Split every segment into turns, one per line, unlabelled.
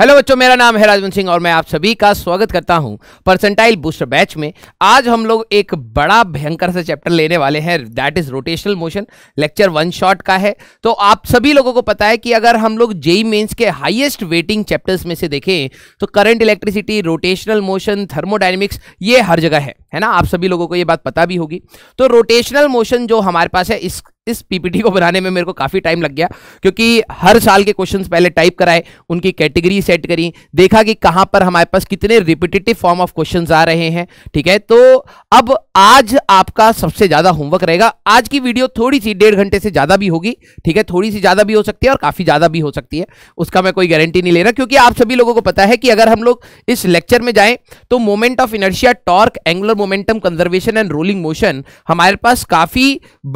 Hello बच्चों मेरा नाम है राजवंत सिंह और मैं आप सभी का स्वागत करता हूं परसेंटाइल बूस्टर बैच में आज हम लोग एक बड़ा भयंकर सा चैप्टर लेने वाले हैं that is rotational motion lecture one shot का है तो आप सभी लोगों को पता है कि अगर हम लोग जेई मेंस के हाईएस्ट वेटिंग चैप्टर्स में से देखें तो current electricity rotational motion thermodynamics ये हर जगह है है ना आप सभी लोगों को ये बात पता भी होगी तो रोटेशनल मोशन जो हमारे पास है इस इस पीपीटी को बनाने में मेरे को काफ़ी टाइम लग गया क्योंकि हर साल के क्वेश्चन पहले टाइप कराए उनकी कैटेगरी सेट करी देखा कि कहां पर हमारे पास कितने रिपीटेटिव फॉर्म ऑफ क्वेश्चन आ रहे हैं ठीक है तो अब आज आपका सबसे ज़्यादा होमवर्क रहेगा आज की वीडियो थोड़ी सी डेढ़ घंटे से ज़्यादा भी होगी ठीक है थोड़ी सी ज़्यादा भी हो सकती है और काफ़ी ज़्यादा भी हो सकती है उसका मैं कोई गारंटी नहीं ले रहा क्योंकि आप सभी लोगों को पता है कि अगर हम लोग इस लेक्चर में जाए तो moment of inertia torque angular momentum conservation and rolling motion हमारे पास काफ़ी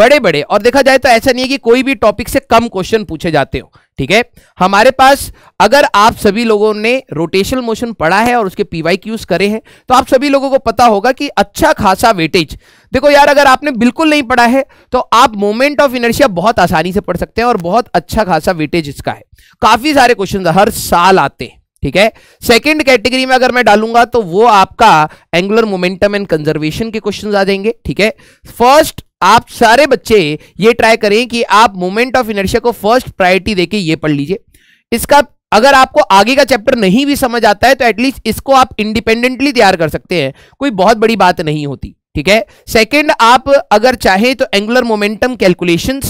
बड़े बड़े और देखा देखा जाए तो ऐसा नहीं है कि कोई भी टॉपिक से कम क्वेश्चन पूछे जाते हो ठीक है हमारे पास अगर आप सभी लोगों ने रोटेशनल मोशन पढ़ा है और उसके पीवाई क्यूज करे हैं तो आप सभी लोगों को पता होगा कि अच्छा खासा वेटेज देखो यार अगर आपने बिल्कुल नहीं पढ़ा है तो आप मोमेंट ऑफ इनर्शिया बहुत आसानी से पढ़ सकते हैं और बहुत अच्छा खासा वेटेज इसका है काफी सारे क्वेश्चन हर साल आते हैं ठीक है सेकंड कैटेगरी में अगर मैं डालूंगा तो वो आपका एंगुलर मोमेंटम एंड कंजर्वेशन के क्वेश्चंस आ जाएंगे ठीक है फर्स्ट आप सारे बच्चे ये ट्राई करें कि आप मोमेंट ऑफ इनर्शिया को फर्स्ट प्रायोरिटी देके ये पढ़ लीजिए इसका अगर आपको आगे का चैप्टर नहीं भी समझ आता है तो एटलीस्ट इसको आप इंडिपेंडेंटली तैयार कर सकते हैं कोई बहुत बड़ी बात नहीं होती ठीक है सेकेंड आप अगर चाहें तो एंगुलर मोमेंटम कैलकुलेशन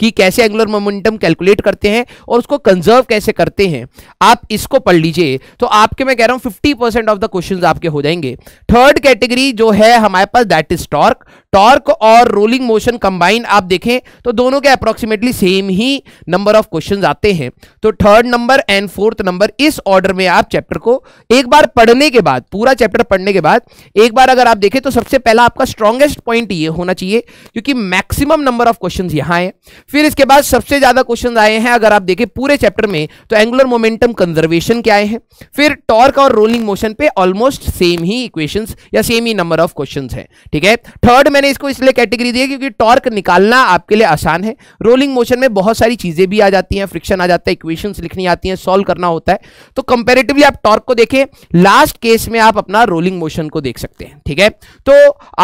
कि कैसे एंगुलर मोमेंटम कैलकुलेट करते हैं और उसको कंजर्व कैसे करते हैं आप इसको पढ़ लीजिए तो आपके मैं कह रहा हूं 50 परसेंट ऑफ द क्वेश्चन आपके हो जाएंगे थर्ड कैटेगरी जो है हमारे पास दैट इज टॉर्क टॉर्क और रोलिंग मोशन कंबाइन आप देखें तो दोनों के अप्रोक्सीमेटली सेम ही नंबर ऑफ क्वेश्चन आते हैं तो third number and fourth number इस ऑर्डर में आप चैप्टर को एक बार पढ़ने के बाद पूरा चैप्टर पढ़ने के बाद एक बार अगर आप देखें तो सबसे पहला आपका स्ट्रॉन्गेस्ट पॉइंट ये होना चाहिए क्योंकि मैक्सिमम नंबर ऑफ क्वेश्चन यहां है फिर इसके बाद सबसे ज्यादा क्वेश्चन आए हैं अगर आप देखें पूरे चैप्टर में तो एंगुलर मोमेंटम कंजर्वेशन के आए हैं फिर टॉर्क और रोलिंग मोशन पे ऑलमोस्ट सेम ही इक्वेशन या सेम ही नंबर ऑफ क्वेश्चन है ठीक है थर्ड मैंने मैंने इसको इसलिए कैटेगरी दी है क्योंकि टॉर्क निकालना आपके लिए आसान है रोलिंग मोशन में बहुत सारी चीज़ें भी आ जाती हैं फ्रिक्शन आ जाता है इक्वेशंस लिखनी आती हैं सॉल्व करना होता है तो कंपेरेटिवली आप टॉर्क को देखें लास्ट केस में आप अपना रोलिंग मोशन को देख सकते हैं ठीक है तो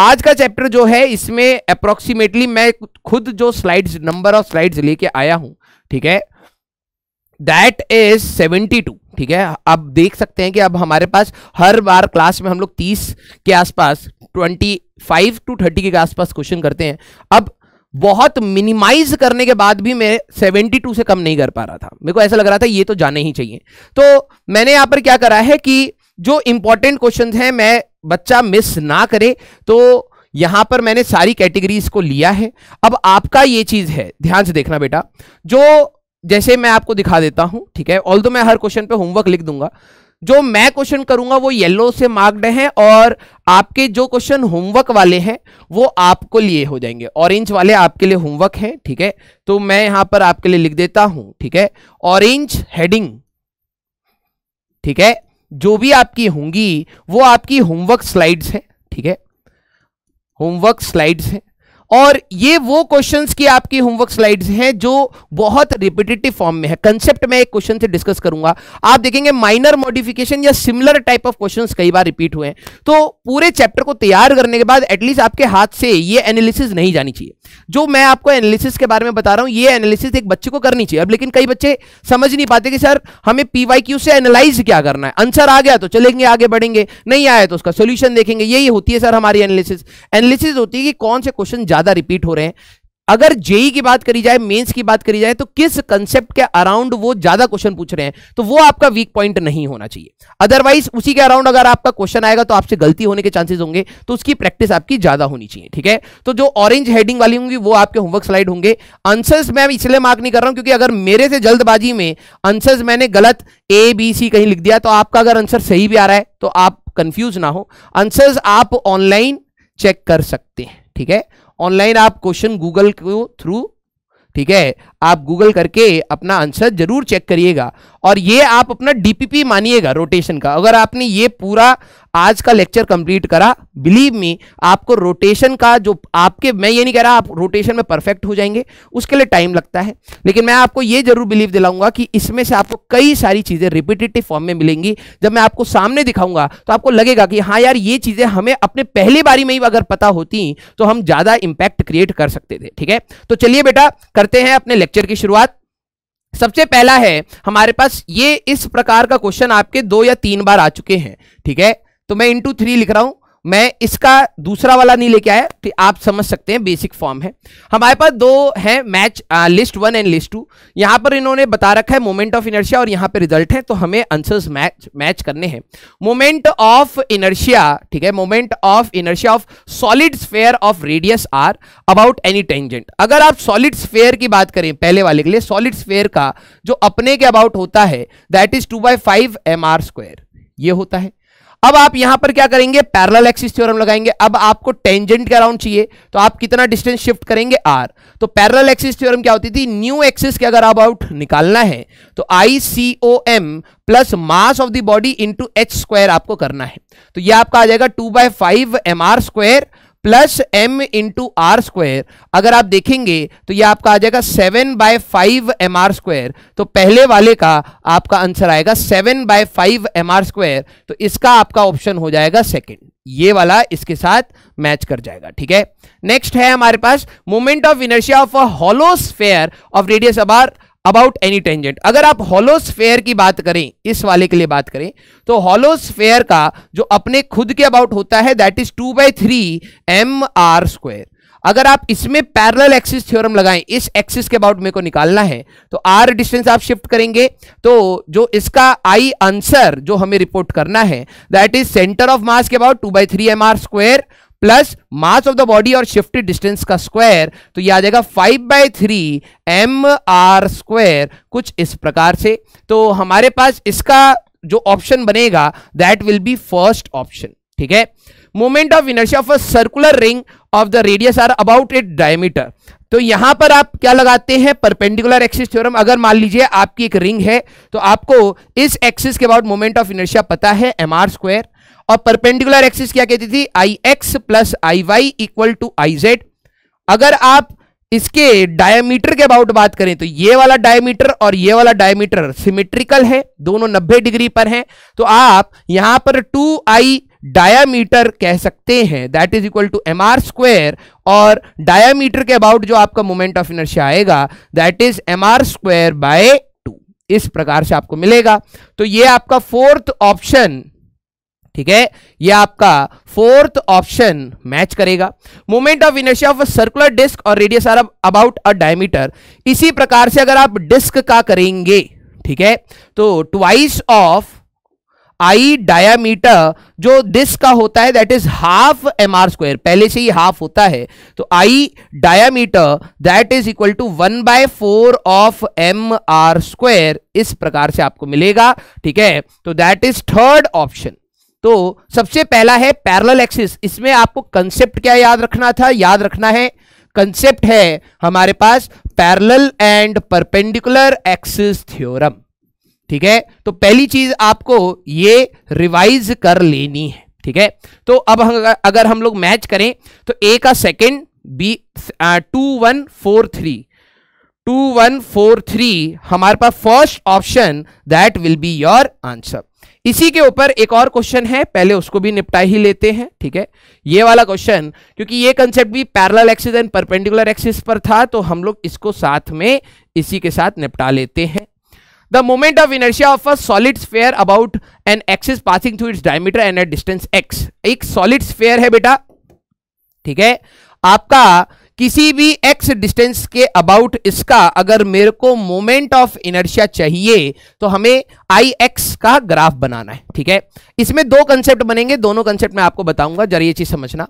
आज का चैप्टर जो है इसमें अप्रोक्सीमेटली मैं खुद जो स्लाइड नंबर ऑफ स्लाइड लेके आया हूं ठीक है दैट इज सेवेंटी टू ठीक है आप देख सकते हैं कि अब हमारे पास हर बार क्लास में हम लोग तीस के आसपास ट्वेंटी फाइव टू थर्टी के आसपास क्वेश्चन करते हैं अब बहुत मिनिमाइज करने के बाद भी मैं सेवेंटी टू से कम नहीं कर पा रहा था मेरे को ऐसा लग रहा था ये तो जाने ही चाहिए तो मैंने यहां पर क्या करा है कि जो इंपॉर्टेंट क्वेश्चन हैं मैं बच्चा मिस ना करे तो यहां पर मैंने सारी कैटेगरीज को लिया है अब आपका ये चीज़ है ध्यान से देखना बेटा जो जैसे मैं आपको दिखा देता हूं ठीक है ऑल मैं हर क्वेश्चन पे होमवर्क लिख दूंगा जो मैं क्वेश्चन करूंगा वो येलो से मार्क्ड हैं और आपके जो क्वेश्चन होमवर्क वाले हैं वो आपको लिए हो जाएंगे ऑरेंज वाले आपके लिए होमवर्क हैं ठीक है तो मैं यहां पर आपके लिए लिख देता हूं ठीक है ऑरेंज हेडिंग ठीक है जो भी आपकी होंगी वो आपकी होमवर्क स्लाइड्स हैं ठीक है होमवर्क स्लाइड्स हैं और ये वो क्वेश्चंस की आपकी होमवर्क स्लाइड्स हैं जो बहुत रिपीटेटिव फॉर्म में है कंसेप्ट में एक क्वेश्चन से डिस्कस करूंगा आप देखेंगे माइनर मॉडिफिकेशन या सिमिलर टाइप ऑफ क्वेश्चंस कई बार रिपीट हुए हैं तो पूरे चैप्टर को तैयार करने के बाद एटलीस्ट आपके हाथ से ये एनालिसिस नहीं जानी चाहिए जो मैं आपको एनालिसिस के बारे में बता रहा हूं ये एनालिसिस एक बच्चे को करनी चाहिए अब लेकिन कई बच्चे समझ नहीं पाते कि सर हमें क्यू से एनालाइज क्या करना है आंसर आ गया तो चलेंगे आगे बढ़ेंगे नहीं आया तो उसका सोल्यूशन देखेंगे यही होती है सर हमारी एनालिसिस एनालिसिस होती है कि कौन से क्वेश्चन ज्यादा रिपीट हो रहे हैं अगर जेई की बात करी जाए मेंस की बात करी जाए तो किस कंसेप्ट के अराउंड वो ज्यादा क्वेश्चन पूछ रहे हैं तो वो आपका वीक पॉइंट नहीं होना चाहिए अदरवाइज उसी के अराउंड अगर आपका क्वेश्चन आएगा तो आपसे गलती होने के चांसेस होंगे तो उसकी प्रैक्टिस आपकी ज्यादा होनी चाहिए ठीक है तो जो ऑरेंज हेडिंग वाली होंगी वो आपके होमवर्क स्लाइड होंगे आंसर्स मैं इसलिए मार्क नहीं कर रहा हूं क्योंकि अगर मेरे से जल्दबाजी में आंसर्स मैंने गलत ए बी सी कहीं लिख दिया तो आपका अगर आंसर सही भी आ रहा है तो आप कंफ्यूज ना हो आंसर्स आप ऑनलाइन चेक कर सकते हैं ठीक है ऑनलाइन आप क्वेश्चन गूगल के थ्रू ठीक है आप गूगल करके अपना आंसर जरूर चेक करिएगा और ये आप अपना डीपीपी मानिएगा रोटेशन का अगर आपने ये पूरा आज का लेक्चर कंप्लीट करा बिलीव मी आपको रोटेशन का जो आपके मैं ये नहीं कह रहा आप रोटेशन में परफेक्ट हो जाएंगे उसके लिए टाइम लगता है लेकिन मैं आपको ये जरूर बिलीव दिलाऊंगा कि इसमें से आपको कई सारी चीजें रिपीटेटिव फॉर्म में मिलेंगी जब मैं आपको सामने दिखाऊंगा तो आपको लगेगा कि हाँ यार ये चीजें हमें अपने पहले बारी में ही अगर पता होती तो हम ज्यादा इंपैक्ट क्रिएट कर सकते थे ठीक है तो चलिए बेटा करते हैं अपने लेक्चर की शुरुआत सबसे पहला है हमारे पास ये इस प्रकार का क्वेश्चन आपके दो या तीन बार आ चुके हैं ठीक है तो मैं इंटू थ्री लिख रहा हूं मैं इसका दूसरा वाला नहीं लेके आया तो आप समझ सकते हैं बेसिक फॉर्म है हमारे पास दो हैं मैच आ, list one and list two यहाँ पर इन्होंने बता रखा है मोमेंट ऑफ इनर्शिया और यहाँ पे रिजल्ट है तो हमें आंसर्स मैच मैच करने हैं मोमेंट ऑफ इनर्शिया ठीक है moment of inertia of solid sphere of radius R about any tangent अगर आप सॉलिड स्फेयर की बात करें पहले वाले के लिए सॉलिड स्फेयर का जो अपने के अबाउट होता है that is two by five M R square ये होता है अब आप यहां पर क्या करेंगे पैरल एक्सिस थ्योरम लगाएंगे अब आपको टेंजेंट के अराउंड चाहिए तो आप कितना डिस्टेंस शिफ्ट करेंगे आर तो पैरल एक्सिस थ्योरम क्या होती थी न्यू एक्सिस के अगर अबाउट निकालना है तो I C O M plus mass of the body into H square आपको करना है तो यह आपका आ जाएगा two by five M R square plus M into R square अगर आप देखेंगे तो ये आपका आ जाएगा seven by five M R square तो पहले वाले का आपका आंसर आएगा seven by five M R square तो इसका आपका ऑप्शन हो जाएगा सेकेंड ये वाला इसके साथ मैच कर जाएगा ठीक है नेक्स्ट है हमारे पास moment of inertia of a hollow sphere of radius अबार अबाउट एनी टेंजेंट अगर आप हॉलोस्फेयर की बात करें इस वाले के लिए बात करें तो हॉलोस्फेयर का जो अपने खुद के अबाउट होता है that is two by three M R square अगर आप इसमें पैरेलल एक्सिस थ्योरम लगाएं इस एक्सिस के अबाउट मेरे को निकालना है तो आर डिस्टेंस आप शिफ्ट करेंगे तो जो इसका आई आंसर जो हमें रिपोर्ट करना है that is centre of mass के about two by three M R square plus mass of the body और शिफ्टेड डिस्टेंस का स्क्वायर तो यह आ जाएगा five by three M R square कुछ इस प्रकार से तो हमारे पास इसका जो ऑप्शन बनेगा that will be first option ठीक है moment of inertia of a circular ring of the radius R about it diameter तो यहां पर आप क्या लगाते हैं परपेंडिकुलर एक्सिस थ्योरम अगर मान लीजिए आपकी एक रिंग है तो आपको इस एक्सिस के अबाउट मोमेंट ऑफ इनर्शिया पता है एम आर स्क्वायर और परपेंडिकुलर एक्सिस क्या कहती थी I X plus I Y equal to I Z अगर आप इसके डायमीटर के अबाउट बात करें तो ये वाला डायमीटर और ये वाला डायमीटर सिमेट्रिकल है दोनों 90 डिग्री पर हैं तो आप यहां पर 2i डायमीटर कह सकते हैं that is equal to M R square और डायमीटर के अबाउट जो आपका मोमेंट ऑफ इनर्शिया आएगा that is M R square by two इस प्रकार से आपको मिलेगा तो ये आपका फोर्थ ऑप्शन ठीक है ये आपका फोर्थ ऑप्शन मैच करेगा moment of inertia of circular disc और radius R about a diameter इसी प्रकार से अगर आप डिस्क का करेंगे ठीक है तो ट्वाइस ऑफ आई डायामीटर जो डिस्क का होता है that is half M R square पहले से ही हाफ होता है तो I diameter that is equal to one by four of M R square इस प्रकार से आपको मिलेगा ठीक है तो दैट इज थर्ड ऑप्शन तो सबसे पहला है पैरल एक्सिस इसमें आपको कंसेप्ट क्या याद रखना था याद रखना है कंसेप्ट है हमारे पास parallel and perpendicular axis theorem ठीक है तो पहली चीज आपको ये रिवाइज कर लेनी है ठीक है तो अब हम अगर हम लोग मैच करें तो ए का second B two one four three two one four three हमारे पास first option that will be your answer इसी के ऊपर एक और क्वेश्चन है पहले उसको भी निपटा ही लेते हैं ठीक है ये वाला क्वेश्चन क्योंकि ये कंसेप्ट भी parallel axis and perpendicular axis पर था तो हम लोग इसको साथ में इसी के साथ निपटा लेते हैं the moment of inertia of a solid sphere about an axis passing through its diameter and distance X एक सॉलिड स्पेयर है बेटा ठीक है आपका किसी भी एक्स डिस्टेंस के अबाउट इसका अगर मेरे को मोमेंट ऑफ इनर्शिया चाहिए तो हमें आई एक्स का ग्राफ बनाना है ठीक है इसमें दो कंसेप्ट बनेंगे दोनों कंसेप्ट मैं आपको बताऊंगा जरा ये चीज समझना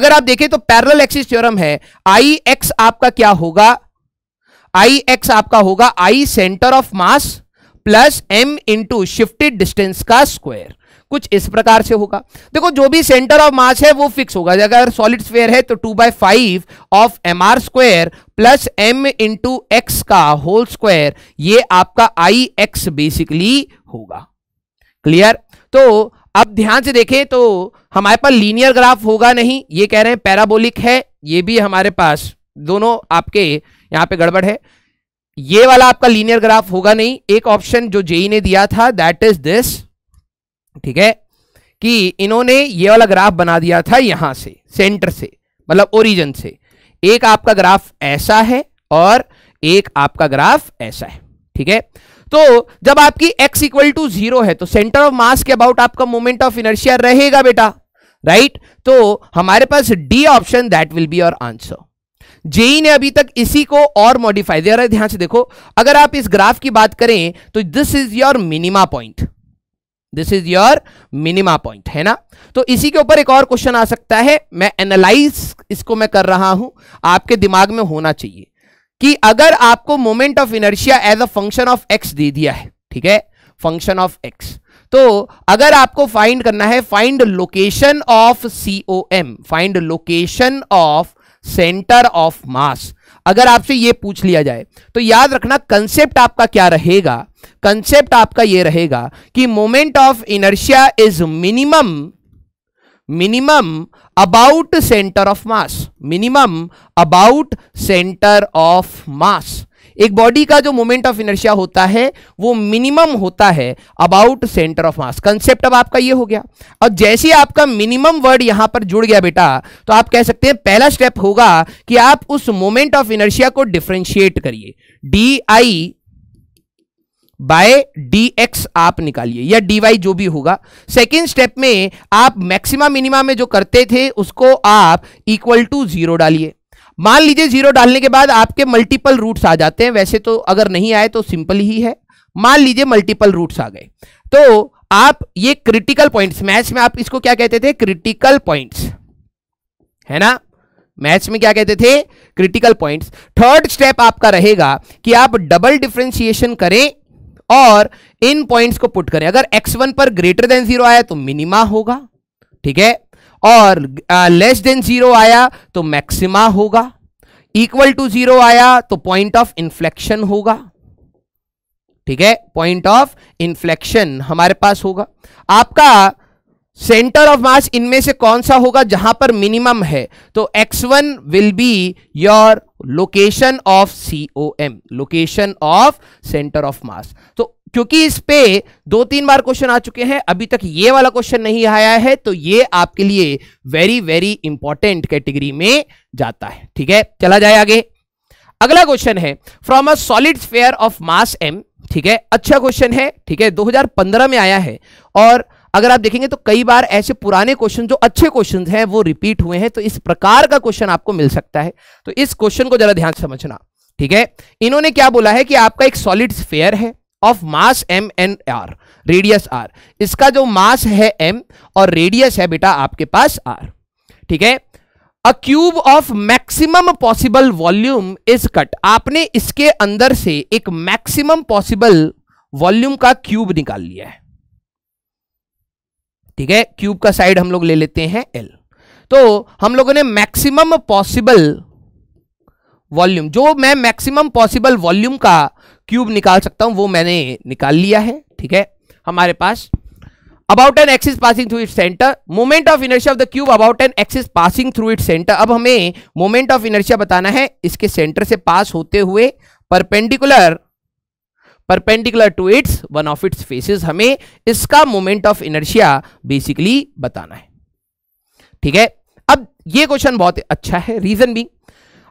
अगर आप देखें तो पैरल एक्सिस थ्योरम है आई एक्स आपका क्या होगा आई एक्स आपका होगा I centre of mass plus M into shifted distance का स्क्वायर कुछ इस प्रकार से होगा देखो जो भी सेंटर ऑफ मास है वो फिक्स होगा अगर सॉलिड स्फेयर है तो two by five of M R square plus M into X का होल स्क्वायर ये आपका आई एक्स बेसिकली होगा क्लियर तो अब ध्यान से देखें तो हमारे पास लीनियर ग्राफ होगा नहीं ये कह रहे हैं पैराबोलिक है ये भी हमारे पास दोनों आपके यहां पे गड़बड़ है ये वाला आपका लीनियर ग्राफ होगा नहीं एक ऑप्शन जो जेई e ने दिया था दैट इज दिस ठीक है कि इन्होंने ये वाला ग्राफ बना दिया था यहां से सेंटर से मतलब ओरिजन से एक आपका ग्राफ ऐसा है और एक आपका ग्राफ ऐसा है ठीक है तो जब आपकी x इक्वल टू जीरो है तो सेंटर ऑफ मास के अबाउट आपका मोमेंट ऑफ इनर्शिया रहेगा बेटा राइट right? तो हमारे पास D option that will be your answer JEE ने अभी तक इसी को और मॉडिफाई दिया ध्यान से देखो अगर आप इस ग्राफ की बात करें तो this is your minima point this is your minima point है ना तो इसी के ऊपर एक और क्वेश्चन आ सकता है मैं एनालाइज इसको मैं कर रहा हूं आपके दिमाग में होना चाहिए कि अगर आपको moment of inertia as a function of X दे दिया है ठीक है फंक्शन ऑफ एक्स तो अगर आपको फाइंड करना है find location of C O M find location of centre of mass अगर आपसे ये पूछ लिया जाए तो याद रखना कंसेप्ट आपका क्या रहेगा कंसेप्ट आपका ये रहेगा कि moment of inertia is minimum minimum about centre of mass minimum about centre of mass एक बॉडी का जो मोमेंट ऑफ इनर्शिया होता है वो मिनिमम होता है about centre of mass concept अब आपका ये हो गया और जैसे आपका मिनिमम वर्ड यहां पर जुड़ गया बेटा तो आप कह सकते हैं पहला स्टेप होगा कि आप उस मोमेंट ऑफ इनर्शिया को डिफ्रेंशिएट करिए d I by d x आप निकालिए या डी वाई जो भी होगा सेकेंड स्टेप में आप मैक्सिमा मिनिमा में जो करते थे उसको आप इक्वल टू जीरो डालिए मान लीजिए जीरो डालने के बाद आपके मल्टीपल रूट्स आ जाते हैं वैसे तो अगर नहीं आए तो सिंपल ही है मान लीजिए मल्टीपल रूट्स आ गए तो आप ये क्रिटिकल पॉइंट्स मैच में आप इसको क्या कहते थे क्रिटिकल पॉइंट्स है ना मैच में क्या कहते थे क्रिटिकल पॉइंट्स थर्ड स्टेप आपका रहेगा कि आप डबल डिफ्रेंशिएशन करें और इन पॉइंट्स को पुट करें अगर x1 पर ग्रेटर देन जीरो आया तो मिनिमा होगा ठीक है और लेस देन जीरो आया तो मैक्सिमा होगा इक्वल टू जीरो आया तो पॉइंट ऑफ इन्फ्लेक्शन होगा ठीक है पॉइंट ऑफ इन्फ्लेक्शन हमारे पास होगा आपका सेंटर ऑफ मास इनमें से कौन सा होगा जहां पर मिनिमम है तो x1 will be your location of C O M location of centre of mass तो क्योंकि इस पे दो तीन बार क्वेश्चन आ चुके हैं अभी तक ये वाला क्वेश्चन नहीं आया है तो ये आपके लिए वेरी वेरी इंपॉर्टेंट कैटेगरी में जाता है ठीक है चला जाए आगे अगला क्वेश्चन है from a solid sphere of mass M ठीक है अच्छा क्वेश्चन है ठीक है 2015 में आया है और अगर आप देखेंगे तो कई बार ऐसे पुराने क्वेश्चन जो अच्छे क्वेश्चन हैं वो रिपीट हुए हैं तो इस प्रकार का क्वेश्चन आपको मिल सकता है तो इस क्वेश्चन को जरा ध्यान समझना ठीक है इन्होंने क्या बोला है कि आपका एक सॉलिड स्फेयर है of mass M and R radius R इसका जो मास है एम और रेडियस है बेटा आपके पास आर ठीक है a cube of maximum possible volume is cut आपने इसके अंदर से एक मैक्सिमम पॉसिबल वॉल्यूम का क्यूब निकाल लिया है ठीक है क्यूब का साइड हम लोग ले लेते हैं एल तो हम लोगों ने मैक्सिमम पॉसिबल वॉल्यूम जो मैं मैक्सिमम पॉसिबल वॉल्यूम का क्यूब निकाल सकता हूं वो मैंने निकाल लिया है ठीक है हमारे पास about an axis passing through it centre moment of inertia of the cube about an axis passing through it centre अब हमें मोमेंट ऑफ इनर्शिया बताना है इसके सेंटर से पास होते हुए perpendicular perpendicular to its one of its faces हमें इसका मोमेंट ऑफ इनर्शिया बेसिकली बताना है ठीक है अब ये क्वेश्चन बहुत अच्छा है रीजन भी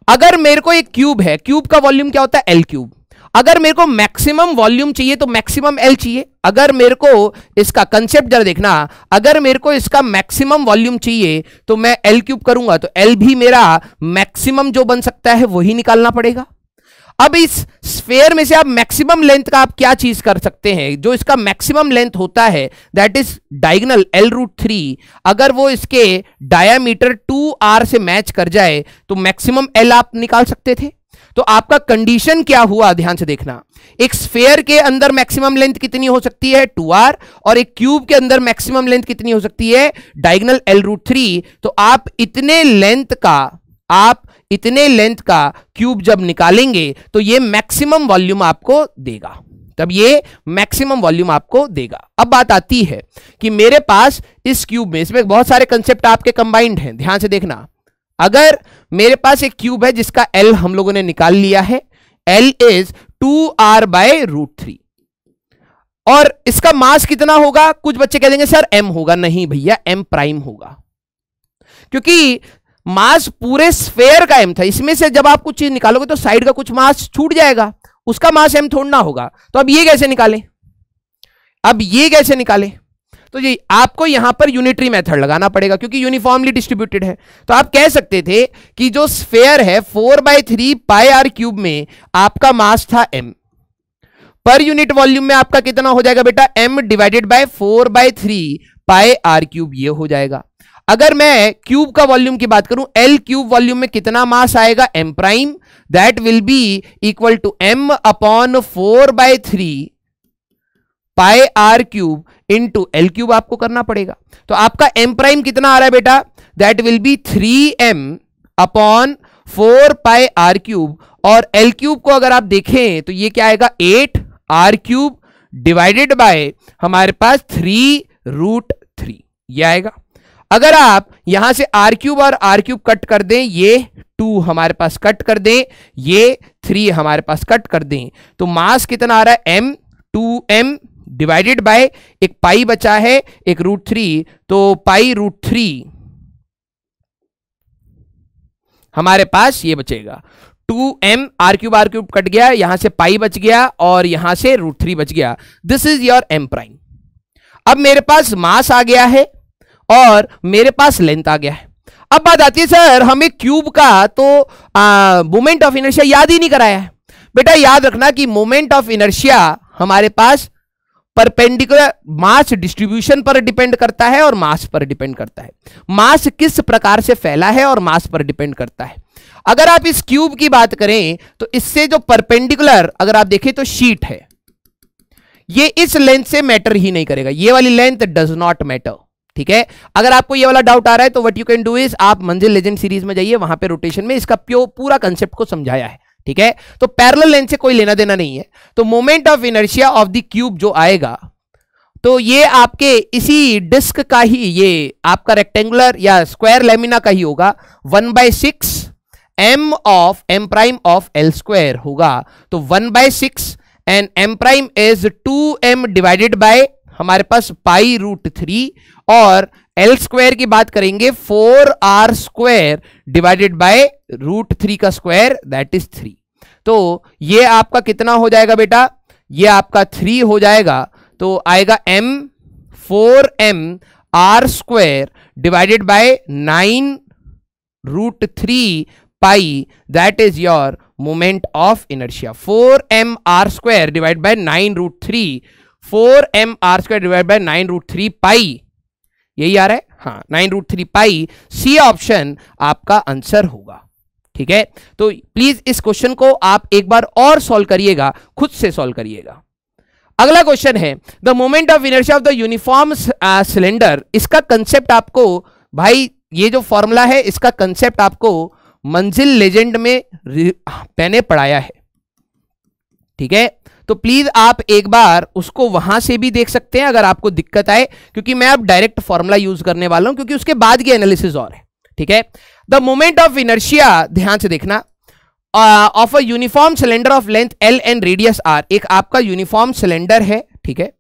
अगर मेरे को एक क्यूब है क्यूब का वॉल्यूम क्या होता है एल क्यूब अगर मेरे को मैक्सिमम वॉल्यूम चाहिए तो मैक्सिमम एल चाहिए अगर मेरे को इसका कंसेप्ट जरा देखना अगर मेरे को इसका मैक्सिमम वॉल्यूम चाहिए तो मैं एल क्यूब करूंगा तो एल भी मेरा मैक्सिमम जो बन सकता है वही निकालना पड़ेगा अब इस स्फेयर में से आप मैक्सिमम लेंथ का आप क्या चीज कर सकते हैं जो इसका मैक्सिमम लेंथ होता है that is diagonal L root three अगर वो इसके डायामीटर टू आर से मैच कर जाए तो मैक्सिमम एल आप निकाल सकते थे तो आपका कंडीशन क्या हुआ ध्यान से देखना एक स्फेयर के अंदर मैक्सिमम लेंथ कितनी हो सकती है टू आर और एक क्यूब के अंदर मैक्सिमम लेंथ कितनी हो सकती है डायगनल एल रूट थ्री तो आप इतने लेंथ का आप इतने लेंथ का क्यूब जब निकालेंगे तो ये मैक्सिमम वॉल्यूम आपको देगा तब ये मैक्सिमम वॉल्यूम आपको देगा अब बात आती है कि मेरे पास इस क्यूब में इसमें बहुत सारे कंसेप्ट आपके कंबाइंड हैं ध्यान से देखना अगर मेरे पास एक क्यूब है जिसका एल हम लोगों ने निकाल लिया है L is two R by root three और इसका मास कितना होगा कुछ बच्चे कह देंगे सर एम होगा नहीं भैया एम प्राइम होगा क्योंकि मास पूरे स्फेयर का एम था इसमें से जब आप कुछ चीज निकालोगे तो साइड का कुछ मास छूट जाएगा उसका मास एम थोड़ना होगा तो अब ये कैसे निकालें अब ये कैसे निकालें तो जी आपको यहां पर यूनिटरी मेथड लगाना पड़ेगा क्योंकि यूनिफॉर्मली डिस्ट्रीब्यूटेड है तो आप कह सकते थे कि जो स्फेयर है four by three pi R cube में आपका मास था एम पर यूनिट वॉल्यूम में आपका कितना हो जाएगा बेटा M divided by four by three pi R cube ये हो जाएगा अगर मैं क्यूब का वॉल्यूम की बात करूं एल क्यूब वॉल्यूम में कितना मास आएगा M prime that will be equal to M upon four by three pi R cube to L cube आपको करना पड़ेगा तो आपका एम प्राइम कितना आ रहा है बेटा that will be three M upon four pi R cube और एल क्यूब को अगर आप देखें तो ये क्या आएगा eight R cube divided by हमारे पास थ्री रूट थ्री ये आएगा अगर आप यहां से आर क्यूब और आर क्यूब कट कर दें ये टू हमारे पास कट कर दें ये थ्री हमारे पास कट कर दें तो मास कितना आ रहा है M two M divided by एक पाई बचा है एक रूट थ्री तो पाई रूट थ्री हमारे पास ये बचेगा two M R cube R cube cut गया यहां से पाई बच गया और यहां से रूट थ्री बच गया this is your M prime अब मेरे पास मास आ गया है और मेरे पास लेंथ आ गया है अब बात आती है सर हमें क्यूब का तो मोमेंट ऑफ इनर्शिया याद ही नहीं कराया है बेटा याद रखना कि मोमेंट ऑफ इनर्शिया हमारे पास परपेंडिकुलर मास डिस्ट्रीब्यूशन पर डिपेंड करता है और मास पर डिपेंड करता है मास किस प्रकार से फैला है और मास पर डिपेंड करता है अगर आप इस क्यूब की बात करें तो इससे जो परपेंडिकुलर अगर आप देखें तो शीट है ये इस लेंथ से मैटर ही नहीं करेगा ये वाली लेंथ डज नॉट मैटर ठीक है अगर आपको ये वाला डाउट आ रहा है तो what you can do is आप मंजिल लेजेंड सीरीज में जाइए वहां पे रोटेशन में इसका प्योर पूरा कंसेप्ट को समझाया है ठीक है तो पैरल लेंथ से कोई लेना देना नहीं है तो moment of inertia of the cube जो आएगा तो ये आपके इसी डिस्क का ही ये आपका रेक्टेंगुलर या स्क्वायर लेमिना का ही होगा one by six M of M prime of L square होगा तो one by six and M prime is two M divided by हमारे पास पाई रूट थ्री और एल स्क्वायर की बात करेंगे four R square divided by root three का square that is three तो ये आपका कितना हो जाएगा बेटा ये आपका थ्री हो जाएगा तो आएगा M four M R square divided by nine root three pi that is your moment of inertia four M R square divide by nine root three four M R square divide by nine root three pi यही आ रहा है हाँ nine root three pi C option आपका answer होगा ठीक है तो प्लीज इस क्वेश्चन को आप एक बार और सॉल्व करिएगा खुद से सॉल्व करिएगा अगला क्वेश्चन है the moment of inertia of the uniform cylinder इसका कंसेप्ट आपको भाई ये जो फॉर्मूला है इसका कंसेप्ट आपको मंजिल लेजेंड में हाँ, मैंने पढ़ाया है ठीक है तो प्लीज आप एक बार उसको वहां से भी देख सकते हैं अगर आपको दिक्कत आए क्योंकि मैं अब डायरेक्ट फॉर्मूला यूज करने वाला हूं क्योंकि उसके बाद की एनालिसिस और है ठीक है द मोमेंट ऑफ इनर्शिया ध्यान से देखना of a uniform cylinder of length L and radius R एक आपका यूनिफॉर्म सिलेंडर है ठीक है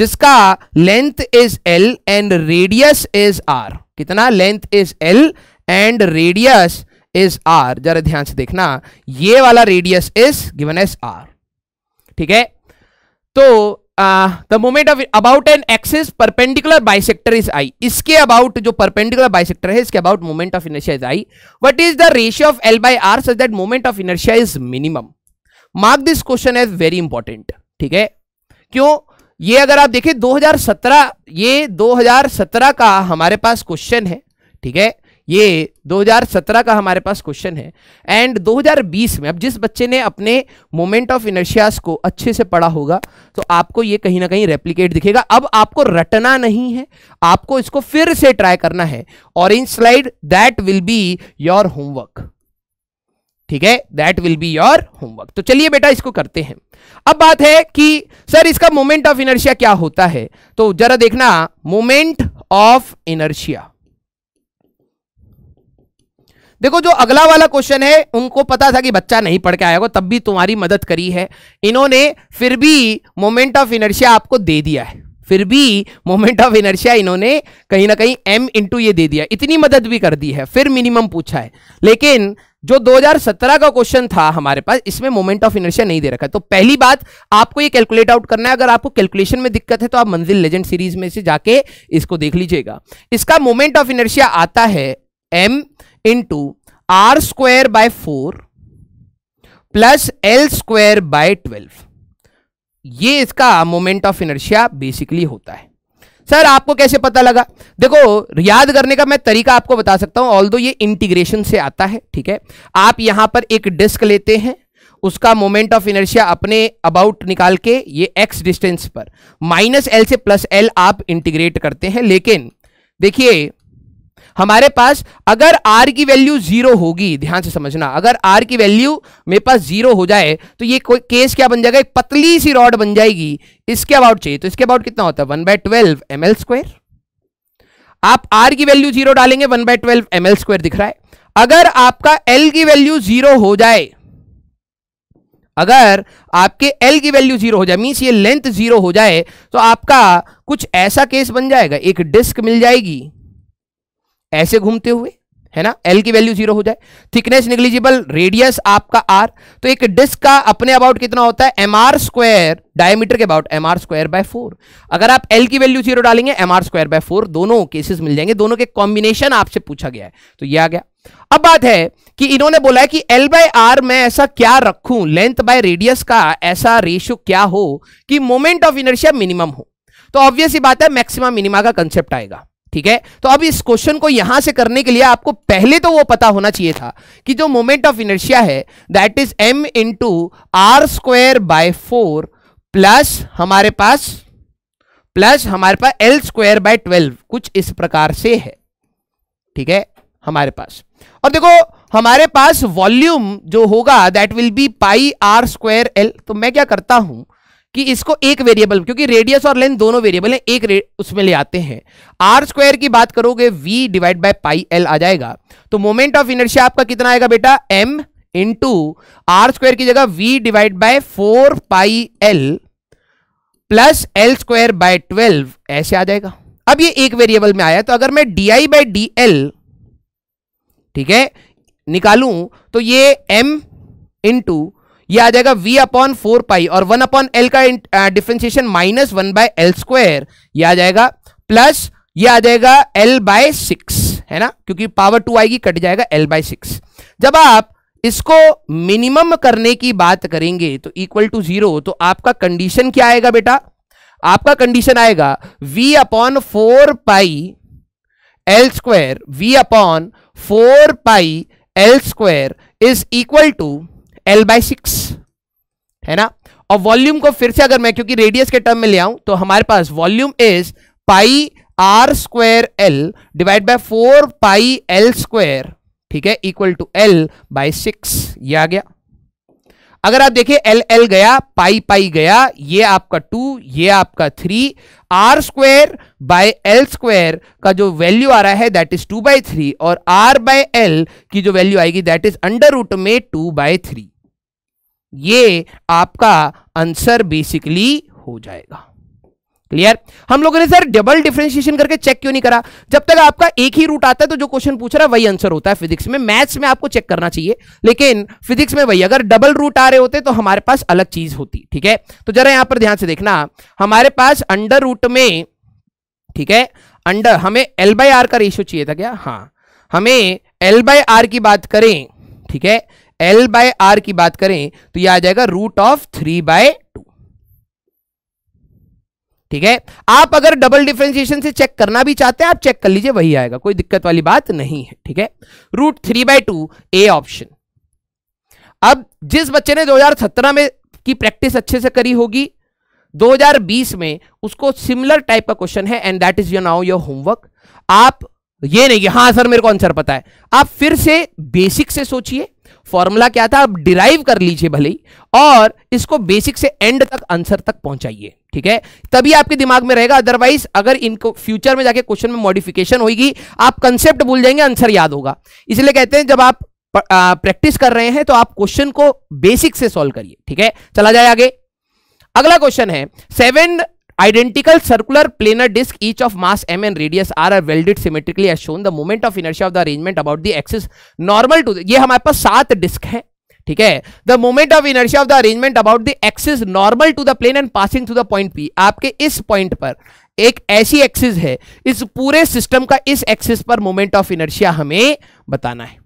जिसका length is L and radius is R कितना length is L and radius is R जरा ध्यान से देखना ये वाला radius is given as R ठीक है तो the moment of about an axis perpendicular bisector is I इसके अबाउट जो परपेंडिकुलर बाइसेक्टर है इसके अबाउट moment of inertia is I what is the ratio of L by R such that moment of inertia is minimum mark this question is very important ठीक है क्यों ये अगर आप देखें 2017 ये 2017 का हमारे पास क्वेश्चन है ठीक है ये 2017 का हमारे पास क्वेश्चन है एंड 2020 में अब जिस बच्चे ने अपने मोमेंट ऑफ इनर्शिया को अच्छे से पढ़ा होगा तो आपको ये कहीं ना कहीं रेप्लीकेट दिखेगा अब आपको रटना नहीं है आपको इसको फिर से ट्राई करना है orange slide that will be your homework ठीक है that will be your homework तो चलिए बेटा इसको करते हैं अब बात है कि सर इसका मोमेंट ऑफ इनर्शिया क्या होता है तो जरा देखना मोमेंट ऑफ इनर्शिया देखो जो अगला वाला क्वेश्चन है उनको पता था कि बच्चा नहीं पढ़ के आया होगा तब भी तुम्हारी मदद करी है इन्होंने फिर भी मोमेंट ऑफ इनर्शिया आपको दे दिया है फिर भी मोमेंट ऑफ इनर्शिया इन्होंने कहीं ना कहीं एम इंटू ये दे दिया इतनी मदद भी कर दी है फिर मिनिमम पूछा है लेकिन जो 2017 का क्वेश्चन था हमारे पास इसमें मोमेंट ऑफ इनर्शिया नहीं दे रखा है तो पहली बात आपको ये कैलकुलेट आउट करना है अगर आपको कैलकुलेशन में दिक्कत है तो आप मंजिल लेजेंड सीरीज में से जाके इसको देख लीजिएगा इसका मोमेंट ऑफ इनर्शिया आता है M into R square by four plus L square by twelve ये इसका मोमेंट ऑफ इनर्शिया बेसिकली होता है सर आपको कैसे पता लगा देखो याद करने का मैं तरीका आपको बता सकता हूं ऑल ये इंटीग्रेशन से आता है ठीक है आप यहां पर एक डिस्क लेते हैं उसका मोमेंट ऑफ इनर्शिया अपने अबाउट निकाल के ये एक्स डिस्टेंस पर माइनस एल से प्लस एल आप इंटीग्रेट करते हैं लेकिन देखिए हमारे पास अगर आर की वैल्यू जीरो होगी ध्यान से समझना अगर आर की वैल्यू मेरे पास जीरो हो जाए तो ये कोई केस क्या बन जाएगा एक पतली सी रॉड बन जाएगी इसके अबाउट चाहिए तो इसके अबाउट कितना होता है one by twelve M L square आप आर की वैल्यू जीरो डालेंगे one by twelve M L square दिख रहा है अगर आपका एल की वैल्यू जीरो हो जाए अगर आपके एल की वैल्यू जीरो हो जाए मीन्स ये लेंथ जीरो हो जाए तो आपका कुछ ऐसा केस बन जाएगा एक डिस्क मिल जाएगी ऐसे घूमते हुए है ना L की वैल्यू जीरो हो जाए थिकनेस निगलिजिबल रेडियस आपका R तो एक डिस्क का अपने अबाउट कितना होता है एम आर स्क्वायर डायमीटर के about M R square by four अगर आप L की वैल्यू जीरो डालेंगे M R square by four दोनों केसेस मिल जाएंगे दोनों के कॉम्बिनेशन आपसे पूछा गया है तो ये आ गया अब बात है कि इन्होंने बोला है कि एल बाय आर में ऐसा क्या रखूं लेंथ बाय रेडियस का ऐसा रेशियो क्या हो कि मोमेंट ऑफ इनर्शिया मिनिमम हो तो ऑब्वियस ही बात है मैक्सिमम मिनिमा का कंसेप्ट आएगा ठीक है तो अब इस क्वेश्चन को यहां से करने के लिए आपको पहले तो वो पता होना चाहिए था कि जो मोमेंट ऑफ इनर्शिया है that is M into R square by four plus हमारे पास प्लस हमारे पास एल स्क्वायर बाय ट्वेल्व कुछ इस प्रकार से है ठीक है हमारे पास और देखो हमारे पास वॉल्यूम जो होगा that will be pi R square L तो मैं क्या करता हूं कि इसको एक वेरिएबल क्योंकि रेडियस और लेंथ दोनों वेरिएबल हैं एक उसमें ले आते हैं आर स्क्वायर की बात करोगे V divide by pi L आ जाएगा तो मोमेंट ऑफ इनर्शिया आपका कितना आएगा बेटा एम टू आर स्क्वायर की जगह V divide by four pi L plus L square by twelve ऐसे आ जाएगा अब ये एक वेरिएबल में आया तो अगर मैं d I by d L ठीक है निकालू तो ये एम इंटू ये आ जाएगा v अपॉन फोर पाई और वन अपॉन एल का differentiation minus one by L square ये आ जाएगा प्लस ये आ जाएगा एल बाय सिक्स है ना क्योंकि पावर टू आएगी कट जाएगा एल बाय सिक्स जब आप इसको मिनिमम करने की बात करेंगे तो इक्वल टू जीरो तो आपका कंडीशन क्या आएगा बेटा आपका कंडीशन आएगा v upon four pi L square V upon four pi L square is equal to L by six है ना और वॉल्यूम को फिर से अगर मैं क्योंकि रेडियस के टर्म में ले आऊं तो हमारे पास volume is pi R square L divide by four pi L square ठीक है equal to L by six ये आ गया अगर आप देखें एल एल गया पाई पाई गया ये आपका टू ये आपका three R square by L square का जो वैल्यू आ रहा है that is two by three और आर बाय एल की जो वैल्यू आएगी दैट इज अंडर रूट में टू बाय थ्री ये आपका आंसर बेसिकली हो जाएगा क्लियर हम लोगों ने सर डबल डिफ्रेंशिएशन करके चेक क्यों नहीं करा जब तक आपका एक ही रूट आता है तो जो क्वेश्चन पूछ रहा है वही आंसर होता है फिजिक्स में मैथ्स में आपको चेक करना चाहिए लेकिन फिजिक्स में वही अगर डबल रूट आ रहे होते तो हमारे पास अलग चीज होती ठीक है तो जरा यहां पर ध्यान से देखना हमारे पास अंडर रूट में ठीक है अंडर हमें एल बाई आर का रेशियो चाहिए था क्या हाँ हमें एल बाई आर की बात करें ठीक है एल बाय आर की बात करें तो यह आ जाएगा root of three by two ठीक है आप अगर डबल डिफ्रेंसिएशन से चेक करना भी चाहते हैं आप चेक कर लीजिए वही आएगा कोई दिक्कत वाली बात नहीं है ठीक है root three by two A option अब जिस बच्चे ने 2017 में की प्रैक्टिस अच्छे से करी होगी 2020 में उसको सिमिलर टाइप का क्वेश्चन है and that is your now your homework आप ये नहीं कि हाँ सर मेरे को आंसर पता है आप फिर से बेसिक से सोचिए फॉर्मूला क्या था आप डिराइव कर लीजिए भले ही और इसको बेसिक से एंड तक आंसर तक पहुंचाइए ठीक है तभी आपके दिमाग में रहेगा अदरवाइज अगर इनको फ्यूचर में जाके क्वेश्चन में मॉडिफिकेशन होगी आप कंसेप्ट भूल जाएंगे आंसर याद होगा इसलिए कहते हैं जब आप प्रैक्टिस कर रहे हैं तो आप क्वेश्चन को बेसिक से सॉल्व करिए ठीक है चला जाए आगे अगला क्वेश्चन है seven Identical circular planar disc each of mass m and radius r are welded symmetrically as shown. The moment of inertia of the arrangement about the axis normal to ये हमारे पास सात डिस्क है ठीक है the moment of inertia of the arrangement about the axis normal to the plane and passing to the point P आपके इस point पर एक ऐसी एक्सिस है इस पूरे सिस्टम का इस एक्सिस पर मोमेंट ऑफ इनर्शिया हमें बताना है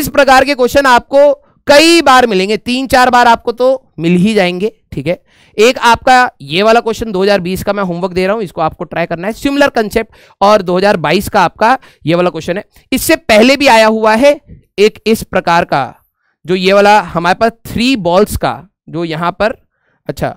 इस प्रकार के क्वेश्चन आपको कई बार मिलेंगे तीन चार बार आपको तो मिल ही जाएंगे ठीक है एक आपका ये वाला क्वेश्चन 2020 का मैं होमवर्क दे रहा हूं इसको आपको ट्राई करना है सिमिलर कंसेप्ट और 2022 का आपका ये वाला क्वेश्चन है इससे पहले भी आया हुआ है एक इस प्रकार का जो ये वाला हमारे पास थ्री बॉल्स का जो यहां पर अच्छा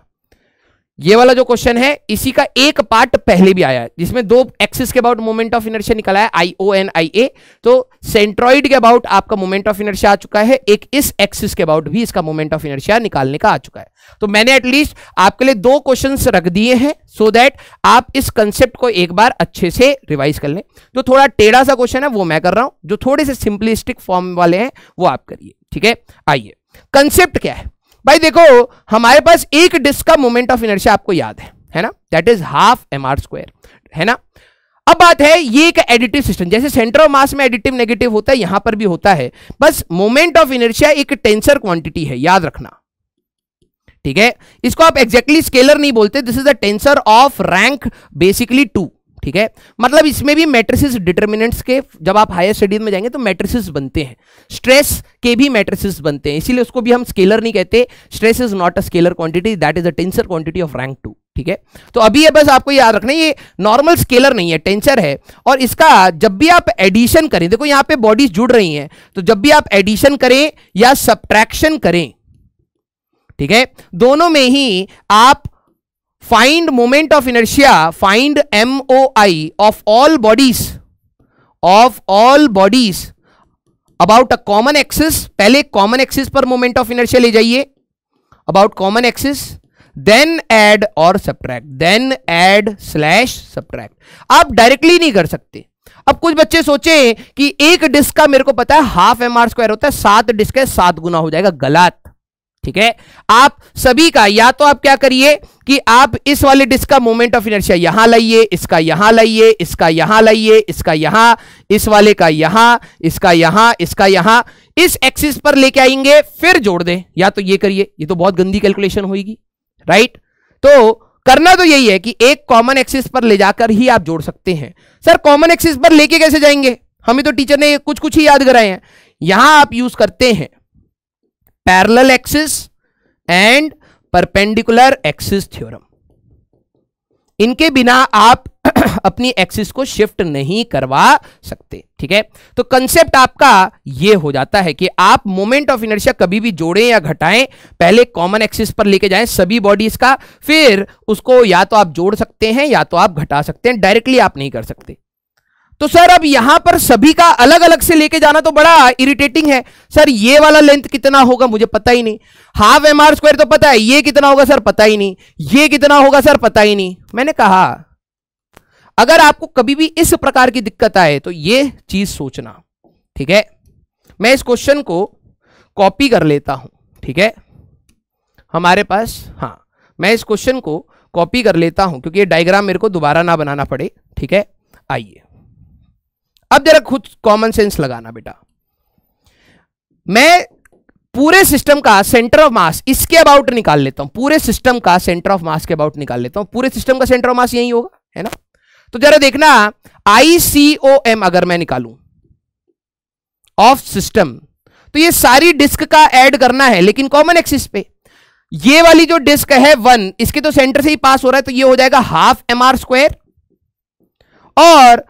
ये वाला जो क्वेश्चन है इसी का एक पार्ट पहले भी आया है जिसमें दो एक्सिस के अबाउट मोमेंट ऑफ इनर्शिया निकला है आई ओ एन आई ए तो सेंट्रॉइड के अबाउट आपका मोमेंट ऑफ इनर्शिया आ चुका है एक इस एक्सिस के अबाउट भी इसका मोमेंट ऑफ इनर्शिया निकालने का आ चुका है तो मैंने एटलीस्ट आपके लिए दो क्वेश्चन रख दिए हैं सो so दैट आप इस कंसेप्ट को एक बार अच्छे से रिवाइज कर लें जो थोड़ा टेढ़ा सा क्वेश्चन है वो मैं कर रहा हूं जो थोड़े से सिंपलिस्टिक फॉर्म वाले हैं वो आप करिए ठीक है आइए कंसेप्ट क्या है भाई देखो हमारे पास एक डिस्क का मोमेंट ऑफ इनर्शिया आपको याद है है ना that is half M R square है ना अब बात है ये एक एडिटिव सिस्टम जैसे सेंटर ऑफ मास में एडिटिव नेगेटिव होता है यहां पर भी होता है बस मोमेंट ऑफ इनर्शिया एक टेंसर क्वांटिटी है याद रखना ठीक है इसको आप एग्जैक्टली exactly स्केलर नहीं बोलते this is the tensor of rank basically two ठीक है मतलब इसमें भी मैट्रिसेस डिटर्मिनेंट्स के जब आप हायर स्टडीज में जाएंगे तो मैट्रिसेस बनते हैं स्ट्रेस के भी मैट्रिसेस बनते हैं इसीलिए उसको भी हम स्केलर नहीं कहते stress is not a scalar quantity that is a tensor quantity of rank two ठीक है तो अभी ये बस आपको याद रखना ये नॉर्मल स्केलर नहीं है टेंसर है और इसका जब भी आप एडिशन करें देखो यहां पर बॉडीज जुड़ रही है तो जब भी आप एडिशन करें या सब्ट्रैक्शन करें ठीक है दोनों में ही आप find moment of inertia find M O I of all bodies of all bodies about a common axis पहले कॉमन एक्सिस पर मोमेंट ऑफ इनर्शिया ले जाइए about common axis then add और subtract then add slash subtract आप directly नहीं कर सकते अब कुछ बच्चे सोचे कि एक डिस्क का मेरे को पता है हाफ एम आर स्क्वायर होता है सात डिस्क है सात गुना हो जाएगा गलत ठीक है आप सभी का या तो आप क्या करिए कि आप इस वाले डिस्क का मोमेंट ऑफ इनर्शिया यहां लाइए इसका यहां लाइए इसका यहां लाइए इसका यहां इस वाले का यहां इसका यहां इसका यहां इस एक्सिस पर लेके आएंगे फिर जोड़ दें या तो ये करिए ये तो बहुत गंदी कैलकुलेशन होगी राइट तो करना तो यही है कि एक कॉमन एक्सिस पर ले जाकर ही आप जोड़ सकते हैं सर कॉमन एक्सिस पर लेके कैसे जाएंगे हमें तो टीचर ने कुछ कुछ ही याद कराए हैं यहां आप यूज करते हैं parallel axis and perpendicular axis theorem इनके बिना आप अपनी एक्सिस को शिफ्ट नहीं करवा सकते ठीक है तो कंसेप्ट आपका ये हो जाता है कि आप मोमेंट ऑफ इनर्शिया कभी भी जोड़ें या घटाएं पहले कॉमन एक्सिस पर लेके जाएं सभी बॉडीज का फिर उसको या तो आप जोड़ सकते हैं या तो आप घटा सकते हैं डायरेक्टली आप नहीं कर सकते तो सर अब यहां पर सभी का अलग अलग से लेके जाना तो बड़ा इरिटेटिंग है सर ये वाला लेंथ कितना होगा मुझे पता ही नहीं हाफ एम आर स्क्वायर तो पता है ये कितना होगा सर पता ही नहीं ये कितना होगा सर पता ही नहीं मैंने कहा अगर आपको कभी भी इस प्रकार की दिक्कत आए तो ये चीज सोचना ठीक है मैं इस क्वेश्चन को कॉपी कर लेता हूं ठीक है हमारे पास हाँ मैं इस क्वेश्चन को कॉपी कर लेता हूं क्योंकि ये डायग्राम मेरे को दोबारा ना बनाना पड़े ठीक है आइए अब जरा खुद कॉमन सेंस लगाना बेटा मैं पूरे सिस्टम का सेंटर ऑफ मास इसके अबाउट निकाल लेता हूं पूरे सिस्टम का सेंटर ऑफ मास के अबाउट निकाल लेता हूं पूरे सिस्टम का सेंटर ऑफ मास यही होगा है ना तो जरा देखना आई सी ओ एम अगर मैं निकालू ऑफ सिस्टम तो ये सारी डिस्क का ऐड करना है लेकिन कॉमन एक्सिस पे ये वाली जो डिस्क है वन इसके तो सेंटर से ही पास हो रहा है तो ये हो जाएगा हाफ एम आर स्क्वायर और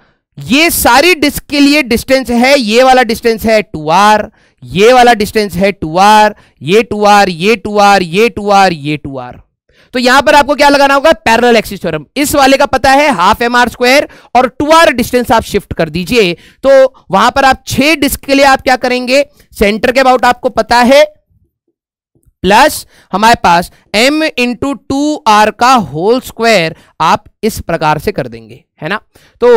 ये सारी डिस्क के लिए डिस्टेंस है ये वाला डिस्टेंस है टू आर ये वाला डिस्टेंस है टू आर ये टू आर ये टू आर ये टू आर ये टू आर तो यहां पर आपको क्या लगाना होगा पैरेलल एक्सिस थ्योरम इस वाले का पता है हाफ एम आर स्क्वायर और टू आर डिस्टेंस आप शिफ्ट कर दीजिए तो वहां पर आप छह डिस्क के लिए आप क्या करेंगे सेंटर के अबाउट आपको पता है प्लस हमारे पास m इंटू टू आर का होल स्क्वायर आप इस प्रकार से कर देंगे है ना तो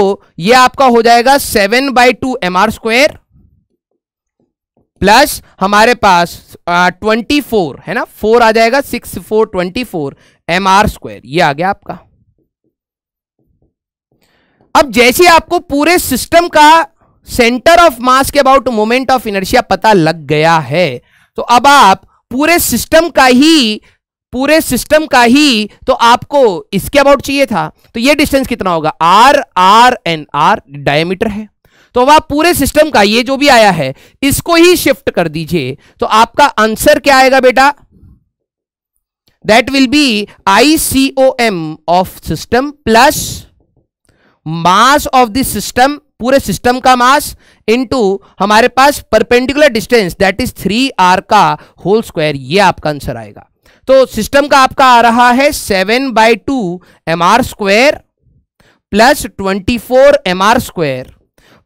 ये आपका हो जाएगा seven by two M R square plus हमारे पास ट्वेंटी फोर है ना फोर आ जाएगा six four twenty four M R square ये आ गया आपका अब जैसे आपको पूरे सिस्टम का सेंटर ऑफ मास के अबाउट मोमेंट ऑफ इनर्शिया पता लग गया है तो अब आप पूरे सिस्टम का ही पूरे सिस्टम का ही तो आपको इसके अबाउट चाहिए था तो ये डिस्टेंस कितना होगा R R N R diameter है तो अब आप पूरे सिस्टम का ये जो भी आया है इसको ही शिफ्ट कर दीजिए तो आपका आंसर क्या आएगा बेटा that will be I C O M of system plus mass of this system पूरे सिस्टम का मास इनटू हमारे पास perpendicular distance that is three R का होल स्क्वायर ये आपका आंसर आएगा तो सिस्टम का आपका आ रहा है seven by two M R square plus twenty four M R square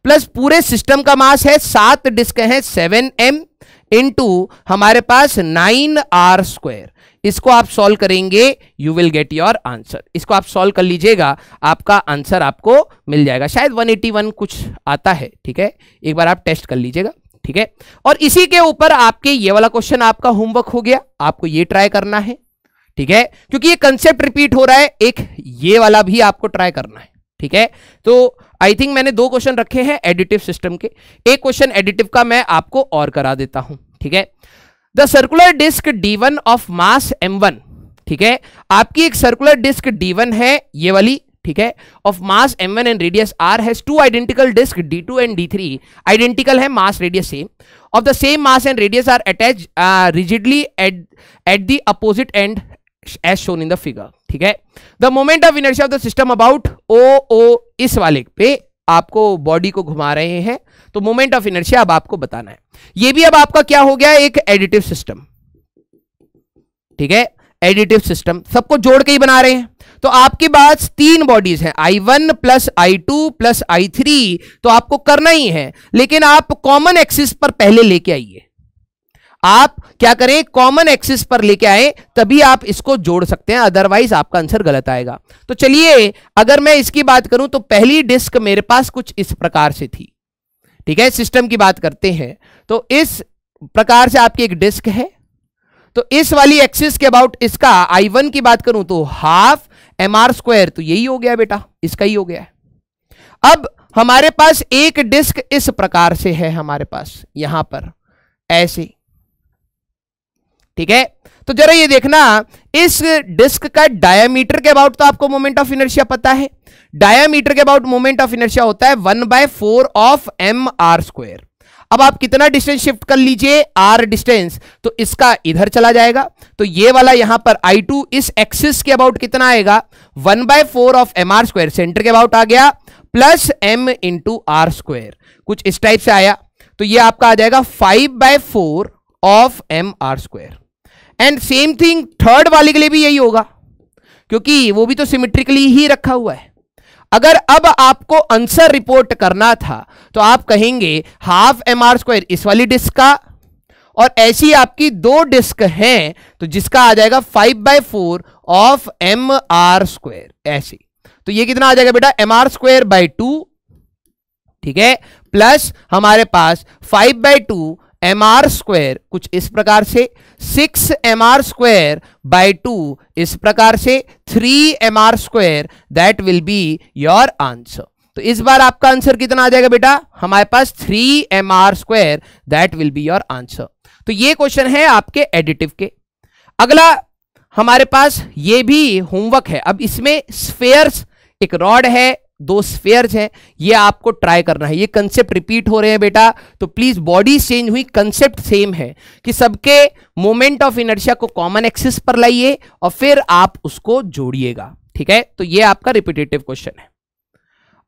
plus पूरे सिस्टम का मास है सात डिस्क है सेवन एम इंटू हमारे पास नाइन आर स्क्वेयर इसको आप सॉल्व करेंगे you will get your answer इसको आप सॉल्व कर लीजिएगा आपका आंसर आपको मिल जाएगा शायद 181 कुछ आता है ठीक है एक बार आप टेस्ट कर लीजिएगा ठीक है और इसी के ऊपर आपके ये वाला क्वेश्चन आपका होमवर्क हो गया आपको ये ट्राई करना है ठीक है क्योंकि ये कंसेप्ट रिपीट हो रहा है एक ये वाला भी आपको ट्राई करना है ठीक है तो आई थिंक मैंने दो क्वेश्चन रखे हैं एडिटिव सिस्टम के एक क्वेश्चन एडिटिव का मैं आपको और करा देता हूं ठीक है the circular disc D one of mass M one ठीक है आपकी एक सर्कुलर डिस्क डी वन है ये वाली ठीक है of mass M one and radius R has two identical disc D two and D three identical है mass radius same of the same mass and radius R attach rigidly at the opposite end as shown in the figure ठीक है the moment of inertia of the system about O O इस वाले पे आपको body को घुमा रहे हैं तो मोमेंट ऑफ इनर्शिया अब आपको बताना है ये भी अब आपका क्या हो गया एक एडिटिव सिस्टम ठीक है एडिटिव सिस्टम सबको जोड़ के ही बना रहे हैं तो आपके पास तीन बॉडीज हैं I one plus I two plus I three तो आपको करना ही है लेकिन आप कॉमन एक्सिस पर पहले लेके आइए आप क्या करें कॉमन एक्सिस पर लेके आए तभी आप इसको जोड़ सकते हैं अदरवाइज आपका आंसर गलत आएगा तो चलिए अगर मैं इसकी बात करूं तो पहली डिस्क मेरे पास कुछ इस प्रकार से थी ठीक है सिस्टम की बात करते हैं तो इस प्रकार से आपकी एक डिस्क है तो इस वाली एक्सिस के अबाउट इसका आई वन की बात करूं तो हाफ एम आर स्क्वायर तो यही हो गया बेटा इसका ही हो गया है अब हमारे पास एक डिस्क इस प्रकार से है हमारे पास यहां पर ऐसे ठीक है तो जरा ये देखना इस डिस्क का डायमीटर के अबाउट तो आपको मोमेंट ऑफ इनर्शिया पता है डायमीटर के अबाउट मोमेंट ऑफ इनर्शिया होता है one by four of M R square अब आप कितना डिस्टेंस शिफ्ट कर लीजिए आर डिस्टेंस तो इसका इधर चला जाएगा तो ये वाला यहां पर आई टू इस एक्सिस के अबाउट कितना आएगा one by four of M R square centre के अबाउट आ गया plus M into R square कुछ इस टाइप से आया तो ये आपका आ जाएगा five by four of M R square and same thing third वाले के लिए भी यही होगा क्योंकि वो भी तो सिमेट्रिकली ही रखा हुआ है अगर अब आपको आंसर रिपोर्ट करना था तो आप कहेंगे हाफ एम आर स्क्वायर इस वाली डिस्क का और ऐसी आपकी दो डिस्क हैं तो जिसका आ जाएगा five by four of M R square ऐसी तो ये कितना आ जाएगा बेटा M R square by two ठीक है प्लस हमारे पास five by two M R square कुछ इस प्रकार से six M R square by two इस प्रकार से three M R square that will be your answer तो इस बार आपका आंसर कितना आ जाएगा बेटा हमारे पास three M R square that will be your answer तो ये क्वेश्चन है आपके एडिटिव के अगला हमारे पास ये भी होमवर्क है अब इसमें स्फेयर्स एक रॉड है दो स्फेयर्स हैं ये आपको ट्राई करना है ये कंसेप्ट रिपीट हो रहे हैं बेटा तो प्लीज़ बॉडी चेंज हुई कंसेप्ट सेम है कि सबके मोमेंट ऑफ इनर्शिया को कॉमन एक्सिस पर लाइए और फिर आप उसको जोड़िएगा ठीक है तो ये आपका रिपीटेटिव क्वेश्चन है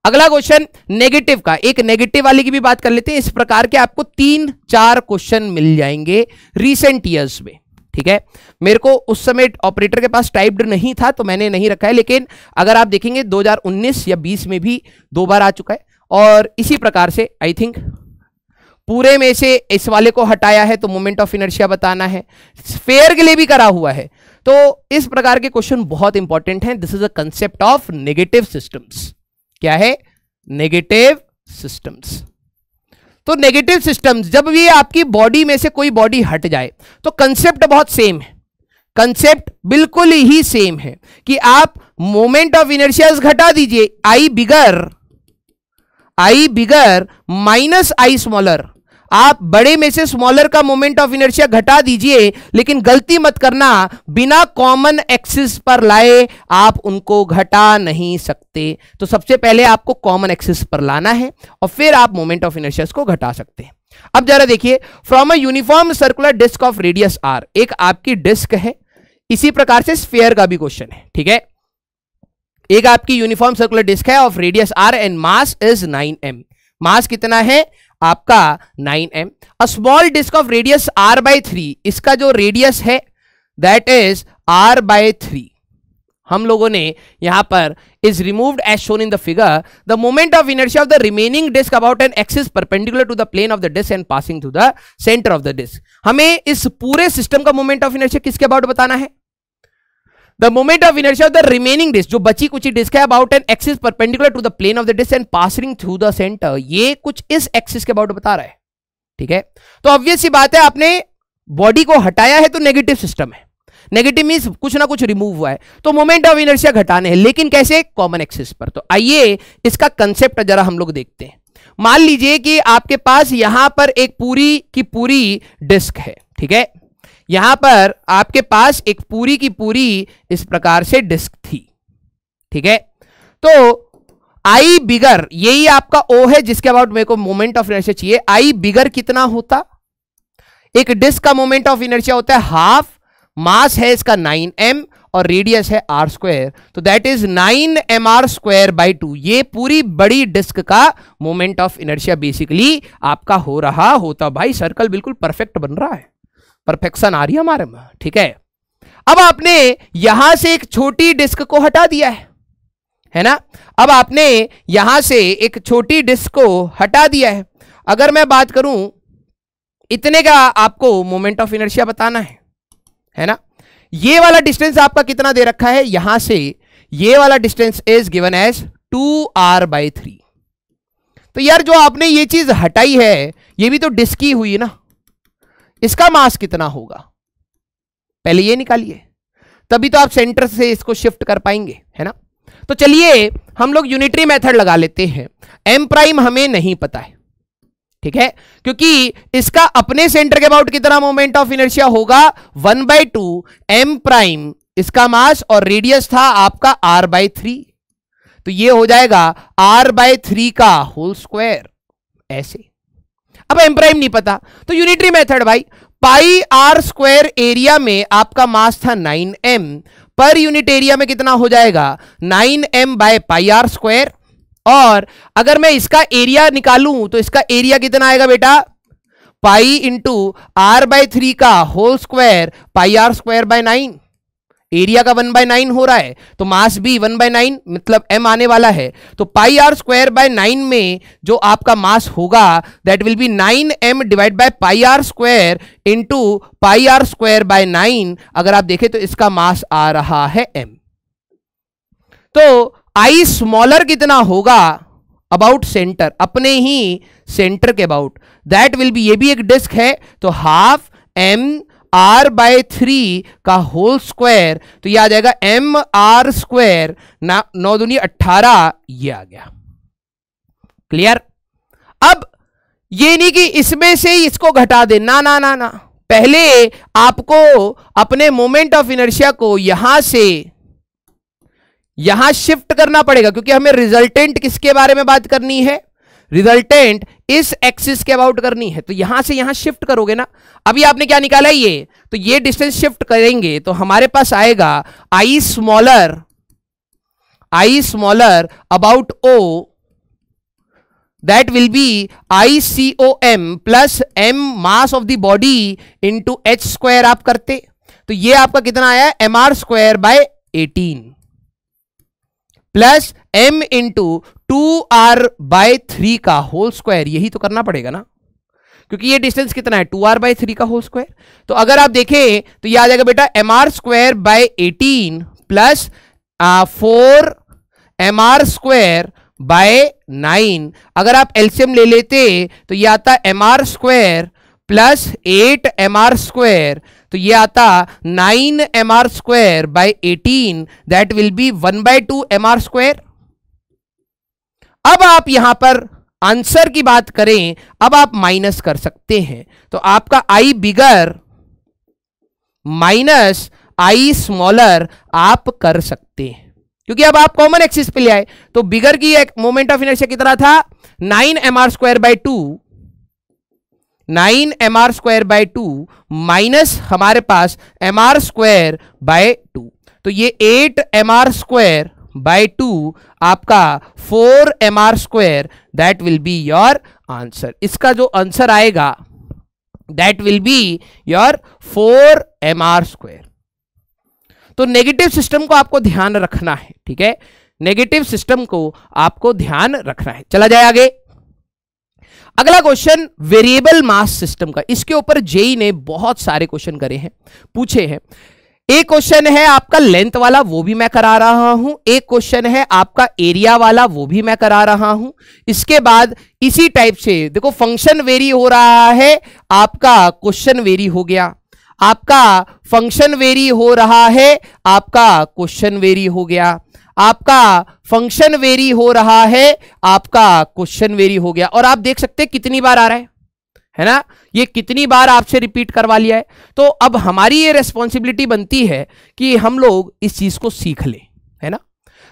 अगला क्वेश्चन नेगेटिव का एक नेगेटिव वाले की भी बात कर लेते हैं इस प्रकार के आपको तीन चार क्वेश्चन मिल जाएंगे रिसेंट ईयर्स में ठीक है मेरे को उस समय ऑपरेटर के पास टाइप्ड नहीं था तो मैंने नहीं रखा है लेकिन अगर आप देखेंगे 2019 या 20 में भी दो बार आ चुका है और इसी प्रकार से आई थिंक पूरे में से इस वाले को हटाया है तो मोमेंट ऑफ इनर्शिया बताना है फेयर के लिए भी करा हुआ है तो इस प्रकार के क्वेश्चन बहुत इंपॉर्टेंट हैं this is a concept of negative systems क्या है नेगेटिव सिस्टम्स तो नेगेटिव सिस्टम्स जब भी आपकी बॉडी में से कोई बॉडी हट जाए तो कंसेप्ट बहुत सेम है कंसेप्ट बिल्कुल ही सेम है कि आप मोमेंट ऑफ इनर्शियाज घटा दीजिए आई बिगर आई बिगर माइनस आई स्मॉलर आप बड़े में से स्मॉलर का मोमेंट ऑफ इनर्शिया घटा दीजिए लेकिन गलती मत करना बिना कॉमन एक्सिस पर लाए आप उनको घटा नहीं सकते तो सबसे पहले आपको कॉमन एक्सिस पर लाना है और फिर आप मोमेंट ऑफ इनर्शिया को घटा सकते हैं अब जरा देखिए from a uniform circular disc of radius R एक आपकी डिस्क है इसी प्रकार से स्फेयर का भी क्वेश्चन है ठीक है एक आपकी यूनिफॉर्म सर्कुलर डिस्क है of radius R and mass is M mass कितना है आपका 9m M a small disc of radius r by three इसका जो रेडियस है that is r by three हम लोगों ने यहां पर is removed as shown in the figure the moment of inertia of the remaining disc about an axis perpendicular to the plane of the disc and passing through the centre of the disc हमें इस पूरे system का moment of inertia किसके about बताना है the moment of inertia of the remaining disc जो बची कुछ डिस्क है about an axis perpendicular to the plane of the disc and passing through the centre ये कुछ इस एक्सिस के अबाउट बता रहा है ठीक है तो ऑब्वियस सी बात है आपने बॉडी को हटाया है तो नेगेटिव सिस्टम है नेगेटिव मीन्स कुछ ना कुछ रिमूव हुआ है तो मोमेंट ऑफ इनर्शिया घटाने हैं लेकिन कैसे कॉमन एक्सिस पर तो आइए इसका कंसेप्ट जरा हम लोग देखते हैं मान लीजिए कि आपके पास यहां पर एक पूरी की पूरी डिस्क है ठीक है यहां पर आपके पास एक पूरी की पूरी इस प्रकार से डिस्क थी ठीक है तो आई बिगर यही आपका ओ है जिसके अबाउट मेरे को मोमेंट ऑफ इनर्शिया चाहिए आई बिगर कितना होता एक डिस्क का मोमेंट ऑफ इनर्शिया होता है हाफ मास है इसका नाइन एम और रेडियस है आर स्क्वायर तो that is nine M R square by two ये पूरी बड़ी डिस्क का मोमेंट ऑफ इनर्शिया बेसिकली आपका हो रहा होता भाई सर्कल बिल्कुल परफेक्ट बन रहा है परफेक्शन आ रही है हमारे में ठीक है अब आपने यहां से एक छोटी डिस्क को हटा दिया है है ना अब आपने यहां से एक छोटी डिस्क को हटा दिया है अगर मैं बात करूं इतने का आपको मोमेंट ऑफ इनर्शिया बताना है है ना ये वाला डिस्टेंस आपका कितना दे रखा है यहां से ये वाला distance is given as two R by three तो यार जो आपने ये चीज हटाई है ये भी तो डिस्क ही हुई ना इसका मास कितना होगा पहले ये निकालिए तभी तो आप सेंटर से इसको शिफ्ट कर पाएंगे है ना तो चलिए हम लोग यूनिटरी मेथड लगा लेते हैं एम प्राइम हमें नहीं पता है ठीक है क्योंकि इसका अपने सेंटर के अबाउट कितना मोमेंट ऑफ इनर्शिया होगा one by two M prime इसका मास और रेडियस था आपका आर बाई थ्री तो ये हो जाएगा आर बाय थ्री का होल स्क्वायर ऐसे अब एम प्राइम नहीं पता तो यूनिटरी मेथड भाई पाई आर स्क्वायर एरिया में आपका मास था 9m पर यूनिट एरिया में कितना हो जाएगा 9m M by pi R square और अगर मैं इसका एरिया निकालूं तो इसका एरिया कितना आएगा बेटा pi into R by three का whole square pi R square by nine area का वन बाय नाइन हो रहा है तो मास भी वन बाय नाइन मतलब एम आने वाला है तो pi R square by nine में जो आपका मास होगा that will be nine M divide by pi R square into pi R square by nine अगर आप देखें तो इसका मास आ रहा है एम तो आई स्मॉलर कितना होगा अबाउट सेंटर अपने ही सेंटर के अबाउट दैट विल बी ये भी एक डिस्क है तो half M R by three का होल स्क्वायर तो ये आ जाएगा एम आर स्क्वायर नौ दुनिया अट्ठारह ये आ गया क्लियर अब ये नहीं कि इसमें से इसको घटा दे ना ना ना ना पहले आपको अपने मोमेंट ऑफ इनर्शिया को यहां से यहां शिफ्ट करना पड़ेगा क्योंकि हमें रिजल्टेंट किसके बारे में बात करनी है रिजल्टेंट इस एक्सिस के अबाउट करनी है तो यहां से यहां शिफ्ट करोगे ना अभी आपने क्या निकाला ये तो ये डिस्टेंस शिफ्ट करेंगे तो हमारे पास आएगा I smaller I smaller about O that will be that will be ICOM plus m mass of the body into H square आप करते तो ये आपका कितना आया M R square by eighteen plus M into two R by three का whole square यही तो करना पड़ेगा ना क्योंकि ये डिस्टेंस कितना है टू आर बाय थ्री का होल स्क्वायर तो अगर आप देखें तो ये आ जाएगा बेटा M R square by eighteen plus four M R square by nine अगर आप एल्शियम ले लेते तो ये आता M R square plus eight M R square तो ये आता nine M R square by eighteen that will be one by two M R square अब आप यहां पर आंसर की बात करें अब आप माइनस कर सकते हैं तो आपका आई बिगर माइनस आई स्मॉलर आप कर सकते हैं क्योंकि अब आप कॉमन एक्सिस पे ले आए तो बिगर की एक मोमेंट ऑफ इनर्शिया कितना था nine M R square by two nine M R square by two minus हमारे पास M R square by two तो ये eight M R square by two आपका four M R square that will be your answer इसका जो answer आएगा that will be your four M R square तो negative system को आपको ध्यान रखना है ठीक है नेगेटिव सिस्टम को आपको ध्यान रखना है चला जाए आगे अगला क्वेश्चन वेरिएबल मास सिस्टम का इसके ऊपर जेई e ने बहुत सारे क्वेश्चन करे हैं पूछे हैं एक क्वेश्चन है आपका लेंथ वाला वो भी मैं करा रहा हूं एक क्वेश्चन है आपका एरिया वाला वो भी मैं करा रहा हूं इसके बाद इसी टाइप से देखो फंक्शन वेरी हो रहा है आपका क्वेश्चन वेरी हो गया आपका फंक्शन वेरी हो रहा है आपका क्वेश्चन वेरी हो गया आपका फंक्शन वेरी हो रहा है आपका क्वेश्चन वेरी हो गया और आप देख सकते हैं कितनी बार आ रहा है है ना ये कितनी बार आपसे रिपीट करवा लिया है तो अब हमारी ये रेस्पॉन्सिबिलिटी बनती है कि हम लोग इस चीज को सीख ले है ना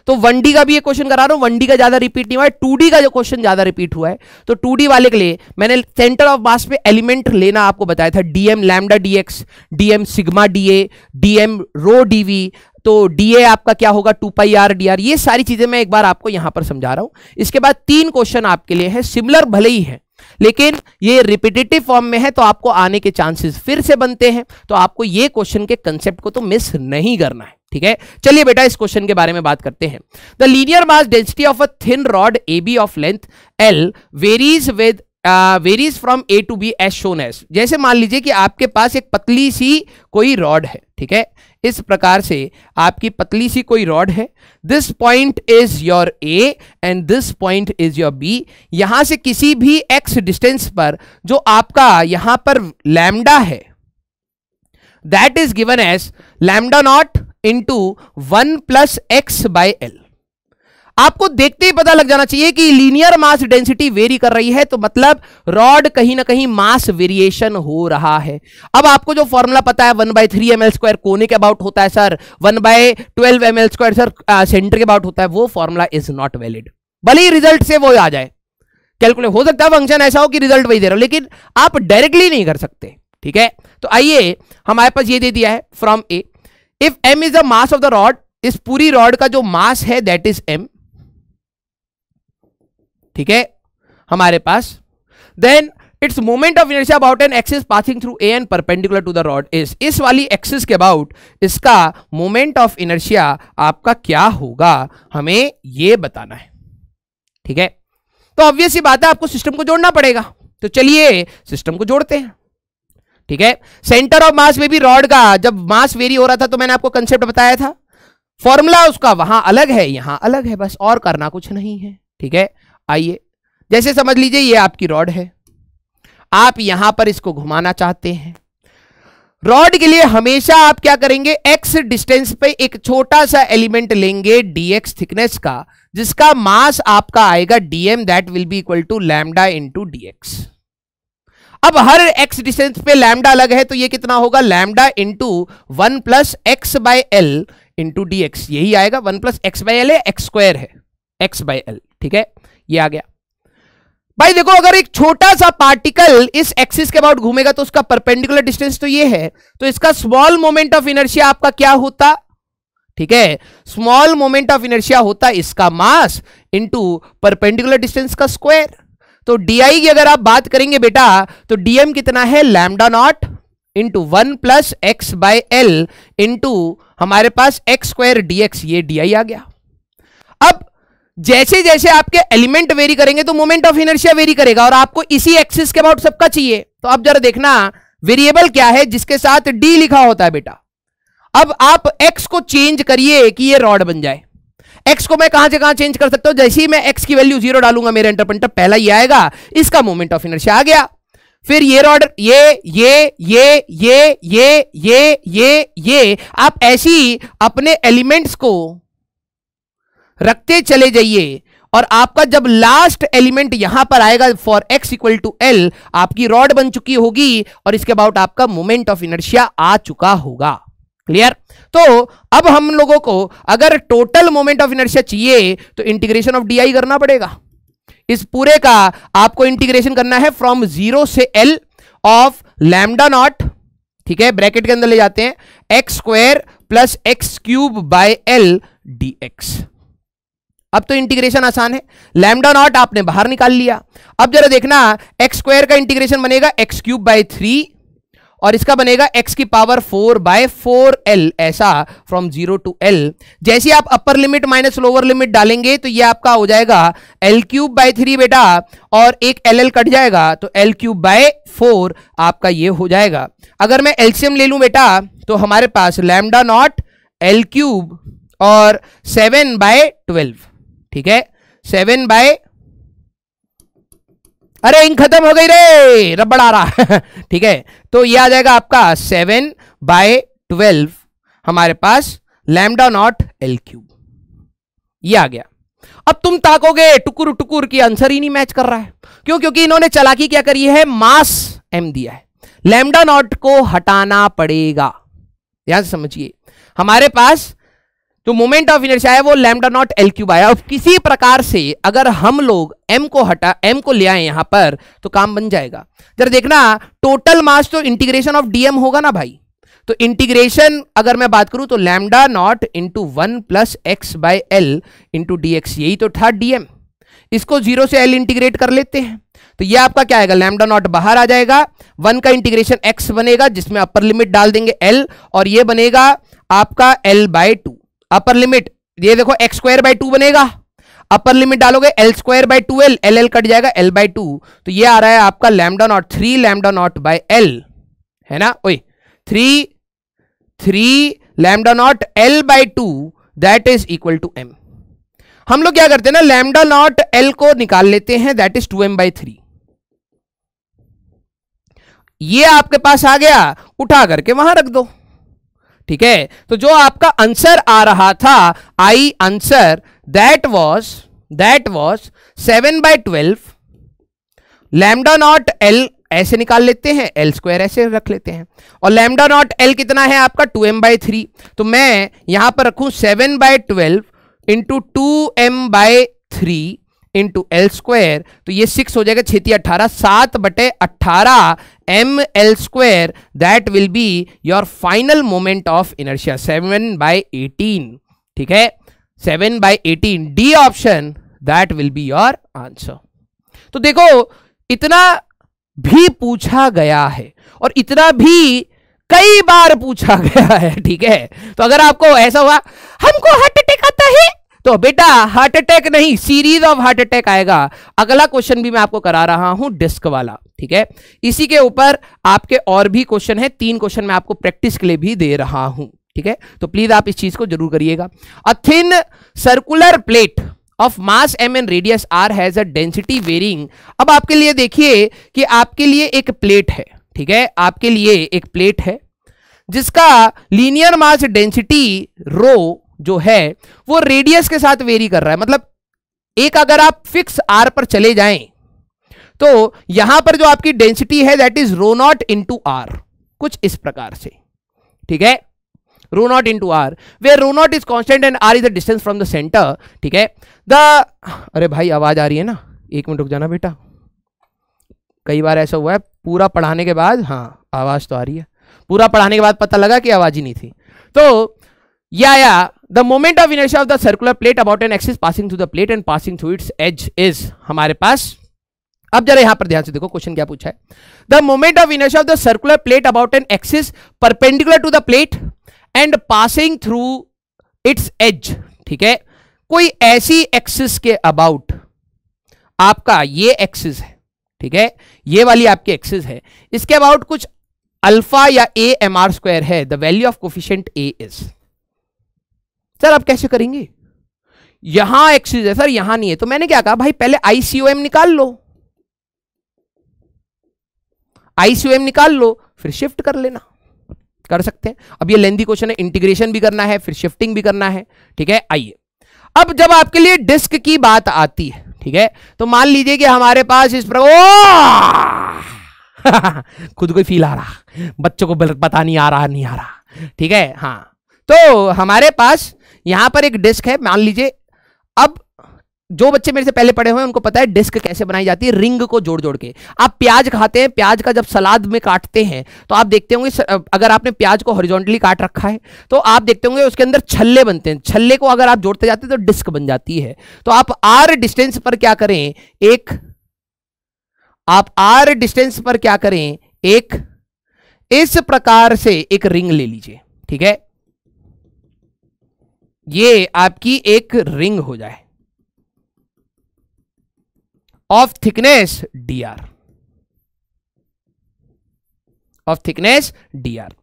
तो वन का भी ये क्वेश्चन करा रहा हूं वन का ज्यादा रिपीट नहीं हुआ है टू का जो क्वेश्चन ज्यादा रिपीट हुआ है तो टू वाले के लिए मैंने सेंटर ऑफ मास पे एलिमेंट लेना आपको बताया था DM lambda DX DM sigma DA DM rho DV तो डीए आपका क्या होगा two pi R D R ये सारी चीजें मैं एक बार आपको यहां पर समझा रहा हूं इसके बाद तीन क्वेश्चन आपके लिए है सिमिलर भले ही है लेकिन ये रिपीटेटिव फॉर्म में है तो आपको आने के चांसेस फिर से बनते हैं तो आपको ये क्वेश्चन के कंसेप्ट को तो मिस नहीं करना है ठीक है चलिए बेटा इस क्वेश्चन के बारे में बात करते हैं the linear mass density of a thin rod A B of length L varies with varies from A to B as shown as जैसे मान लीजिए कि आपके पास एक पतली सी कोई रॉड है ठीक है इस प्रकार से आपकी पतली सी कोई रॉड है this point is your A and this point is your B यहां से किसी भी एक्स डिस्टेंस पर जो आपका यहां पर लैमडा है that is given as lambda not into one plus X by L आपको देखते ही पता लग जाना चाहिए कि लीनियर मास डेंसिटी वेरी कर रही है तो मतलब रॉड कहीं ना कहीं मास वेरिएशन हो रहा है अब आपको जो फॉर्मूला पता है one by three M L square कोने के अबाउट होता है sir one by twelve M L square sir centre के अबाउट होता है वो फॉर्मूला इज नॉट वैलिड भले ही रिजल्ट से वो आ जाए कैलकुलेट हो सकता है फंक्शन ऐसा हो कि रिजल्ट वही दे रहा हो लेकिन आप डायरेक्टली नहीं कर सकते ठीक है तो आइए हमारे पास ये दे दिया है from A if M is the mass of the rod इस पूरी रॉड का जो मास है दैट इज एम ठीक है हमारे पास then its moment of inertia about an axis passing through A and perpendicular to the rod is इस वाली एक्सिस के अबाउट इसका मोमेंट ऑफ इनर्शिया आपका क्या होगा हमें ये बताना है ठीक है तो ऑब्वियस ये बात है आपको सिस्टम को जोड़ना पड़ेगा तो चलिए सिस्टम को जोड़ते हैं ठीक है सेंटर ऑफ मास में भी रॉड का जब मास वेरी हो रहा था तो मैंने आपको कंसेप्ट बताया था फॉर्मूला उसका वहां अलग है यहां अलग है बस और करना कुछ नहीं है ठीक है आइए जैसे समझ लीजिए ये आपकी रॉड है आप यहां पर इसको घुमाना चाहते हैं रॉड के लिए हमेशा आप क्या करेंगे एक्स डिस्टेंस पे एक छोटा सा एलिमेंट लेंगे डीएक्स थिकनेस का जिसका मास आपका आएगा DM that will be equal to lambda into DX अब हर एक्स डिस्टेंस पे लैमडा अलग है तो ये कितना होगा lambda into one plus X by L into DX यही आएगा one plus X by L है एक्स स्क्वायर है एक्स बाय एल ठीक है ये आ गया भाई देखो अगर एक छोटा सा पार्टिकल इस एक्सिस के अबाउट घूमेगा तो उसका परपेंडिकुलर डिस्टेंस तो ये है तो इसका स्मॉल मोमेंट ऑफ इनर्शिया आपका क्या होता ठीक है स्मॉल मोमेंट ऑफ इनर्शिया होता इसका मास इनटू परपेंडिकुलर डिस्टेंस का स्क्वायर तो डी की अगर आप बात करेंगे बेटा तो डीएम कितना है lambda not into one plus X by L into हमारे पास एक्स स्क्वायर डीएक्स ये डी आ गया अब जैसे जैसे आपके एलिमेंट वेरी करेंगे तो मोमेंट ऑफ इनर्शिया वेरी करेगा और आपको इसी एक्सिस के अबाउट सबका चाहिए तो आप जरा देखना वेरिएबल क्या है जिसके साथ डी लिखा होता है बेटा अब आप एक्स को चेंज करिए कि ये रॉड बन जाए एक्स को मैं कहां से कहां चेंज कर सकता हूं जैसे ही मैं एक्स की वैल्यू जीरो डालूंगा मेरे इंटरप्रेंटर पहला ही आएगा इसका मोमेंट ऑफ इनर्शिया आ गया फिर ये रॉड ये ये ये ये ये ये ये ये आप ऐसी अपने एलिमेंट्स को रखते चले जाइए और आपका जब लास्ट एलिमेंट यहां पर आएगा for X equal to L आपकी रॉड बन चुकी होगी और इसके अबाउट आपका मोमेंट ऑफ इनर्शिया आ चुका होगा क्लियर तो अब हम लोगों को अगर टोटल मोमेंट ऑफ इनर्शिया चाहिए तो इंटीग्रेशन ऑफ डीआई करना पड़ेगा इस पूरे का आपको इंटीग्रेशन करना है फ्रॉम जीरो से एल ऑफ लैमडा नॉट ठीक है ब्रैकेट के अंदर ले जाते हैं X square plus X cube by L D X अब तो इंटीग्रेशन आसान है लैमडा नॉट आपने बाहर निकाल लिया अब जरा देखना एक्स स्क्वायर का इंटीग्रेशन बनेगा एक्स क्यूब बाई थ्री और इसका बनेगा x की power four by four L ऐसा फ्रॉम जीरो टू एल जैसे आप upper limit minus lower limit डालेंगे तो ये आपका हो जाएगा एल क्यूब बाय थ्री बेटा और एक एल एल कट जाएगा तो एल क्यूब बाय फोर आपका ये हो जाएगा अगर मैं एल्शियम ले लूं बेटा तो हमारे पास लैमडा नॉट एल क्यूब और सेवन बाय ट्वेल्व ठीक है सेवन बाय अरे इंक खत्म हो गई रे रबड़ आ रहा ठीक है तो ये आ जाएगा आपका सेवन बाय ट्वेल्व हमारे पास लैमडा नॉट एल क्यूब ये आ गया अब तुम ताकोगे टुकुर टुकुर की आंसर ही नहीं मैच कर रहा है क्यों क्योंकि इन्होंने चलाकी क्या करी है मास एम दिया है लैमडा नॉट को हटाना पड़ेगा ध्यान समझिए हमारे पास तो मोमेंट ऑफ इनर्शिया है वो लैमडा नॉट एल क्यूब आया और किसी प्रकार से अगर हम लोग एम को हटा एम को ले आए यहां पर तो काम बन जाएगा जरा देखना टोटल मास तो इंटीग्रेशन ऑफ डीएम होगा ना भाई तो इंटीग्रेशन अगर मैं बात करूं तो lambda not into one plus X by L into D X यही तो था डीएम इसको जीरो से एल इंटीग्रेट कर लेते हैं तो ये आपका क्या आएगा लैमडा नॉट बाहर आ जाएगा वन का इंटीग्रेशन एक्स बनेगा जिसमें अपर लिमिट डाल देंगे एल और ये बनेगा आपका L by two upper limit ये देखो एक्स स्क्वायर बाई टू बनेगा अपर लिमिट डालोगे L square by two L L L cut जाएगा एल बाई टू तो ये आ रहा है आपका lambda naught three lambda naught by L है ना oh three three lambda naught L by two that is equal to M हम लोग क्या करते हैं ना लैमडा नॉट एल को निकाल लेते हैं that is two M by three ये आपके पास आ गया उठा करके वहां रख दो ठीक है तो जो आपका आंसर आ रहा था I answer that was that was seven by twelve lambda naught L ऐसे निकाल लेते हैं एल स्क्वायर ऐसे रख लेते हैं और लैमडा नॉट एल कितना है आपका टू एम बाई थ्री तो मैं यहां पर रखू seven by twelve into two M by three into L square तो ये सिक्स हो जाएगा छेती अट्ठारह सात बटे अट्ठारह M L square that will be your final moment of inertia seven by eighteen ठीक है seven by eighteen D option that will be your answer तो देखो इतना भी पूछा गया है और इतना भी कई बार पूछा गया है ठीक है तो अगर आपको ऐसा हुआ हमको हार्ट अटैक आता है तो बेटा हार्ट अटैक नहीं सीरीज ऑफ हार्ट अटैक आएगा अगला क्वेश्चन भी मैं आपको करा रहा हूं डिस्क वाला ठीक है इसी के ऊपर आपके और भी क्वेश्चन है तीन क्वेश्चन मैं आपको प्रैक्टिस के लिए भी दे रहा हूं ठीक है तो प्लीज आप इस चीज को जरूर करिएगा a thin circular plate of mass M and radius R has a density varying अब आपके लिए देखिए कि आपके लिए एक प्लेट है ठीक है आपके लिए एक प्लेट है जिसका लीनियर मास डेंसिटी रो जो है वो रेडियस के साथ वेरी कर रहा है मतलब एक अगर आप फिक्स आर पर चले जाएं तो यहां पर जो आपकी डेंसिटी है that is rho naught into R कुछ इस प्रकार से ठीक है rho naught into R where rho naught is constant and R is the distance from the centre ठीक है द अरे भाई आवाज आ रही है ना एक मिनट रुक जाना बेटा कई बार ऐसा हुआ है पूरा पढ़ाने के बाद हाँ आवाज तो आ रही है पूरा पढ़ाने के बाद पता लगा कि आवाज ही नहीं थी तो Yeah, yeah. The moment of inertia of the circular plate about an axis passing through the plate and passing through its edge is हमारे पास अब जरा यहां पर ध्यान से देखो क्वेश्चन क्या पूछा है the moment of inertia of the circular plate about an axis perpendicular to the plate and passing through its edge ठीक है कोई ऐसी एक्सिस के अबाउट आपका ये एक्सिस है ठीक है ये वाली आपकी एक्सिस है इसके अबाउट कुछ अल्फा या ए एम आर स्क्वायर है the value of coefficient A is sir आप कैसे करेंगे यहां एक्सिस है सर यहां नहीं है तो मैंने क्या कहा भाई पहले आईसीओएम निकाल लो आईसीओएम निकाल लो फिर शिफ्ट कर लेना कर सकते हैं अब ये लेंदी क्वेश्चन है इंटीग्रेशन भी करना है फिर शिफ्टिंग भी करना है ठीक है आइए अब जब आपके लिए डिस्क की बात आती है ठीक है तो मान लीजिए कि हमारे पास इस प्रकार खुद को फील आ रहा बच्चों को पता नहीं आ रहा नहीं आ रहा ठीक है हाँ तो हमारे पास यहां पर एक डिस्क है मान लीजिए अब जो बच्चे मेरे से पहले पढ़े हुए हैं उनको पता है डिस्क कैसे बनाई जाती है रिंग को जोड़ जोड़ के आप प्याज खाते हैं प्याज का जब सलाद में काटते हैं तो आप देखते होंगे अगर आपने प्याज को हॉरिजॉन्टली काट रखा है तो आप देखते होंगे उसके अंदर छल्ले बनते हैं छल्ले को अगर आप जोड़ते जाते हैं तो डिस्क बन जाती है तो आप आर डिस्टेंस पर क्या करें एक आप आर डिस्टेंस पर क्या करें एक इस प्रकार से एक रिंग ले लीजिए ठीक है ये आपकी एक रिंग हो जाए of thickness D R of thickness D R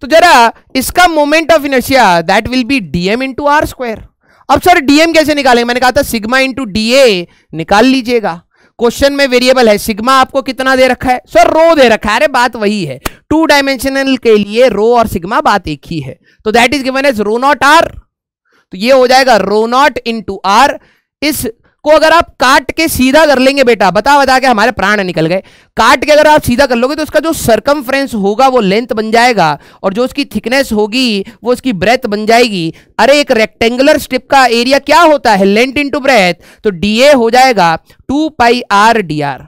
तो जरा इसका moment of inertia that will be DM into R square अब सर डीएम कैसे निकालेंगे मैंने कहा था सिग्मा इंटू ए निकाल लीजिएगा क्वेश्चन में वेरिएबल है सिग्मा आपको कितना दे रखा है सर रो दे रखा है अरे बात वही है टू डायमेंशनल के लिए रो और सिग्मा बात एक ही है तो that is given as rho naught R तो ये हो जाएगा rho naught into R इस को अगर आप काट के सीधा कर लेंगे बेटा बता बता के हमारे प्राण निकल गए काट के अगर आप सीधा कर लोगे तो उसका जो सरकम होगा वो लेंथ बन जाएगा और जो उसकी थिकनेस होगी वो उसकी ब्रेथ बन जाएगी अरे एक रेक्टेंगुलर स्ट्रिप का एरिया क्या होता है लेंथ इनटू ब्रेथ तो डीए हो जाएगा two pi R D R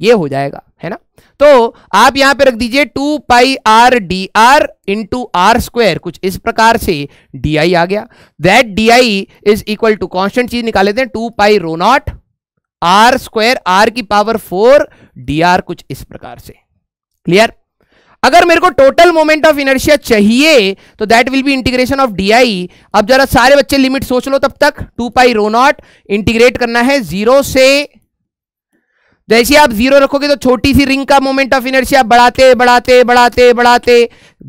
ये हो जाएगा तो आप यहां पे रख दीजिए two pi R D R into R square कुछ इस प्रकार से डी आई आ गया that D I is equal to constant चीज निकाल लेते हैं two pi rho naught R square R की पावर फोर डी आर कुछ इस प्रकार से क्लियर अगर मेरे को टोटल मोमेंट ऑफ इनर्शिया चाहिए तो that will be integration of D I अब जरा सारे बच्चे लिमिट सोच लो तब तक two pi rho naught integrate करना है जीरो से जैसे आप जीरो रखोगे तो छोटी सी रिंग का मोमेंट ऑफ इनर्शिया बढ़ाते बढ़ाते बढ़ाते बढ़ाते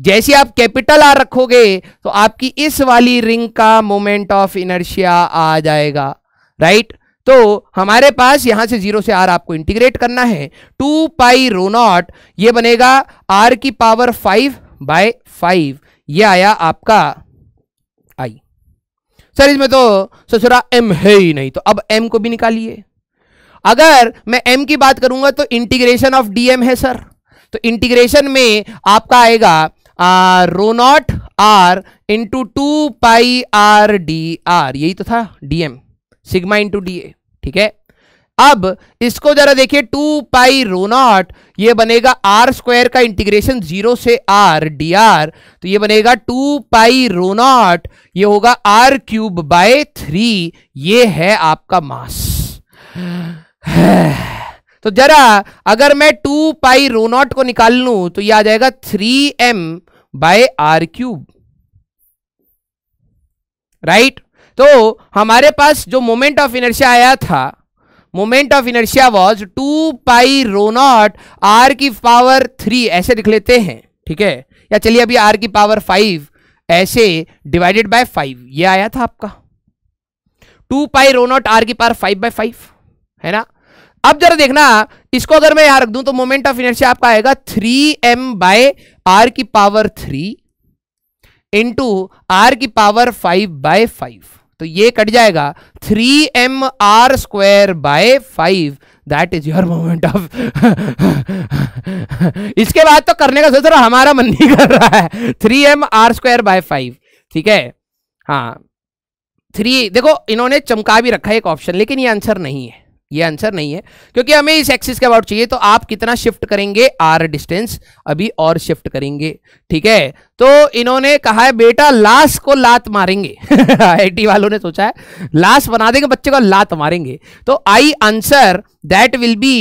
जैसे आप कैपिटल आर रखोगे तो आपकी इस वाली रिंग का मोमेंट ऑफ इनर्शिया आ जाएगा राइट तो हमारे पास यहां से जीरो से आर आपको इंटीग्रेट करना है टू पाई रोनॉट ये बनेगा आर की पावर फाइव बाय फाइव ये आया आपका आई सर इसमें तो ससुरा एम है ही नहीं तो अब एम को भी निकालिए अगर मैं एम की बात करूंगा तो इंटीग्रेशन ऑफ डीएम है सर तो इंटीग्रेशन में आपका आएगा rho naught R into two pi R D R यही तो था DM sigma into D A ठीक है अब इसको जरा देखिए टू पाई रो नॉट ये बनेगा आर स्क्वायर का इंटीग्रेशन जीरो से आर डी आर तो ये बनेगा टू पाई रो नॉट ये होगा आर क्यूब बाय थ्री ये है आपका मास तो जरा अगर मैं टू पाई रो नॉट को निकाल लू तो ये आ जाएगा three M by R cube right तो हमारे पास जो मोमेंट ऑफ इनर्शिया आया था moment of inertia was two pi rho naught R की पावर थ्री ऐसे लिख लेते हैं ठीक है या चलिए अभी आर की पावर फाइव ऐसे डिवाइडेड बाय फाइव ये आया था आपका two pi rho naught R की पावर फाइव बाय फाइव है ना अब जरा देखना इसको अगर मैं यहां रख दूं तो मोमेंट ऑफ इनर्शिया आपका आएगा थ्री एम बाय आर की पावर थ्री इंटू आर की पावर फाइव बाय फाइव तो ये कट जाएगा three M R square by five that is your moment of इसके बाद तो करने का सोच रहा हमारा मन नहीं कर रहा है three M R square by five ठीक है हाँ थ्री देखो इन्होंने चमका भी रखा है एक ऑप्शन लेकिन ये आंसर नहीं है ये आंसर नहीं है क्योंकि हमें इस एक्सिस के अबाउट चाहिए तो आप कितना शिफ्ट करेंगे आर डिस्टेंस अभी और शिफ्ट करेंगे ठीक है तो इन्होंने कहा है बेटा लाश को लात मारेंगे आईटी वालों ने सोचा है लाश बना देंगे बच्चे को लात मारेंगे तो I answer that will be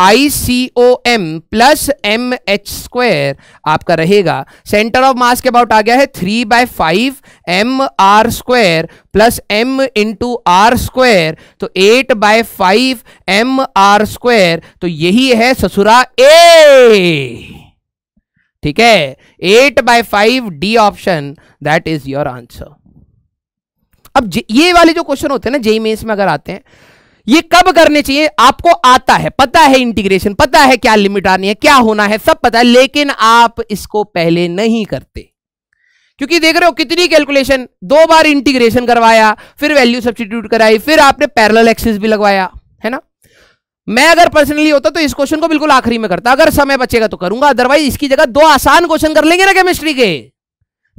I C O M plus M H square आपका रहेगा सेंटर ऑफ मास के अबाउट आ गया है three by five M R square plus M into R square तो eight by five M R square तो यही है ससुरा ए ठीक है eight by five D option that is your answer अब ये वाले जो क्वेश्चन होते हैं ना जेई मेन्स में अगर आते हैं ये कब करने चाहिए आपको आता है पता है इंटीग्रेशन पता है क्या लिमिट आनी है क्या होना है सब पता है लेकिन आप इसको पहले नहीं करते क्योंकि देख रहे हो कितनी कैलकुलेशन दो बार इंटीग्रेशन करवाया फिर वैल्यू सब्सटीट्यूट कराई फिर आपने पैरेलल एक्सिस भी लगवाया मैं अगर पर्सनली होता तो इस क्वेश्चन को बिल्कुल आखिरी में करता अगर समय बचेगा तो करूंगा अदरवाइज इसकी जगह दो आसान क्वेश्चन कर लेंगे ना केमिस्ट्री के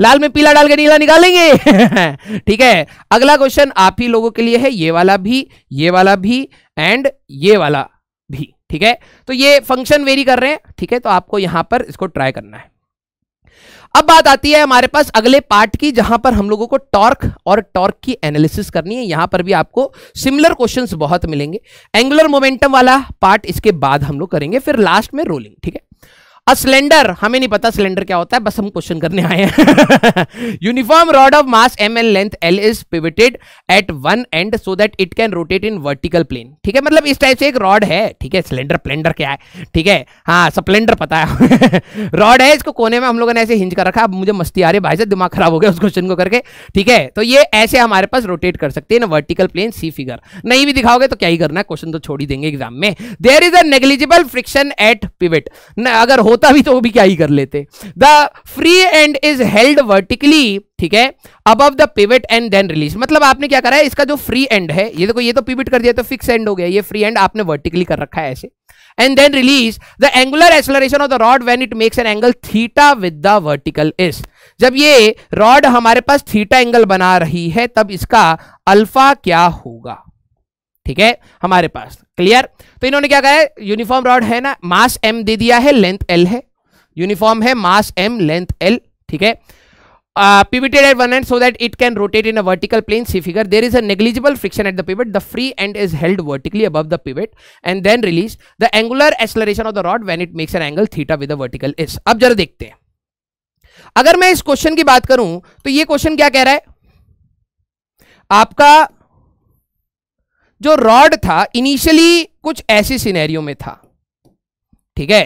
लाल में पीला डाल के नीला निकालेंगे ठीक है अगला क्वेश्चन आप ही लोगों के लिए है ये वाला भी ये वाला भी एंड ये वाला भी ठीक है तो ये फंक्शन वेरी कर रहे हैं ठीक है तो आपको यहां पर इसको ट्राई करना है अब बात आती है हमारे पास अगले पार्ट की जहां पर हम लोगों को टॉर्क और टॉर्क की एनालिसिस करनी है यहां पर भी आपको सिमिलर क्वेश्चंस बहुत मिलेंगे एंगुलर मोमेंटम वाला पार्ट इसके बाद हम लोग करेंगे फिर लास्ट में रोलिंग ठीक है अ सिलेंडर हमें नहीं पता सिलेंडर क्या होता है बस हम क्वेश्चन करने आए हैं uniform rod of mass M L length L is pivoted at one end so that it can rotate in vertical plane ठीक है मतलब इस टाइप से एक रॉड है ठीक है सिलेंडर प्लेंडर क्या है ठीक है हाँ स्प्लेंडर पता है रॉड है इसको कोने में हम लोगों ने ऐसे हिंज कर रखा अब मुझे मस्ती आ रही भाई से दिमाग खराब हो गया उस क्वेश्चन को करके ठीक है तो ये ऐसे हमारे पास रोटेट कर सकते हैं ना वर्टिकल प्लेन सी फिगर नहीं भी दिखाओगे तो क्या ही करना है क्वेश्चन तो छोड़ ही देंगे एग्जाम में there is a negligible friction at pivot अगर हो होता भी तो भी क्या ही कर लेते the free end is held vertically ठीक है अब the pivot end then release मतलब आपने क्या करा है इसका जो फ्री एंड है ये देखो ये तो पिवट कर दिया तो फिक्स एंड हो गया ये फ्री एंड आपने वर्टिकली कर रखा है ऐसे and then release the angular acceleration of the rod when it makes an angle theta with the vertical is जब ये रॉड हमारे पास थीटा एंगल बना रही है तब इसका अल्फा क्या होगा ठीक है हमारे पास क्लियर तो इन्होंने क्या कहा यूनिफॉर्म रॉड है ना मास एम दे दिया है लेंथ एल है यूनिफॉर्म है मास एम लेंथ एल ठीक है pivoted at one end so that it can rotate in a vertical plane see figure there is a friction at the pivot the free end is held vertically अब the pivot end then release the angular acceleration of the rod when it makes an angle theta with vertical is अब जरा देखते हैं अगर मैं इस question की बात करूं तो यह क्वेश्चन क्या कह रहा है आपका जो रॉड था इनिशियली कुछ ऐसे सिनेरियो में था ठीक है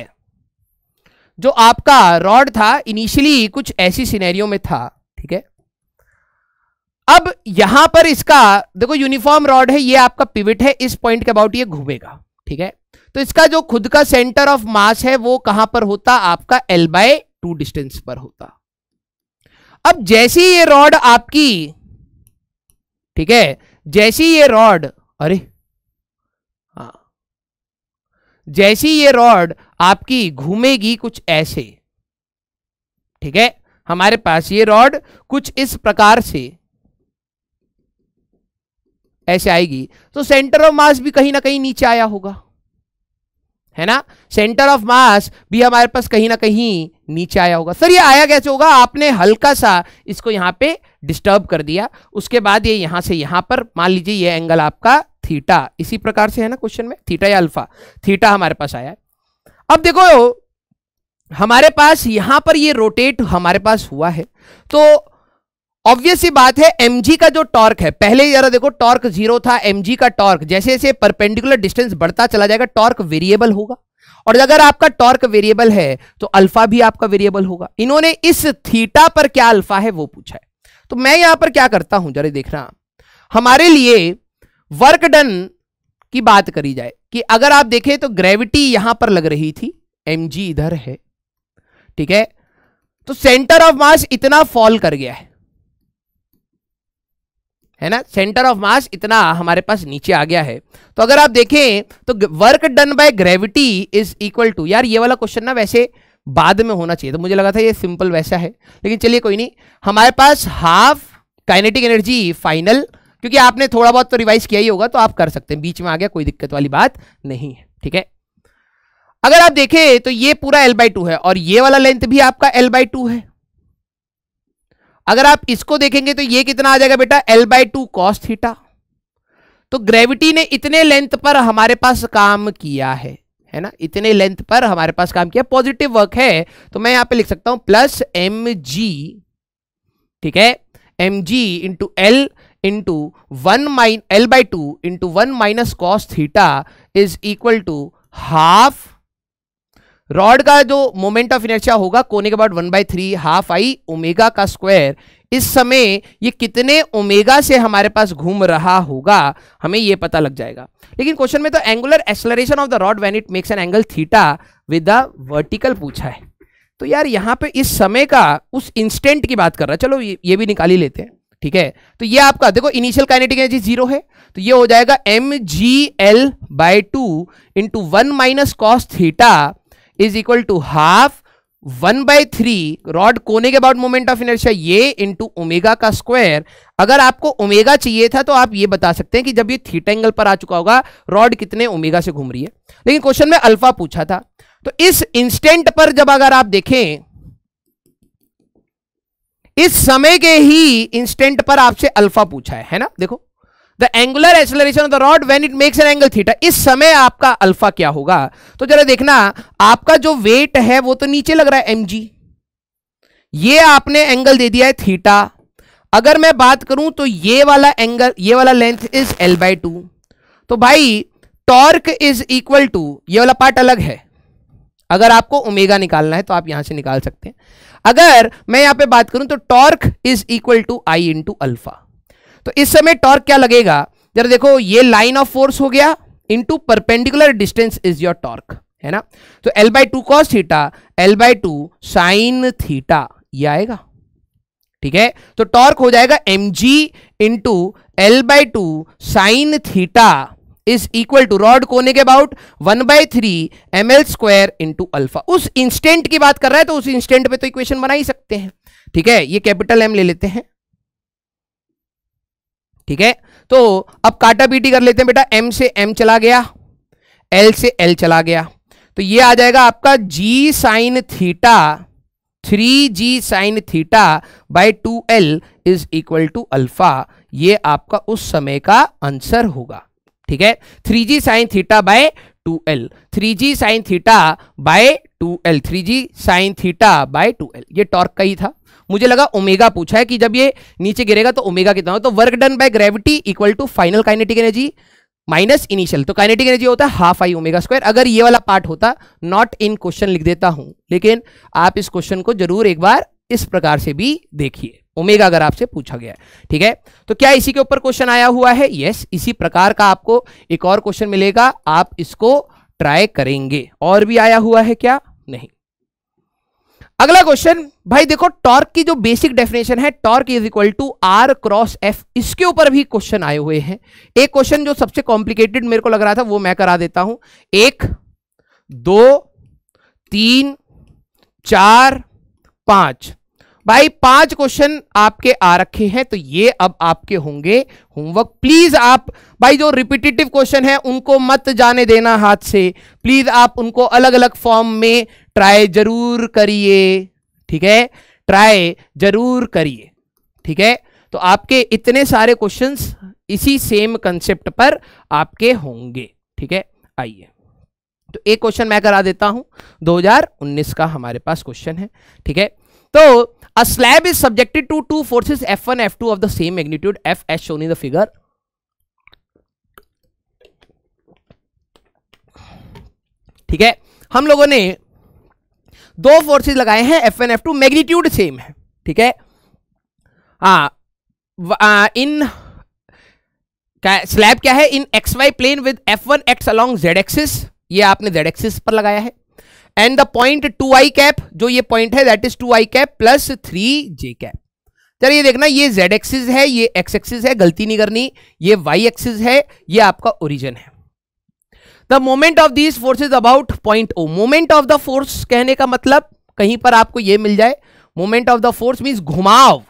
जो आपका रॉड था इनिशियली कुछ ऐसी सिनेरियो में था ठीक है अब यहां पर इसका देखो यूनिफॉर्म रॉड है ये आपका पिविट है इस पॉइंट के अबाउट ये घूमेगा ठीक है तो इसका जो खुद का सेंटर ऑफ मास है वो कहां पर होता आपका एल बाय टू डिस्टेंस पर होता अब जैसी ये रॉड आपकी ठीक है जैसी ये रॉड अरे हाँ जैसी ये रॉड आपकी घूमेगी कुछ ऐसे ठीक है हमारे पास ये रॉड कुछ इस प्रकार से ऐसे आएगी तो सेंटर ऑफ मास भी कहीं ना कहीं नीचे आया होगा है ना सेंटर ऑफ मास भी हमारे पास कहीं ना कहीं नीचे आया होगा सर ये आया कैसे होगा आपने हल्का सा इसको यहां पे डिस्टर्ब कर दिया उसके बाद ये यहाँ से यहाँ पर मान लीजिए ये एंगल आपका थीटा इसी प्रकार से है ना क्वेश्चन में थीटा या अल्फा थीटा हमारे पास आया है अब देखो हमारे पास यहां पर ये रोटेट हमारे पास हुआ है तो ऑब्वियस ही बात है एम का जो टॉर्क है पहले जरा देखो टॉर्क जीरो था एम का टॉर्क जैसे जैसे परपेंडिकुलर डिस्टेंस बढ़ता चला जाएगा टॉर्क वेरिएबल होगा और अगर आपका टॉर्क वेरिएबल है तो अल्फा भी आपका वेरिएबल होगा इन्होंने इस थीटा पर क्या अल्फा है वो पूछा है तो मैं यहां पर क्या करता हूं जरा देखना हमारे लिए वर्क डन की बात करी जाए कि अगर आप देखें तो ग्रेविटी यहां पर लग रही थी एम इधर है ठीक है तो सेंटर ऑफ मास इतना फॉल कर गया है है ना सेंटर ऑफ मास इतना हमारे पास नीचे आ गया है तो अगर आप देखें तो work done by gravity is equal to यार ये वाला क्वेश्चन ना वैसे बाद में होना चाहिए तो मुझे लगा था ये सिंपल वैसा है लेकिन चलिए कोई नहीं हमारे पास हाफ काइनेटिक एनर्जी फाइनल क्योंकि आपने थोड़ा बहुत तो रिवाइज किया ही होगा तो आप कर सकते हैं बीच में आ गया कोई दिक्कत वाली बात नहीं है ठीक है अगर आप देखें तो ये पूरा एल बाई है और ये वाला लेंथ भी आपका एल बाई है अगर आप इसको देखेंगे तो ये कितना आ जाएगा बेटा एल बाई टू कॉस्थीटा तो ग्रेविटी ने इतने लेंथ पर हमारे पास काम किया है है ना इतने लेंथ पर हमारे पास काम किया पॉजिटिव वर्क है तो मैं यहां पे लिख सकता हूं प्लस एम जी ठीक है M G into L into one minus L by two into one minus cos theta is equal to half rod का जो मोमेंट ऑफ इनर्शिया होगा कोने के बाद one by three half I omega का square इस समय ये कितने ओमेगा से हमारे पास घूम रहा होगा हमें ये पता लग जाएगा लेकिन क्वेश्चन में तो angular acceleration of the rod when it makes an angle theta with the vertical पूछा है तो यार यहां पे इस समय का उस इंस्टेंट की बात कर रहा है चलो ये, ये भी निकाल ही लेते हैं ठीक है तो ये आपका देखो इनिशियल काइनेटिक एनर्जी जीरो है तो ये हो जाएगा M G L by two into one minus cos theta is equal to half one by three rod कोने के अबाउट मोमेंट ऑफ इनर्शिया ये इंटू ओमेगा का स्क्वायर अगर आपको ओमेगा चाहिए था तो आप ये बता सकते हैं कि जब ये थीटा एंगल पर आ चुका होगा रॉड कितने ओमेगा से घूम रही है लेकिन क्वेश्चन में अल्फा पूछा था तो इस इंस्टेंट पर जब अगर आप देखें इस समय के ही इंस्टेंट पर आपसे अल्फा पूछा है है ना देखो the angular acceleration of the rod when it makes an angle theta इस समय आपका अल्फा क्या होगा तो जरा देखना आपका जो वेट है वो तो नीचे लग रहा है एम ये आपने एंगल दे दिया है थीटा अगर मैं बात करूं तो ये वाला एंगल ये वाला length is L by two तो भाई टॉर्क इज इक्वल टू ये वाला पार्ट अलग है अगर आपको ओमेगा निकालना है तो आप यहां से निकाल सकते हैं अगर मैं यहां पे बात करूं तो torque is equal to I into alpha तो इस समय टॉर्क क्या लगेगा जरा देखो ये लाइन ऑफ फोर्स हो गया into perpendicular distance is your torque है ना तो L by two cos theta L by two sine theta ये आएगा ठीक है तो टॉर्क हो जाएगा M G into L by two sine theta is equal to rod कोने के about one by three M L square into alpha उस इंस्टेंट की बात कर रहा है तो उस इंस्टेंट पे तो इक्वेशन बना ही सकते हैं ठीक है ये कैपिटल एम ले लेते हैं ठीक है तो अब काटा पीटी कर लेते हैं बेटा एम से एम चला गया एल से एल चला गया तो ये आ जाएगा आपका G sine theta three G sine theta by two L is equal to alpha ये आपका उस समय का आंसर होगा ठीक है three G sine theta by two L three G sine theta by two L three G sine theta by two L ये torque का ही था मुझे लगा ओमेगा पूछा है कि जब ये नीचे गिरेगा तो ओमेगा कितना हो तो work done by gravity equal to final kinetic energy minus initial तो काइनेटिक एनर्जी होता है हाफ आई ओमेगा स्क्वायर अगर ये वाला पार्ट होता नॉट इन क्वेश्चन लिख देता हूं लेकिन आप इस क्वेश्चन को जरूर एक बार इस प्रकार से भी देखिए ओमेगा अगर आपसे पूछा गया है ठीक है तो क्या इसी के ऊपर क्वेश्चन आया हुआ है यस yes, इसी प्रकार का आपको एक और क्वेश्चन मिलेगा आप इसको ट्राई करेंगे और भी आया हुआ है क्या नहीं अगला क्वेश्चन भाई देखो टॉर्क की जो बेसिक डेफिनेशन है torque is equal to R cross F इसके ऊपर भी क्वेश्चन आए हुए हैं एक क्वेश्चन जो सबसे कॉम्प्लिकेटेड मेरे को लग रहा था वो मैं करा देता हूं एक दो तीन चार पांच भाई पांच क्वेश्चन आपके आ रखे हैं तो ये अब आपके होंगे होमवर्क प्लीज आप भाई जो रिपीटेटिव क्वेश्चन है उनको मत जाने देना हाथ से प्लीज आप उनको अलग अलग फॉर्म में ट्राई जरूर करिए ठीक है ट्राई जरूर करिए ठीक है तो आपके इतने सारे क्वेश्चंस इसी सेम कंसेप्ट पर आपके होंगे ठीक है आइए तो एक क्वेश्चन मैं करा देता हूं 2019 का हमारे पास क्वेश्चन है ठीक है तो a slab is subjected to two forces F1 F2 of the same magnitude F as shown in the figure ठीक है हम लोगों ने दो फोर्सेज लगाए हैं F and F two magnitude same है ठीक है हाँ इन स्लैब क्या है in X Y plane with F one acts along Z axis ये आपने जेड एक्सिस पर लगाया है and the point two I cap जो ये पॉइंट है that is two I cap plus three J cap sir ये देखना ये जेड एक्सिस है ये एक्स एक्सिस है गलती नहीं करनी ये वाई एक्सिस है ये आपका ओरिजिन है the moment of these is about point O moment of the force कहने का मतलब कहीं पर आपको यह मिल जाए moment of the force mean घुमाव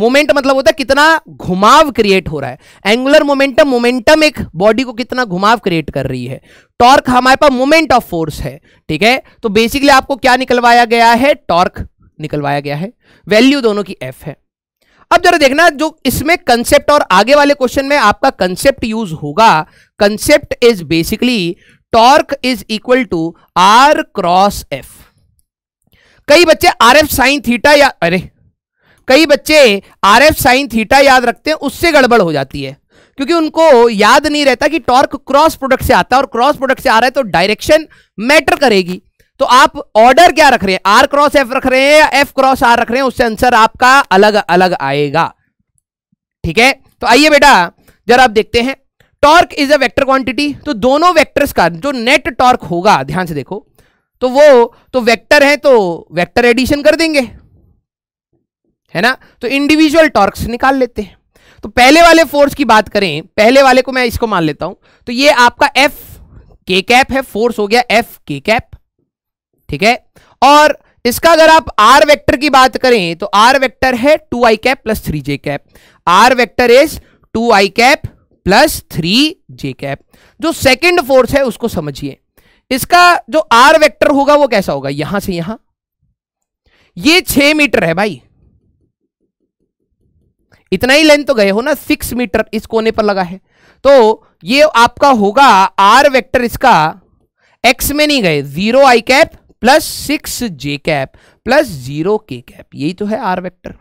मोमेंट मतलब होता है कितना घुमाव क्रिएट हो रहा है एंगुलर मोमेंटम मोमेंटम एक बॉडी को कितना घुमाव क्रिएट कर रही है टॉर्क हमारे पास मोमेंट ऑफ फोर्स है ठीक है तो बेसिकली आपको क्या निकलवाया गया है टॉर्क निकलवाया गया है वैल्यू दोनों की एफ है अब जरा देखना जो इसमें कंसेप्ट और आगे वाले क्वेश्चन में आपका कंसेप्ट यूज होगा concept is basically torque is equal to R cross F कई बच्चे आर एफ साइन थीटा या अरे कई बच्चे आर एफ साइन थीटा याद रखते हैं उससे गड़बड़ हो जाती है क्योंकि उनको याद नहीं रहता कि टॉर्क क्रॉस प्रोडक्ट से आता है और क्रॉस प्रोडक्ट से आ रहा है तो डायरेक्शन मैटर करेगी तो आप ऑर्डर क्या रख रहे हैं आर क्रॉस एफ रख रहे हैं या एफ क्रॉस आर रख रहे हैं उससे आंसर आपका अलग अलग आएगा ठीक है तो आइए बेटा जरा आप देखते हैं torque is a vector quantity तो दोनों वेक्टर्स का जो नेट टॉर्क होगा ध्यान से देखो तो वो तो वेक्टर है तो वेक्टर एडिशन कर देंगे है ना तो इंडिविजुअल टॉर्क्स निकाल लेते हैं तो पहले वाले फोर्स की बात करें पहले वाले को मैं इसको मान लेता हूं तो ये आपका एफ के कैप है फोर्स हो गया एफ के कैप ठीक है और इसका अगर आप आर वेक्टर की बात करें तो आर वेक्टर है two I cap plus three J cap R vector is two I cap plus three J cap जो सेकेंड फोर्स है उसको समझिए इसका जो आर वेक्टर होगा वो कैसा होगा यहां से यहां ये छह मीटर है भाई इतना ही लेंथ तो गए हो ना सिक्स मीटर इस कोने पर लगा है तो ये आपका होगा आर वेक्टर इसका एक्स में नहीं गए zero I cap plus six J cap plus zero K cap यही तो है आर वेक्टर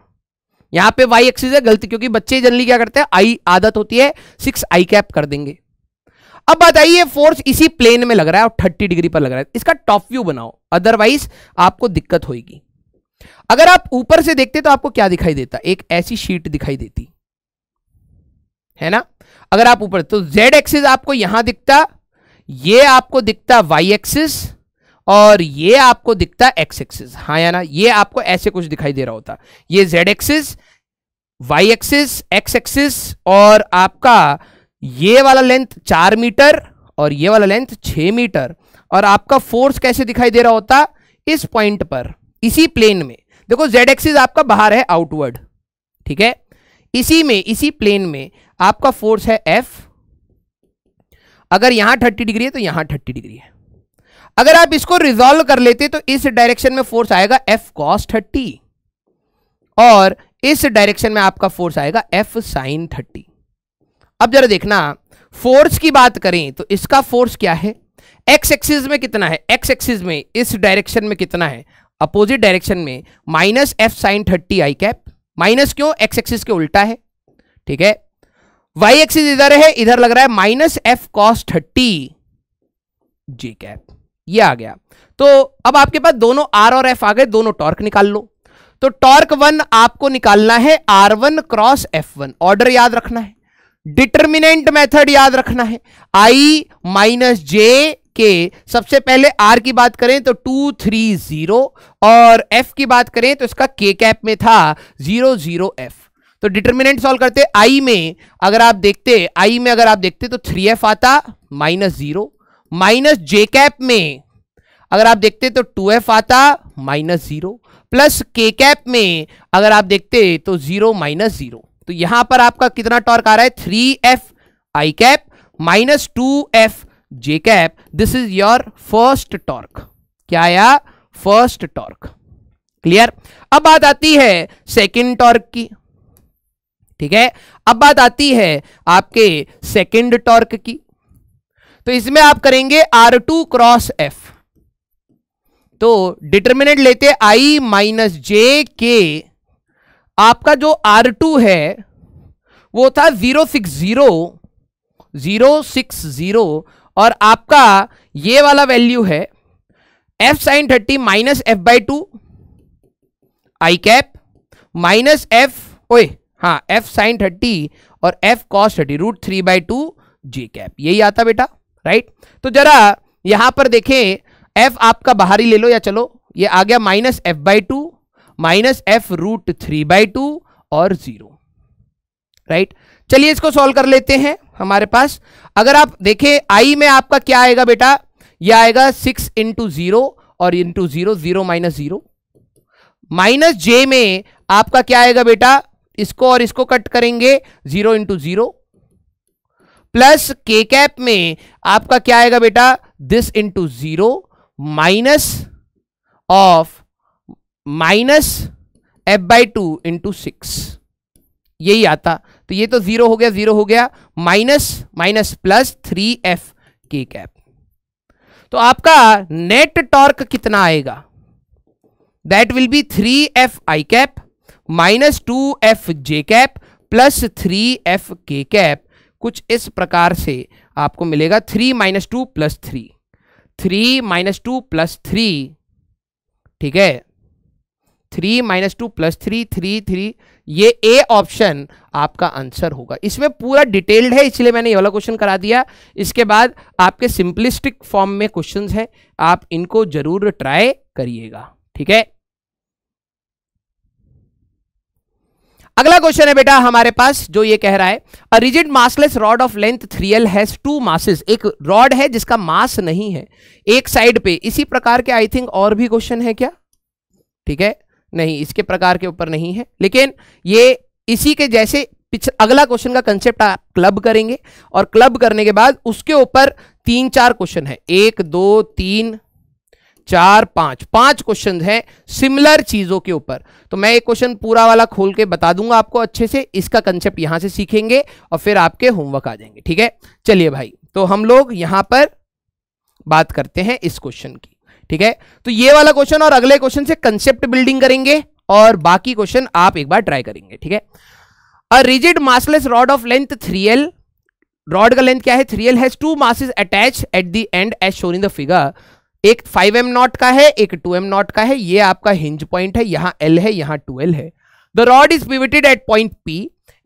यहां पे वाई एक्सिस है गलती क्योंकि बच्चे जनरली क्या करते हैं आई आदत होती है सिक्स आई कैप कर देंगे अब बताइए फोर्स इसी प्लेन में लग रहा है और थर्टी डिग्री पर लग रहा है इसका टॉप व्यू बनाओ अदरवाइज आपको दिक्कत होगी अगर आप ऊपर से देखते तो आपको क्या दिखाई देता एक ऐसी शीट दिखाई देती है ना अगर आप ऊपर तो जेड एक्सिस आपको यहां दिखता ये आपको दिखता वाई एक्सिस और ये आपको दिखता है एक्स एक्सिस हाँ या ना ये आपको ऐसे कुछ दिखाई दे रहा होता ये Z axis Y axis X axis और आपका ये वाला लेंथ चार मीटर और ये वाला लेंथ छ मीटर और आपका फोर्स कैसे दिखाई दे रहा होता इस पॉइंट पर इसी प्लेन में देखो जेड एक्सिस आपका बाहर है आउटवर्ड ठीक है इसी में इसी प्लेन में आपका फोर्स है एफ अगर यहां 30 डिग्री है तो यहां 30 डिग्री है अगर आप इसको रिजोल्व कर लेते तो इस डायरेक्शन में फोर्स आएगा एफ कॉस थर्टी और इस डायरेक्शन में आपका फोर्स आएगा एफ साइन थर्टी अब जरा देखना फोर्स की बात करें तो इसका फोर्स क्या है एक्स एक्सिस में कितना है एक्स एक्सिस में इस डायरेक्शन में कितना है अपोजिट डायरेक्शन में minus F sine thirty I cap minus क्यों एक्स एक्सिस के उल्टा है ठीक है वाई एक्सिस इधर है इधर लग रहा है minus F cos thirty J cap ये आ गया तो अब आपके पास दोनों आर और एफ आ गए दोनों टॉर्क निकाल लो तो टॉर्क वन आपको निकालना है R one cross F one order याद रखना है डिटर्मिनेंट मेथड याद रखना है आई माइनस जे के सबसे पहले आर की बात करें तो टू थ्री जीरो और एफ की बात करें तो इसका के कैप में था जीरो जीरो एफ तो डिटर्मिनेंट सॉल्व करते आई में अगर आप देखते आई में अगर आप देखते तो थ्री एफ आता minus zero minus J cap में अगर आप देखते तो टू एफ आता minus zero plus K cap में अगर आप देखते तो जीरो माइनस जीरो तो यहां पर आपका कितना टॉर्क आ रहा है three F I cap minus two F J cap this is your first torque क्या आया फर्स्ट टॉर्क क्लियर अब बात आती है सेकंड टॉर्क की ठीक है अब बात आती है आपके सेकंड टॉर्क की तो इसमें आप करेंगे आर टू क्रॉस एफ तो डिटर्मिनेंट लेते आई माइनस जे के आपका जो आर टू है वो था zero six zero zero six zero और आपका ये वाला वैल्यू है F sine thirty minus F by two I cap minus F ओए हाँ एफ साइन थर्टी और F cos thirty root three by two J cap यही आता बेटा राइट तो जरा यहां पर देखें एफ आपका बाहरी ले लो या चलो ये आ गया minus F by two minus F root three by two और जीरो राइट चलिए इसको सॉल्व कर लेते हैं हमारे पास अगर आप देखें आई में आपका क्या आएगा बेटा यह आएगा सिक्स इंटू जीरो और into zero zero minus zero minus J में आपका क्या आएगा बेटा इसको और इसको कट करेंगे zero into zero plus K cap में आपका क्या आएगा बेटा this into zero minus of minus F by two into six यही आता तो ये तो जीरो हो गया जीरो हो गया minus minus plus three F K cap तो आपका नेट टॉर्क कितना आएगा that will be three F I cap minus two F J cap plus three F K cap कुछ इस प्रकार से आपको मिलेगा three minus two plus three three minus two plus three ठीक है three minus two plus three three three ये A option आपका आंसर होगा इसमें पूरा डिटेल्ड है इसलिए मैंने ये वाला क्वेश्चन करा दिया इसके बाद आपके सिंपलिस्टिक फॉर्म में क्वेश्चंस हैं आप इनको जरूर ट्राई करिएगा ठीक है अगला क्वेश्चन है बेटा हमारे पास जो ये कह रहा है a rigid massless rod of length three L has two masses एक रॉड है जिसका मास नहीं है एक साइड पे इसी प्रकार के आई थिंक और भी क्वेश्चन है क्या ठीक है नहीं इसके प्रकार के ऊपर नहीं है लेकिन ये इसी के जैसे अगला क्वेश्चन का कंसेप्ट आप क्लब करेंगे और क्लब करने के बाद उसके ऊपर तीन चार क्वेश्चन है एक दो तीन चार पांच पांच क्वेश्चन हैं सिमिलर चीजों के ऊपर तो मैं एक क्वेश्चन पूरा वाला खोल के बता दूंगा आपको अच्छे से इसका कंसेप्ट यहां से सीखेंगे और फिर आपके होमवर्क आ जाएंगे ठीक है चलिए भाई तो हम लोग यहां पर बात करते हैं इस क्वेश्चन की ठीक है तो ये वाला क्वेश्चन और अगले क्वेश्चन से कंसेप्ट बिल्डिंग करेंगे और बाकी क्वेश्चन आप एक बार ट्राई करेंगे ठीक है a rigid massless rod of length three L rod का लेंथ क्या है three L has two masses attach at the end as shown in the figure एक 5m नॉट का है एक 2m नॉट का है ये आपका हिंज पॉइंट है यहां L है यहाँ 2L है the rod is pivoted at point P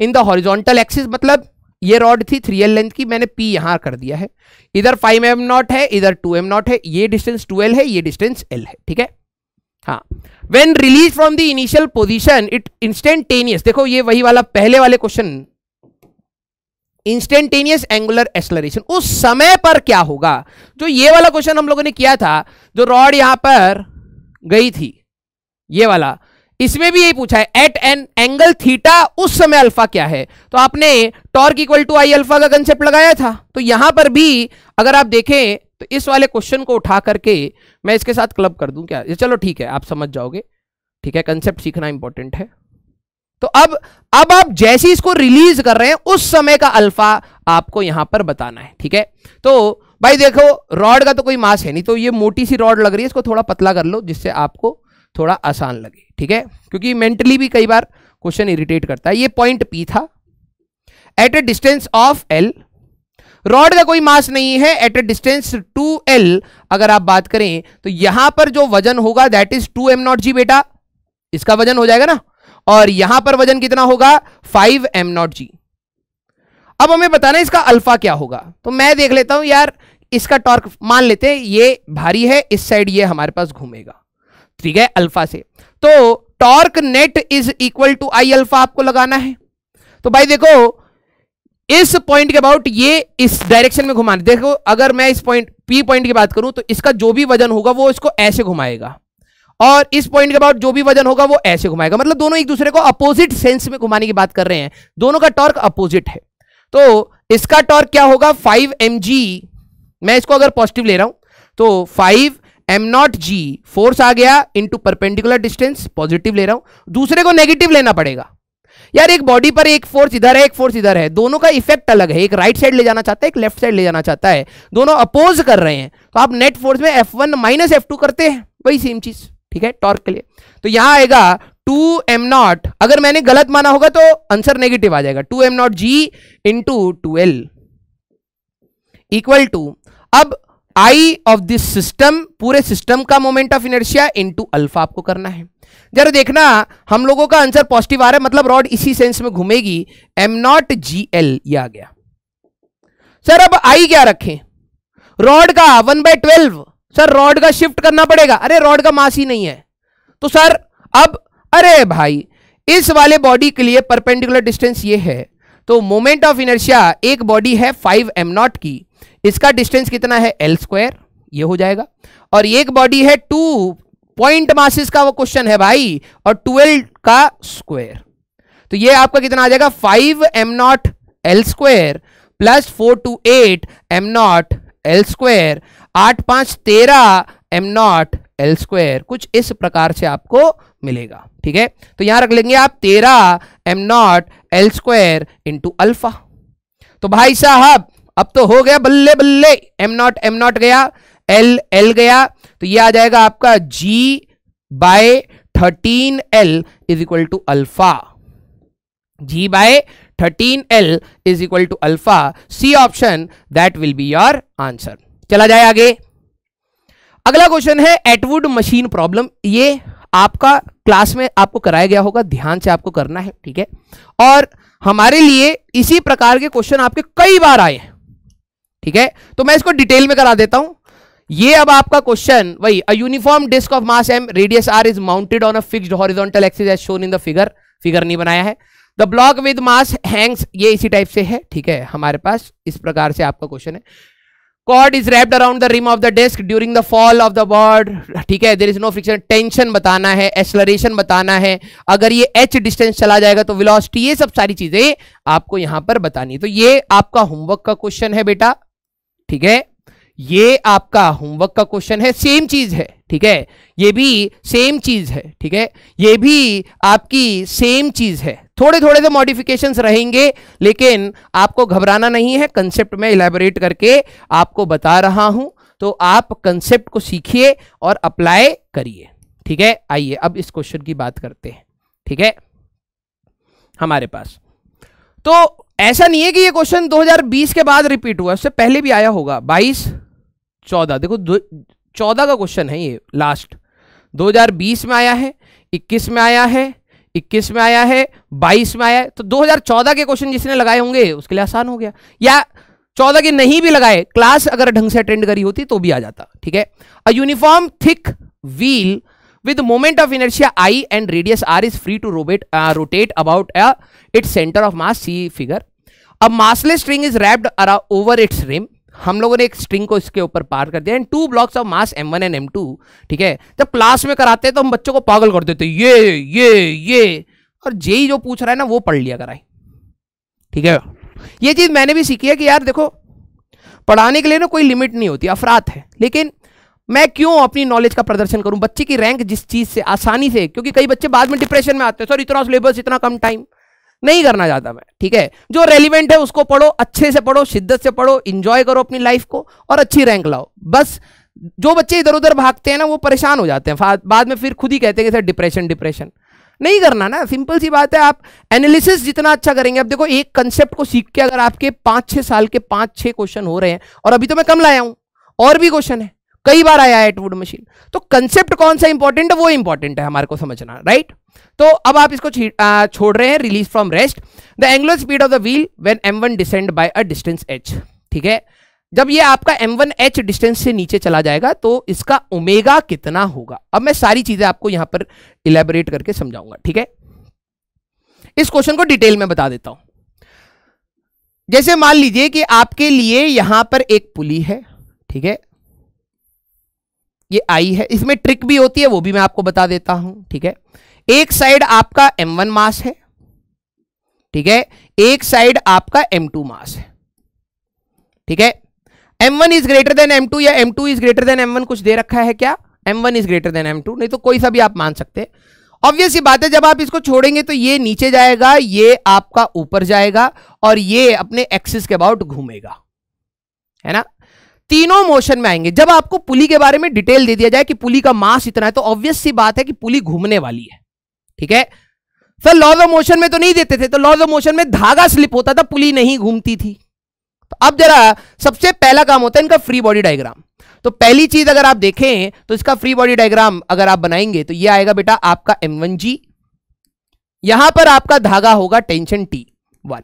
in the horizontal axis मतलब ये रॉड थी थ्री एल लेंथ की मैंने पी यहां कर दिया है इधर फाइव एम नॉट है इधर टू एम नॉट है ये डिस्टेंस टू एल है ये डिस्टेंस एल है ठीक है हाँ when release from the initial position it instantaneous देखो ये वही वाला पहले वाले क्वेश्चन इंस्टेंटेनियस एंगुलर एक्सलरेशन उस समय पर क्या होगा जो ये वाला क्वेश्चन हम लोगों ने किया था जो रॉड यहां पर गई थी ये वाला इसमें भी यही पूछा है एट एन एंगल थीटा उस समय अल्फा क्या है तो आपने torque equal to I alpha का कंसेप्ट लगाया था तो यहां पर भी अगर आप देखें तो इस वाले क्वेश्चन को उठा करके मैं इसके साथ क्लब कर दूं क्या चलो ठीक है आप समझ जाओगे ठीक है कंसेप्ट सीखना इंपॉर्टेंट है तो अब अब आप जैसे इसको रिलीज कर रहे हैं उस समय का अल्फा आपको यहां पर बताना है ठीक है तो भाई देखो रॉड का तो कोई मास है नहीं तो ये मोटी सी रॉड लग रही है इसको थोड़ा पतला कर लो जिससे आपको थोड़ा आसान लगे ठीक है क्योंकि मेंटली भी कई बार क्वेश्चन इरिटेट करता है ये पॉइंट पी था at a distance of L rod का कोई मास नहीं है at a distance two L अगर आप बात करें तो यहां पर जो वजन होगा that is two M naught G बेटा इसका वजन हो जाएगा ना और यहां पर वजन कितना होगा फाइव एम नॉट जी अब हमें बताना इसका अल्फा क्या होगा तो मैं देख लेता हूं यार इसका टॉर्क मान लेते हैं ये भारी है इस साइड ये हमारे पास घूमेगा ठीक है अल्फा से तो torque net is equal to I alpha आपको लगाना है तो भाई देखो इस पॉइंट के अबाउट ये इस डायरेक्शन में घुमाना देखो अगर मैं इस पॉइंट पी पॉइंट की बात करूं तो इसका जो भी वजन होगा वो इसको ऐसे घुमाएगा और इस पॉइंट के बाद जो भी वजन होगा वो ऐसे घुमाएगा मतलब दोनों एक दूसरे को अपोजिट सेंस में घुमाने की बात कर रहे हैं दोनों का टॉर्क अपोजिट है तो इसका टॉर्क क्या होगा फाइव एम मैं इसको अगर पॉजिटिव ले रहा हूं तो five M naught G force आ गया इंटू परपेंडिकुलर डिस्टेंस पॉजिटिव ले रहा हूं दूसरे को नेगेटिव लेना पड़ेगा यार एक बॉडी पर एक फोर्स इधर है एक फोर्स इधर है दोनों का इफेक्ट अलग है एक राइट साइड ले जाना चाहता है एक लेफ्ट साइड ले जाना चाहता है दोनों अपोज कर रहे हैं तो आप नेट फोर्स में एफ वन माइनस एफ करते हैं वही सेम चीज़ ठीक है टॉर्क के लिए तो यहां आएगा टू एम नॉट अगर मैंने गलत माना होगा तो आंसर नेगेटिव आ जाएगा two M naught G into L equal to अब आई ऑफ दिस सिस्टम पूरे सिस्टम का moment of inertia into alpha आपको करना है जरा देखना हम लोगों का आंसर पॉजिटिव आ रहा है मतलब रॉड इसी सेंस में घूमेगी एम नॉट जी एल ये आ गया सर अब आई क्या रखें रॉड का one by twelve sir rod का शिफ्ट करना पड़ेगा अरे रॉड का मास ही नहीं है तो सर अब अरे भाई इस वाले बॉडी के लिए परपेंडिकुलर डिस्टेंस ये है तो मोमेंट ऑफ इनर्शिया एक बॉडी है फाइव एम नॉट की इसका डिस्टेंस कितना है एल स्क्वायर ये हो जाएगा और एक बॉडी है टू पॉइंट मासिस का वो क्वेश्चन है भाई और ट्वेल्व का स्क्वायर तो ये आपका कितना आ जाएगा five M naught L square plus four two eight M naught L square आठ पांच तेरह एम नॉट एल स्क्वेयर कुछ इस प्रकार से आपको मिलेगा ठीक है तो यहां रख लेंगे आप तेरह M naught L square into alpha तो भाई साहब अब तो हो गया बल्ले बल्ले एम नॉट एम नॉट गया एल एल गया तो ये आ जाएगा आपका G by thirteen L is equal to alpha G by 13L is equal to alpha. C option that will be your answer. चला जाए आगे अगला क्वेश्चन है एटवुड मशीन प्रॉब्लम ये आपका क्लास में आपको कराया गया होगा ध्यान से आपको करना है ठीक है और हमारे लिए इसी प्रकार के क्वेश्चन आपके कई बार आए हैं ठीक है तो मैं इसको डिटेल में करा देता हूं ये अब आपका क्वेश्चन वही a uniform disc of mass M radius R is mounted on a fixed horizontal axis as shown in the figure figure नहीं बनाया है the block with mass hangs ये इसी टाइप से है ठीक है हमारे पास इस प्रकार से आपका क्वेश्चन है cord is wrapped around the rim of the disc during the fall of the board ठीक है there is no friction tension बताना है एक्सलरेशन बताना है अगर ये एच डिस्टेंस चला जाएगा तो विलॉसिटी ये सब सारी चीजें आपको यहां पर बतानी है तो ये आपका होमवर्क का क्वेश्चन है बेटा ठीक है ये आपका होमवर्क का क्वेश्चन है सेम चीज है ठीक है ये भी सेम चीज है ठीक है ये भी आपकी सेम चीज है थोड़े थोड़े से मॉडिफिकेशन रहेंगे लेकिन आपको घबराना नहीं है कंसेप्ट में इलेबोरेट करके आपको बता रहा हूं तो आप कंसेप्ट को सीखिए और अप्लाई करिए ठीक है आइए अब इस क्वेश्चन की बात करते हैं ठीक है हमारे पास तो ऐसा नहीं है कि ये क्वेश्चन 2020 के बाद रिपीट हुआ उससे पहले भी आया होगा 22 14 देखो चौदह का क्वेश्चन है ये लास्ट 2020 में आया है 21 में आया है 21 में आया है 22 में आया है तो 2014 के क्वेश्चन जिसने लगाए होंगे उसके लिए आसान हो गया या 14 के नहीं भी लगाए क्लास अगर ढंग से अटेंड करी होती तो भी आ जाता ठीक है a uniform thick wheel with moment of inertia I and radius R is free to rotate rotate about its centre of mass C figure a massless string is wrapped over its rim हम लोगों ने एक string को इसके ऊपर पार कर दिया and two blocks of mass M one and M two ठीक है जब क्लास में कराते हैं तो हम बच्चों को पागल कर देते ये ये ये और जे जो पूछ रहा है ना वो पढ़ लिया कराए ठीक है ये चीज़ मैंने भी सीखी है कि यार देखो पढ़ाने के लिए ना कोई लिमिट नहीं होती अफरात है लेकिन मैं क्यों अपनी नॉलेज का प्रदर्शन करूं बच्चे की रैंक जिस चीज़ से आसानी से क्योंकि कई बच्चे बाद में डिप्रेशन में आते हैं सर इतना सिलेबस इतना कम टाइम नहीं करना चाहता मैं ठीक है जो रेलिवेंट है उसको पढ़ो अच्छे से पढ़ो शिद्दत से पढ़ो इंजॉय करो अपनी लाइफ को और अच्छी रैंक लाओ बस जो बच्चे इधर उधर भागते हैं ना वो परेशान हो जाते हैं बाद में फिर खुद ही कहते हैं कि सर डिप्रेशन डिप्रेशन नहीं करना ना सिंपल सी बात है आप एनालिसिस जितना अच्छा करेंगे अब देखो एक कंसेप्ट को सीख के अगर आपके पाँच छः साल के पाँच छः क्वेश्चन हो रहे हैं और अभी तो मैं कम लाया हूँ और भी क्वेश्चन है कई बार आया है वुड मशीन तो कंसेप्ट कौन सा इंपॉर्टेंट है वो इंपॉर्टेंट है हमारे को समझना राइट तो अब आप इसको छोड़ रहे हैं release from rest the angular speed of the wheel when M one descend by a distance H ठीक है जब ये आपका m1h डिस्टेंस से नीचे चला जाएगा तो इसका ओमेगा कितना होगा अब मैं सारी चीजें आपको यहां पर इलेबोरेट करके समझाऊंगा ठीक है इस क्वेश्चन को डिटेल में बता देता हूं जैसे मान लीजिए कि आपके लिए यहां पर एक पुली है ठीक है ये आई है इसमें ट्रिक भी होती है वो भी मैं आपको बता देता हूं ठीक है एक साइड आपका एम वन मास है ठीक है एक साइड आपका एम टू मास है ठीक है M one is greater than M two या M two is greater than M one कुछ दे रखा है क्या M one is greater than M two नहीं तो कोई सा भी आप मान सकते हैं ऑब्वियस ये बात है जब आप इसको छोड़ेंगे तो ये नीचे जाएगा ये आपका ऊपर जाएगा और ये अपने एक्सिस के अबाउट घूमेगा है ना तीनों मोशन में आएंगे जब आपको पुली के बारे में डिटेल दे दिया जाए कि पुली का मास इतना है तो ऑब्वियस सी बात है कि पुली घूमने वाली है ठीक है सर लॉज ऑफ मोशन में तो नहीं देते थे तो लॉज ऑफ मोशन में धागा स्लिप होता था पुली नहीं घूमती थी तो अब जरा सबसे पहला काम होता है इनका फ्री बॉडी डायग्राम तो पहली चीज अगर आप देखें तो इसका फ्री बॉडी डायग्राम अगर आप बनाएंगे तो यह आएगा बेटा आपका एम वन जी यहां पर आपका धागा होगा टेंशन टी वन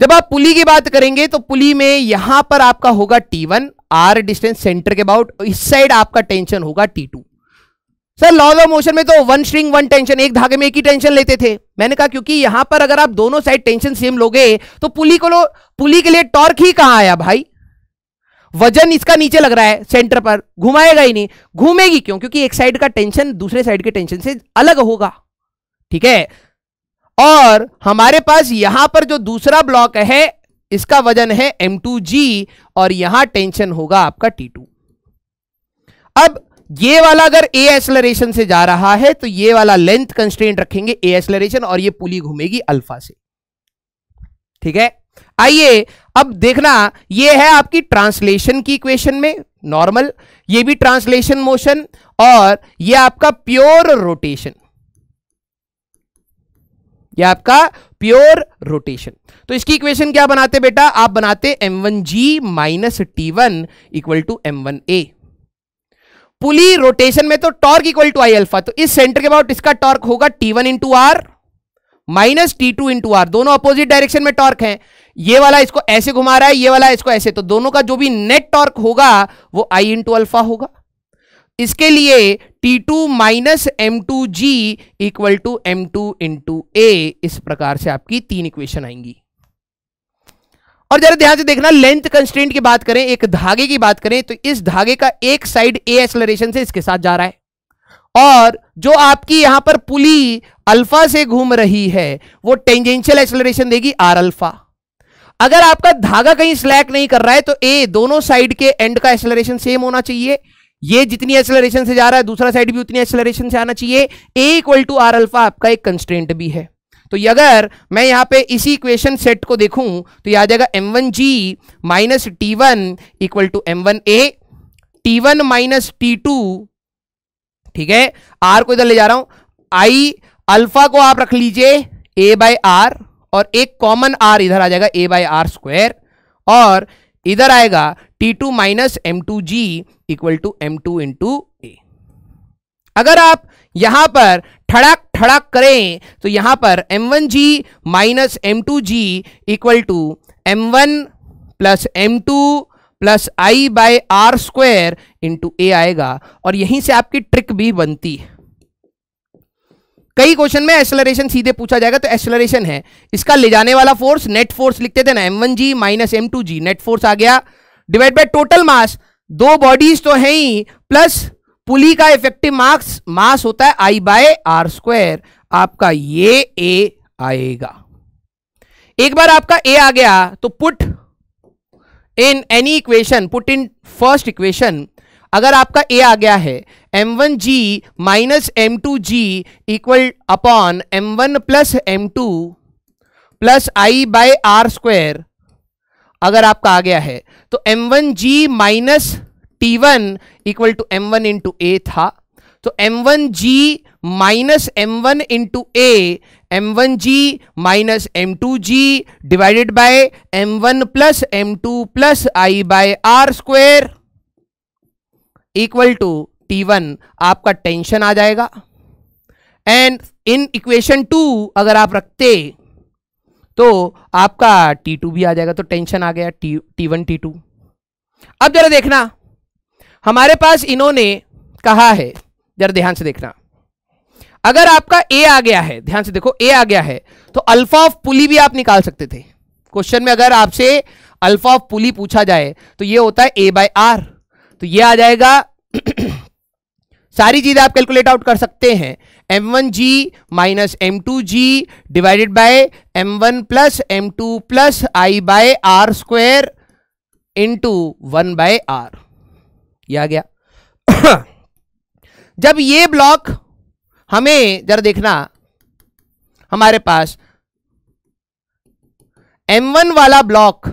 जब आप पुली की बात करेंगे तो पुली में यहां पर आपका होगा T one R distance centre के अबाउट इस साइड आपका टेंशन होगा T two sir laws of motion में तो वन स्ट्रिंग वन टेंशन एक धागे में एक ही टेंशन लेते थे मैंने कहा क्योंकि यहां पर अगर आप दोनों साइड टेंशन सेम लोगे तो पुली को लो पुली के लिए टॉर्क ही कहां आया भाई वजन इसका नीचे लग रहा है सेंटर पर घुमाएगा ही नहीं घूमेगी क्यों क्योंकि एक साइड का टेंशन दूसरे साइड के टेंशन से अलग होगा ठीक है और हमारे पास यहां पर जो दूसरा ब्लॉक है इसका वजन है जी और यहां टेंशन होगा आपका टू अब ये वाला अगर ए एक्सलरेशन से जा रहा है तो ये वाला लेंथ कंस्ट्रेंट रखेंगे ए एक्सलरेशन और ये पुली घूमेगी अल्फा से ठीक है आइए अब देखना ये है आपकी ट्रांसलेशन की इक्वेशन में नॉर्मल ये भी ट्रांसलेशन मोशन और ये आपका प्योर रोटेशन ये आपका प्योर रोटेशन तो इसकी इक्वेशन क्या बनाते बेटा आप बनाते M one G minus T one equal to M one A pulley rotation में तो torque equal to I alpha तो इस सेंटर के अबाउट इसका टॉर्क होगा T one into R minus T two into R दोनों अपोजिट डायरेक्शन में torque है ये वाला इसको ऐसे घुमा रहा है ये वाला इसको ऐसे तो दोनों का जो भी नेट टॉर्क होगा वो आई इंटू अल्फा होगा इसके लिए T two minus M two G equal to M two two A इस प्रकार से आपकी तीन इक्वेशन आएंगी और जरा ध्यान से देखना लेंथ कंस्टेंट की बात करें एक धागे की बात करें तो इस धागे का एक साइड ए एक्सलरेशन से इसके साथ जा रहा है और जो आपकी यहां पर पुली अल्फा से घूम रही है वो टेंजेंशियल एक्सलरेशन देगी आर अल्फा अगर आपका धागा कहीं स्लैक नहीं कर रहा है तो ए दोनों साइड के एंड का एक्सलरेशन सेम होना चाहिए ये जितनी एक्सेलरेशन से जा रहा है दूसरा साइड भी उतनी एक्सेलरेशन से आना चाहिए A equal to R alpha आपका एक कंस्टेंट भी है तो अगर मैं यहां पे इसी इक्वेशन सेट को देखूं तो यह आ जाएगा M one G minus T one equal to M one A T one minus T two ठीक है आर को इधर ले जा रहा हूं आई अल्फा को आप रख लीजिए ए बाय आर और एक कॉमन आर इधर आ जाएगा ए बाय आर स्क्वायर और इधर आएगा T two minus M two G equal to M two into A अगर आप यहां पर ठड़क ठड़क करें तो यहां पर M one G minus M two G equal to M one plus M two plus I by R square into A आएगा और यहीं से आपकी ट्रिक भी बनती है कई क्वेश्चन में एसलरेशन सीधे पूछा जाएगा तो एसलरेशन है इसका ले जाने वाला फोर्स नेट फोर्स लिखते थे ना M one G minus M two G net force आ गया डिवाइड बाय टोटल मास दो बॉडीज तो है ही प्लस पुली का इफेक्टिव मार्क्स मास होता है आई बाय आर स्क्वायर आपका ये ए आएगा एक बार आपका ए आ गया तो put in any equation put in first equation अगर आपका ए आ गया है M one G minus M two G equal upon M one plus M two plus I by R square अगर आपका आ गया है तो M one G minus T one equal to M one into A था तो M one G minus M one into A M one G minus M two G divided by M one plus M two plus I by R square equal to T one आपका tension आ जाएगा and in equation two अगर आप रखते तो आपका T to भी आ जाएगा तो टेंशन आ गया T T one T two अब जरा देखना हमारे पास इन्होंने कहा है जरा ध्यान से देखना अगर आपका ए आ गया है ध्यान से देखो ए आ गया है तो अल्फा ऑफ पुली भी आप निकाल सकते थे क्वेश्चन में अगर आपसे अल्फा ऑफ पुली पूछा जाए तो ये होता है ए बाय आर तो ये आ जाएगा सारी चीजें आप कैलकुलेट आउट कर सकते हैं M one G minus M two G divided by M one plus M two plus I by R square into one by R या आ गया जब ये ब्लॉक हमें जरा देखना हमारे पास M1 वाला ब्लॉक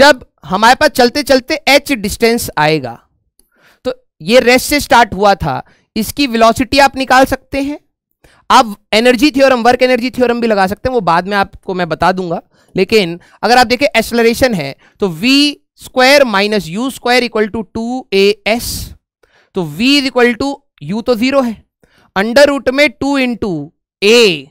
जब हमारे पास चलते चलते H डिस्टेंस आएगा तो ये रेस्ट से स्टार्ट हुआ था इसकी विलोसिटी आप निकाल सकते हैं आप energy theorem work energy theorem भी लगा सकते हैं वो बाद में आपको मैं बता दूंगा लेकिन अगर आप देखें एक्सलरेशन है तो V square minus U square equal to two A S तो V is equal to U तो जीरो है अंडर रूट में two into A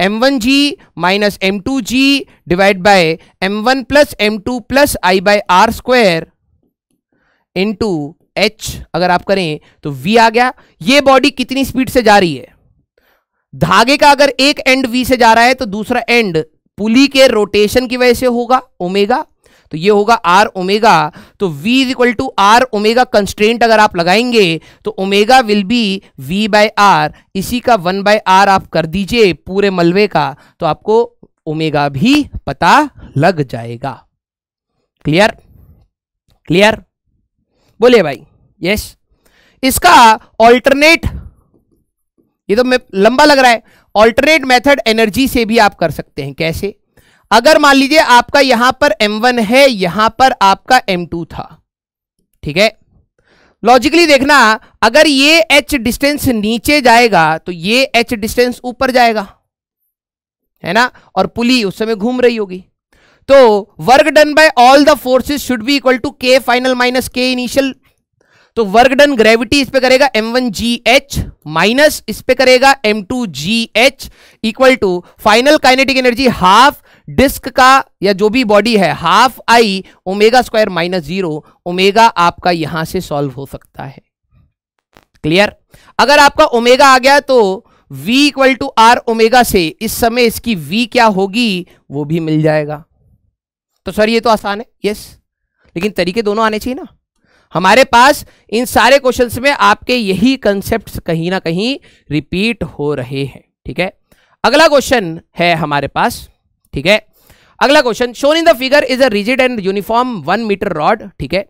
M one G minus M two G divide by M one plus M two plus I by R square into H अगर आप करें तो we आ गया ये body कितनी स्पीड से जा रही है धागे का अगर एक एंड वी से जा रहा है तो दूसरा एंड पुली के रोटेशन की वजह से होगा ओमेगा तो ये होगा आर ओमेगा तो V is equal to R omega constraint अगर आप लगाएंगे तो omega will be V by R इसी का वन बाय आर आप कर दीजिए पूरे मलबे का तो आपको ओमेगा भी पता लग जाएगा क्लियर क्लियर बोलिए भाई यस इसका ऑल्टरनेट ये तो मैं लंबा लग रहा है ऑल्टरनेट मेथड एनर्जी से भी आप कर सकते हैं कैसे अगर मान लीजिए आपका यहां पर M1 है यहां पर आपका M2 था ठीक है लॉजिकली देखना अगर ये h डिस्टेंस नीचे जाएगा तो ये h डिस्टेंस ऊपर जाएगा है ना और पुली उस समय घूम रही होगी तो work done by all the forces should be equal to K final minus K initial तो वर्क डन ग्रेविटी इस पे करेगा M one G H minus इस पे करेगा M two G H equal to final kinetic energy half disc का या जो भी बॉडी है half I omega square minus zero omega आपका यहां से सॉल्व हो सकता है क्लियर अगर आपका ओमेगा आ गया तो v equal to R omega से इस समय इसकी v क्या होगी वो भी मिल जाएगा तो सर ये तो आसान है यस लेकिन तरीके दोनों आने चाहिए ना हमारे पास इन सारे क्वेश्चन में आपके यही कंसेप्ट कहीं ना कहीं रिपीट हो रहे हैं ठीक है अगला क्वेश्चन है हमारे पास ठीक है अगला question shown in the figure is a rigid and uniform one metre rod ठीक है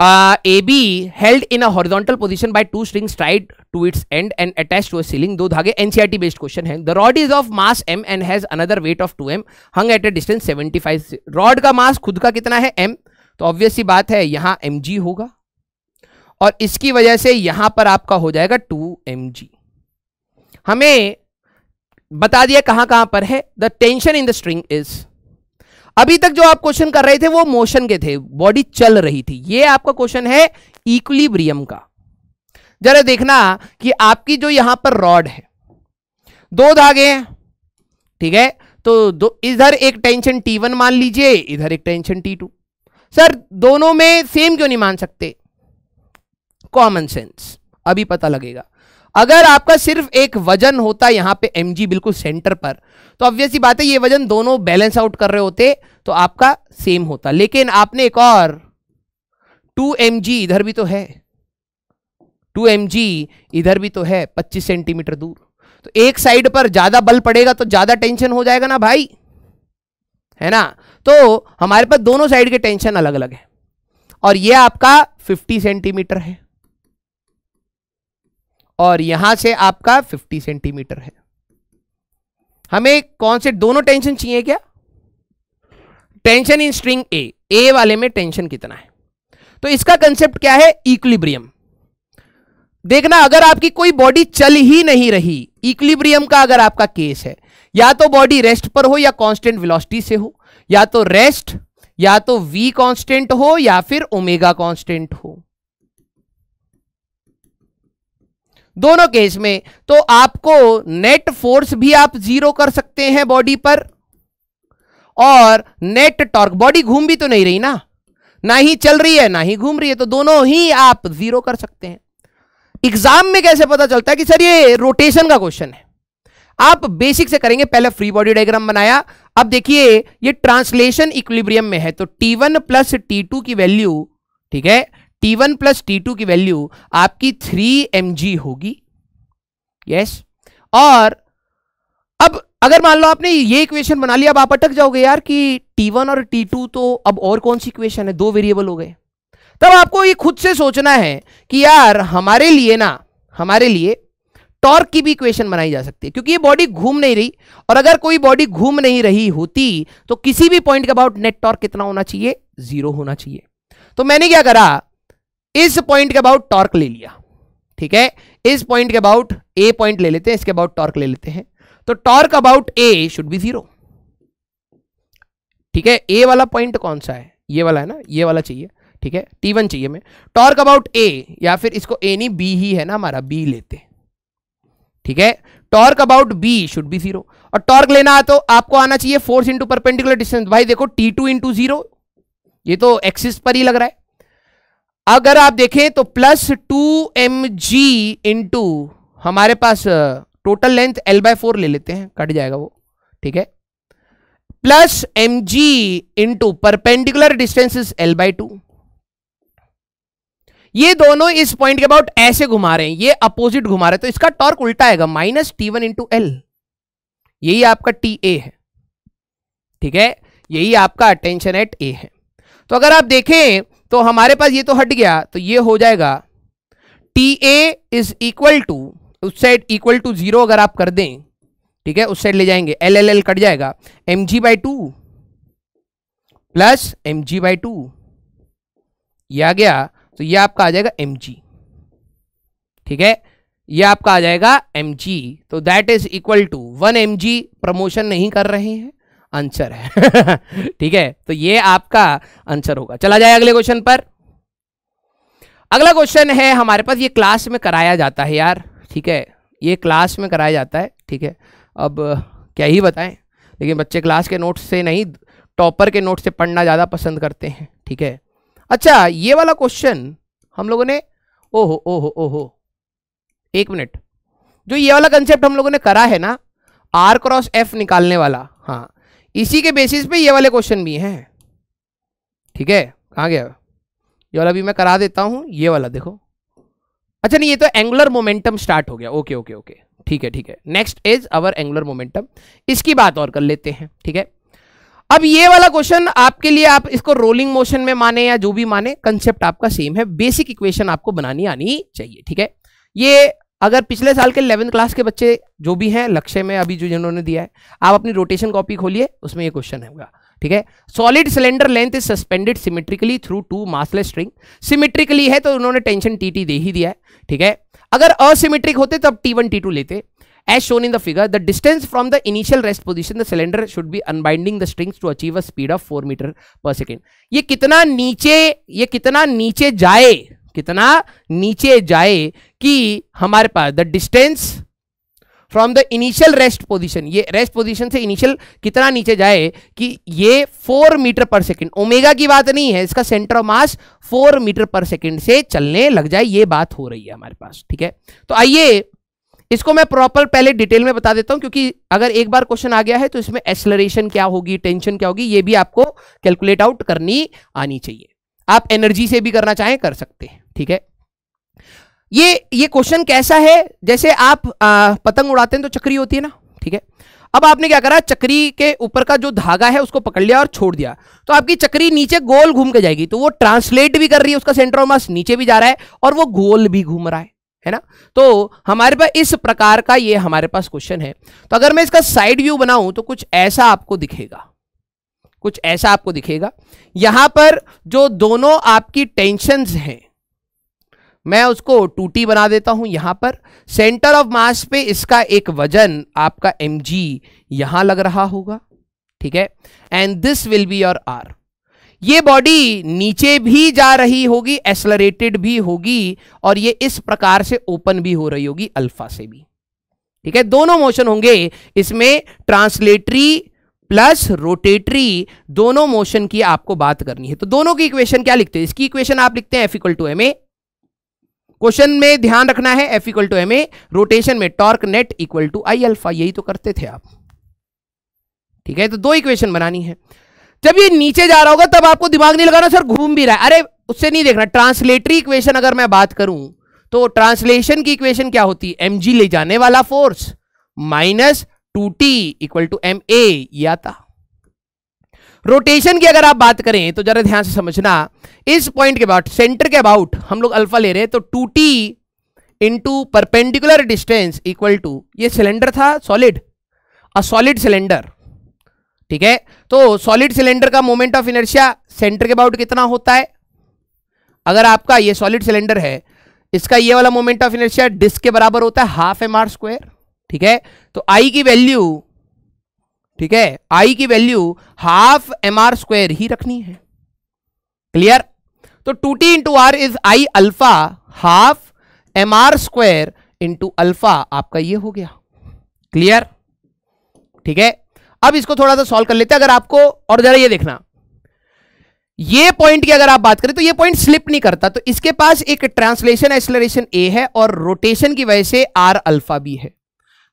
uh, AB held in a horizontal position by two strings tied to its end and attached to a ceiling. दो धागे NCERT based question है. The rod is of mass m and has another weight of 2m hung at a distance 75. Rod का mass खुद का कितना है m. तो obvious सी बात है यहाँ एम होगा और इसकी वजह से यहाँ पर आपका हो जाएगा टू एम हमें बता दिया कहाँ कहाँ पर है the tension in the string is अभी तक जो आप क्वेश्चन कर रहे थे वो मोशन के थे बॉडी चल रही थी ये आपका क्वेश्चन है इक्विलिब्रियम का जरा देखना कि आपकी जो यहां पर रॉड है दो धागे हैं ठीक है तो दो इधर एक टेंशन टी वन मान लीजिए इधर एक टेंशन टी टू सर दोनों में सेम क्यों नहीं मान सकते कॉमन सेंस अभी पता लगेगा अगर आपका सिर्फ एक वजन होता यहां पे एम बिल्कुल सेंटर पर तो ऑब्वियसली बात है ये वजन दोनों बैलेंस आउट कर रहे होते तो आपका सेम होता लेकिन आपने एक और टू एम इधर भी तो है टू एम इधर भी तो है पच्चीस सेंटीमीटर दूर तो एक साइड पर ज्यादा बल पड़ेगा तो ज्यादा टेंशन हो जाएगा ना भाई है ना तो हमारे पास दोनों साइड के टेंशन अलग अलग है और ये आपका 50 सेंटीमीटर है और यहां से आपका 50 सेंटीमीटर है हमें कौन से दोनों टेंशन चाहिए क्या टेंशन इन स्ट्रिंग ए ए वाले में टेंशन कितना है तो इसका कंसेप्ट क्या है इक्लिब्रियम देखना अगर आपकी कोई बॉडी चल ही नहीं रही इक्लिब्रियम का अगर आपका केस है या तो बॉडी रेस्ट पर हो या कांस्टेंट वेलोसिटी से हो या तो रेस्ट या तो वी कांस्टेंट हो या फिर ओमेगा कांस्टेंट हो दोनों केस में तो आपको नेट फोर्स भी आप जीरो कर सकते हैं बॉडी पर और नेट टॉर्क बॉडी घूम भी तो नहीं रही ना ना ही चल रही है ना ही घूम रही है तो दोनों ही आप जीरो कर सकते हैं एग्जाम में कैसे पता चलता है कि सर ये रोटेशन का क्वेश्चन है आप बेसिक से करेंगे पहले फ्री बॉडी डायग्राम बनाया अब देखिए ये ट्रांसलेशन इक्विलिब्रियम में है तो T one plus T two की वैल्यू ठीक है T one plus T two की वैल्यू आपकी थ्री एम जी होगी यस और अब अगर मान लो आपने ये इक्वेशन बना लिया अब आप अटक जाओगे यार कि टी वन और टी टू तो अब और कौन सी इक्वेशन है दो वेरिएबल हो गए तब आपको ये खुद से सोचना है कि यार हमारे लिए ना हमारे लिए टॉर्क की भी इक्वेशन बनाई जा सकती है क्योंकि ये बॉडी घूम नहीं रही और अगर कोई बॉडी घूम नहीं रही होती तो किसी भी पॉइंट के अबाउट नेट टॉर्क कितना होना चाहिए जीरो होना चाहिए तो मैंने क्या करा इस पॉइंट के अबाउट टॉर्क ले लिया ठीक है इस पॉइंट के अबाउट ए पॉइंट ले लेते हैं इसके अबाउट टॉर्क ले लेते हैं तो torque about A should be zero ठीक है ए वाला पॉइंट कौन सा है ये वाला है ना ये वाला चाहिए ठीक है टी वन चाहिए मैं टॉर्क अबाउट ए या फिर इसको ए नहीं बी ही है ना हमारा बी लेते ठीक है torque about B should be zero और टॉर्क लेना है तो आपको आना चाहिए फोर्स इंटू परपेंडिकुलर डिस्टेंस भाई देखो टी टू इंटू जीरो ये तो एक्सिस पर ही लग रहा है अगर आप देखें तो plus two M G into हमारे पास total length L by four ले लेते हैं कट जाएगा वो ठीक है plus M G into perpendicular distance is L by two ये दोनों इस पॉइंट के अबाउट ऐसे घुमा रहे हैं ये अपोजिट घुमा रहे हैं तो इसका टॉर्क उल्टा आएगा minus T one into L यही आपका टी ए है ठीक है यही आपका अटेंशन एट ए है तो अगर आप देखें तो हमारे पास ये तो हट गया तो ये हो जाएगा T A is equal to उस साइड इक्वल टू जीरो अगर आप कर दें ठीक है उस साइड ले जाएंगे एल एल एल कट जाएगा M G by two plus M G by two ये आ गया तो ये आपका आ जाएगा एम जी ठीक है ये आपका आ जाएगा एम जी तो that is equal to one M G promotion नहीं कर रहे हैं आंसर है ठीक है तो ये आपका आंसर होगा चला जाए अगले क्वेश्चन पर अगला क्वेश्चन है हमारे पास ये क्लास में कराया जाता है यार ठीक है ये क्लास में कराया जाता है ठीक है अब क्या ही बताएं लेकिन बच्चे क्लास के नोट्स से नहीं टॉपर के नोट से पढ़ना ज़्यादा पसंद करते हैं ठीक है अच्छा ये वाला क्वेश्चन हम लोगों ने ओहो ओहो ओहो एक मिनट जो ये वाला कंसेप्ट हम लोगों ने करा है ना आर क्रॉस एफ निकालने वाला हाँ इसी के बेसिस पे ये वाले क्वेश्चन भी हैं ठीक है कहाँ गया ये वाला भी मैं करा देता हूँ ये वाला देखो अच्छा नहीं ये तो एंगुलर मोमेंटम स्टार्ट हो गया ओके ओके ओके ठीक है ठीक है next is our angular momentum इसकी बात और कर लेते हैं ठीक है अब ये वाला क्वेश्चन आपके लिए आप इसको रोलिंग मोशन में माने या जो भी माने कंसेप्ट आपका सेम है बेसिक इक्वेशन आपको बनानी आनी चाहिए ठीक है ये अगर पिछले साल के इलेवन क्लास के बच्चे जो भी हैं लक्ष्य में अभी जो जिन्होंने दिया है आप अपनी रोटेशन कॉपी खोलिए उसमें ये क्वेश्चन होगा ठीक है solid cylinder length is suspended symmetrically through two massless string symmetrically है तो उन्होंने टेंशन टी टी दे ही दिया है ठीक है अगर असिमेट्रिक होते तो अब टी वन टी टू लेते as shown in the figure the distance from the initial rest position the cylinder should be unbinding the strings to achieve a speed of four metre per second ये कितना नीचे ये कितना नीचे जाए कितना नीचे जाए कि हमारे पास the distance from the initial rest position ये रेस्ट पोजिशन से इनिशियल कितना नीचे जाए कि ये four metre per second omega की बात नहीं है इसका centre of mass four metre per second से चलने लग जाए ये बात हो रही है हमारे पास ठीक है तो आइए इसको मैं प्रॉपर पहले डिटेल में बता देता हूं क्योंकि अगर एक बार क्वेश्चन आ गया है तो इसमें एक्सलरेशन क्या होगी टेंशन क्या होगी ये भी आपको कैलकुलेट आउट करनी आनी चाहिए आप एनर्जी से भी करना चाहें कर सकते हैं ठीक है ये ये क्वेश्चन कैसा है जैसे आप आ, पतंग उड़ाते हैं तो चक्री होती है ना ठीक है अब आपने क्या करा चक्री के ऊपर का जो धागा है उसको पकड़ लिया और छोड़ दिया तो आपकी चक्री नीचे गोल घूम के जाएगी तो वो ट्रांसलेट भी कर रही है उसका सेंटर ऑफ मास नीचे भी जा रहा है और वो गोल भी घूम रहा है है ना तो हमारे पास इस प्रकार का ये हमारे पास क्वेश्चन है तो अगर मैं इसका साइड व्यू बनाऊं तो कुछ ऐसा आपको दिखेगा कुछ ऐसा आपको दिखेगा यहां पर जो दोनों आपकी टेंशन हैं मैं उसको टूटी बना देता हूँ यहाँ पर सेंटर ऑफ मास पे इसका एक वजन आपका एम जी यहाँ लग रहा होगा ठीक है and this will be your R ये बॉडी नीचे भी जा रही होगी एक्सलरेटेड भी होगी और ये इस प्रकार से ओपन भी हो रही होगी अल्फा से भी ठीक है दोनों मोशन होंगे इसमें ट्रांसलेटरी प्लस रोटेटरी दोनों मोशन की आपको बात करनी है तो दोनों की इक्वेशन क्या लिखते हैं इसकी इक्वेशन आप लिखते हैं F equal to M A question में ध्यान रखना है F equal to M A rotation में torque net equal to I alpha यही तो करते थे आप ठीक है तो दो इक्वेशन बनानी है जब ये नीचे जा रहा होगा तब आपको दिमाग नहीं लगाना सर घूम भी रहा है अरे उससे नहीं देखना ट्रांसलेटरी इक्वेशन अगर मैं बात करूं तो ट्रांसलेशन की इक्वेशन क्या होती है एमजी ले जाने वाला force minus two T equal to M A या था रोटेशन की अगर आप बात करें तो जरा ध्यान से समझना इस पॉइंट के अबाउट सेंटर के अबाउट हम लोग अल्फा ले रहे हैं तो two T into perpendicular distance equal to ये सिलेंडर था सॉलिड अ सॉलिड सिलेंडर ठीक है तो सॉलिड सिलेंडर का मोमेंट ऑफ इनर्शिया सेंटर के अबाउट कितना होता है अगर आपका ये सॉलिड सिलेंडर है इसका ये वाला मोमेंट ऑफ इनर्शिया डिस्क के बराबर होता है हाफ एम आर स्क्वायर ठीक है तो आई की वैल्यू ठीक है आई की value half M R square ही रखनी है क्लियर तो two T into R is I alpha half M R square into alpha आपका ये हो गया क्लियर ठीक है अब इसको थोड़ा सा सॉल्व कर लेते हैं अगर आपको और जरा ये देखना ये पॉइंट की अगर आप बात करें तो ये पॉइंट स्लिप नहीं करता तो इसके पास एक ट्रांसलेशन एक्सलरेशन ए है और रोटेशन की वजह से आर अल्फा भी है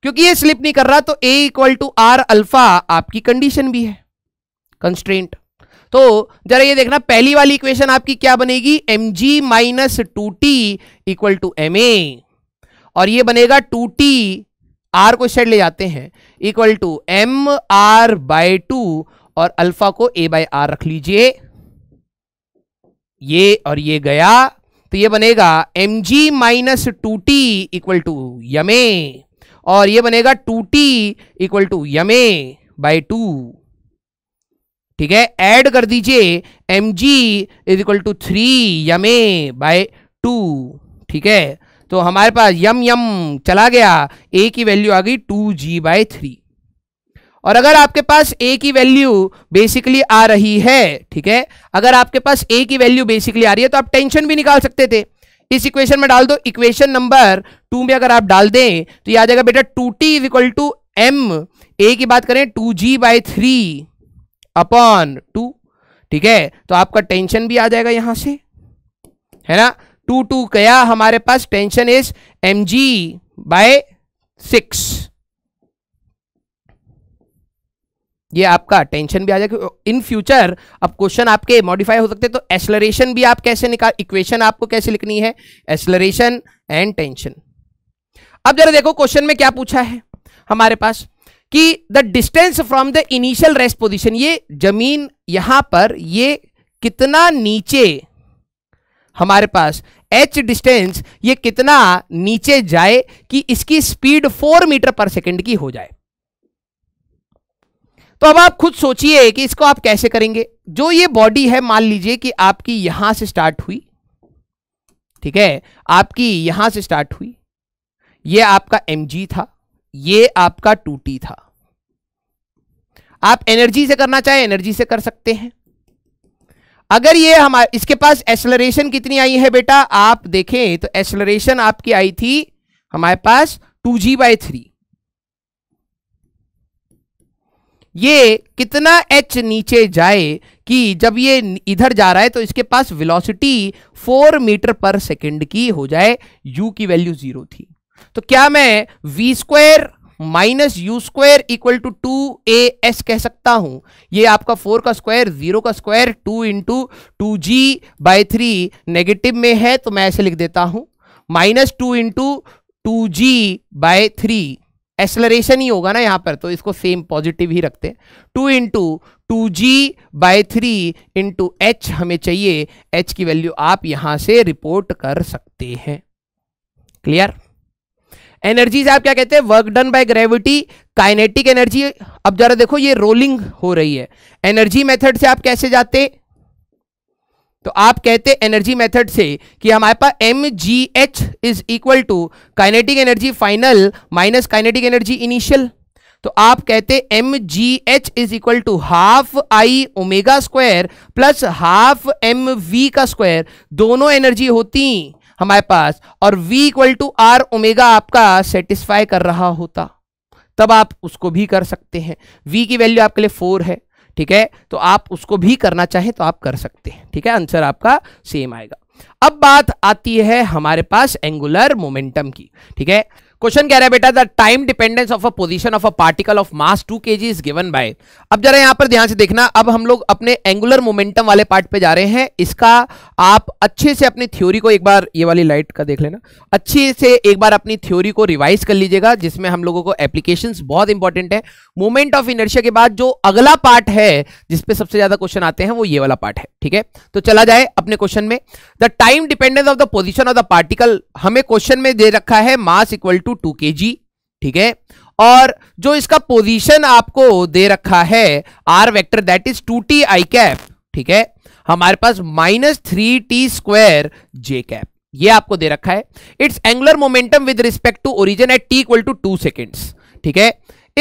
क्योंकि ये स्लिप नहीं कर रहा तो A equal to R alpha आपकी कंडीशन भी है कंस्ट्रेंट तो जरा ये देखना पहली वाली इक्वेशन आपकी क्या बनेगी M G minus two T equal to M A और ये बनेगा टू टी आर को शेड ले जाते हैं equal to M R by two और अल्फा को ए बाय आर रख लीजिए ये और ये गया तो ये बनेगा M G minus two T equal to यमे और ये बनेगा two T equal to A by two ठीक है ऐड कर दीजिए M G is equal to three A by two ठीक है तो हमारे पास यम यम चला गया ए की वैल्यू आ गई टू जी बाय थ्री और अगर आपके पास ए की वैल्यू बेसिकली आ रही है ठीक है अगर आपके पास ए की वैल्यू बेसिकली आ रही है तो आप टेंशन भी निकाल सकते थे इस इक्वेशन में डाल दो इक्वेशन नंबर टू में अगर आप डाल दें तो ये आ जाएगा बेटा two T is equal to M A की बात करें two G by three upon two ठीक है तो आपका टेंशन भी आ जाएगा यहां से है ना टू टू क्या हमारे पास tension is M G by six ये आपका टेंशन भी आ जाएगा इन फ्यूचर अब क्वेश्चन आपके मॉडिफाई हो सकते हैं तो एसलरेशन भी आप कैसे निकाल इक्वेशन आपको कैसे लिखनी है एसलरेशन एंड टेंशन अब जरा देखो क्वेश्चन में क्या पूछा है हमारे पास कि the distance from the initial rest position ये जमीन यहां पर ये कितना नीचे हमारे पास एच डिस्टेंस ये कितना नीचे जाए कि इसकी speed four metre per second की हो जाए तो अब आप खुद सोचिए कि इसको आप कैसे करेंगे जो ये बॉडी है मान लीजिए कि आपकी यहां से स्टार्ट हुई ठीक है आपकी यहां से स्टार्ट हुई ये आपका एम था ये आपका टू था आप एनर्जी से करना चाहे एनर्जी से कर सकते हैं अगर ये हमारे इसके पास एसलरेशन कितनी आई है बेटा आप देखें तो एसलरेशन आपकी आई थी हमारे पास टू जी बाई थ्री ये कितना एच नीचे जाए कि जब ये इधर जा रहा है तो इसके पास velocity four metre per second की हो जाए यू की वैल्यू जीरो थी तो क्या मैं V square minus U square equal to two A S कह सकता हूं ये आपका फोर का स्क्वायर जीरो का square two into two G by three negative में है तो मैं ऐसे लिख देता हूं minus two into two G by three acceleration ही होगा ना यहाँ पर तो इसको सेम पॉजिटिव ही रखते हैं two into two G by three into H हमें चाहिए एच की वैल्यू आप यहां से रिपोर्ट कर सकते हैं क्लियर एनर्जी से आप क्या कहते हैं work done by gravity kinetic energy अब जरा देखो ये रोलिंग हो रही है एनर्जी मेथड से आप कैसे जाते हैं तो आप कहते एनर्जी मेथड से कि हमारे पास M G H is equal to kinetic energy final minus kinetic energy initial तो आप कहते M G H is equal to half I omega square plus half M V का स्क्वायर दोनों एनर्जी होती हमारे पास और v equal to R omega आपका सेटिस्फाई कर रहा होता तब आप उसको भी कर सकते हैं v की वैल्यू आपके लिए फोर है ठीक है तो आप उसको भी करना चाहें तो आप कर सकते हैं ठीक है आंसर आपका सेम आएगा अब बात आती है हमारे पास एंगुलर मोमेंटम की ठीक है क्वेश्चन कह रहा है बेटा the time dependence of a position of a particle of mass two K G is given by अब जरा यहां पर ध्यान से देखना अब हम लोग अपने एंगुलर मोमेंटम वाले पार्ट पे जा रहे हैं इसका आप अच्छे से अपनी थ्योरी को एक बार ये वाली लाइट का देख लेना अच्छे से एक बार अपनी थ्योरी को रिवाइज कर लीजिएगा जिसमें हम लोगों को एप्लीकेशन बहुत इंपॉर्टेंट है मोमेंट ऑफ इनर्शिया के बाद जो अगला पार्ट है जिसपे सबसे ज्यादा क्वेश्चन आते हैं वो ये वाला पार्ट है ठीक है तो चला जाए अपने क्वेश्चन में the time dependence of the position of the particle हमें क्वेश्चन में दे रखा है mass equal to to two K G ठीक है और जो इसका पोजीशन आपको दे रखा है R vector that is two T I cap ठीक है हमारे पास minus three T square J cap ये आपको दे रखा है it's angular momentum with respect to origin at T equal to two seconds ठीक है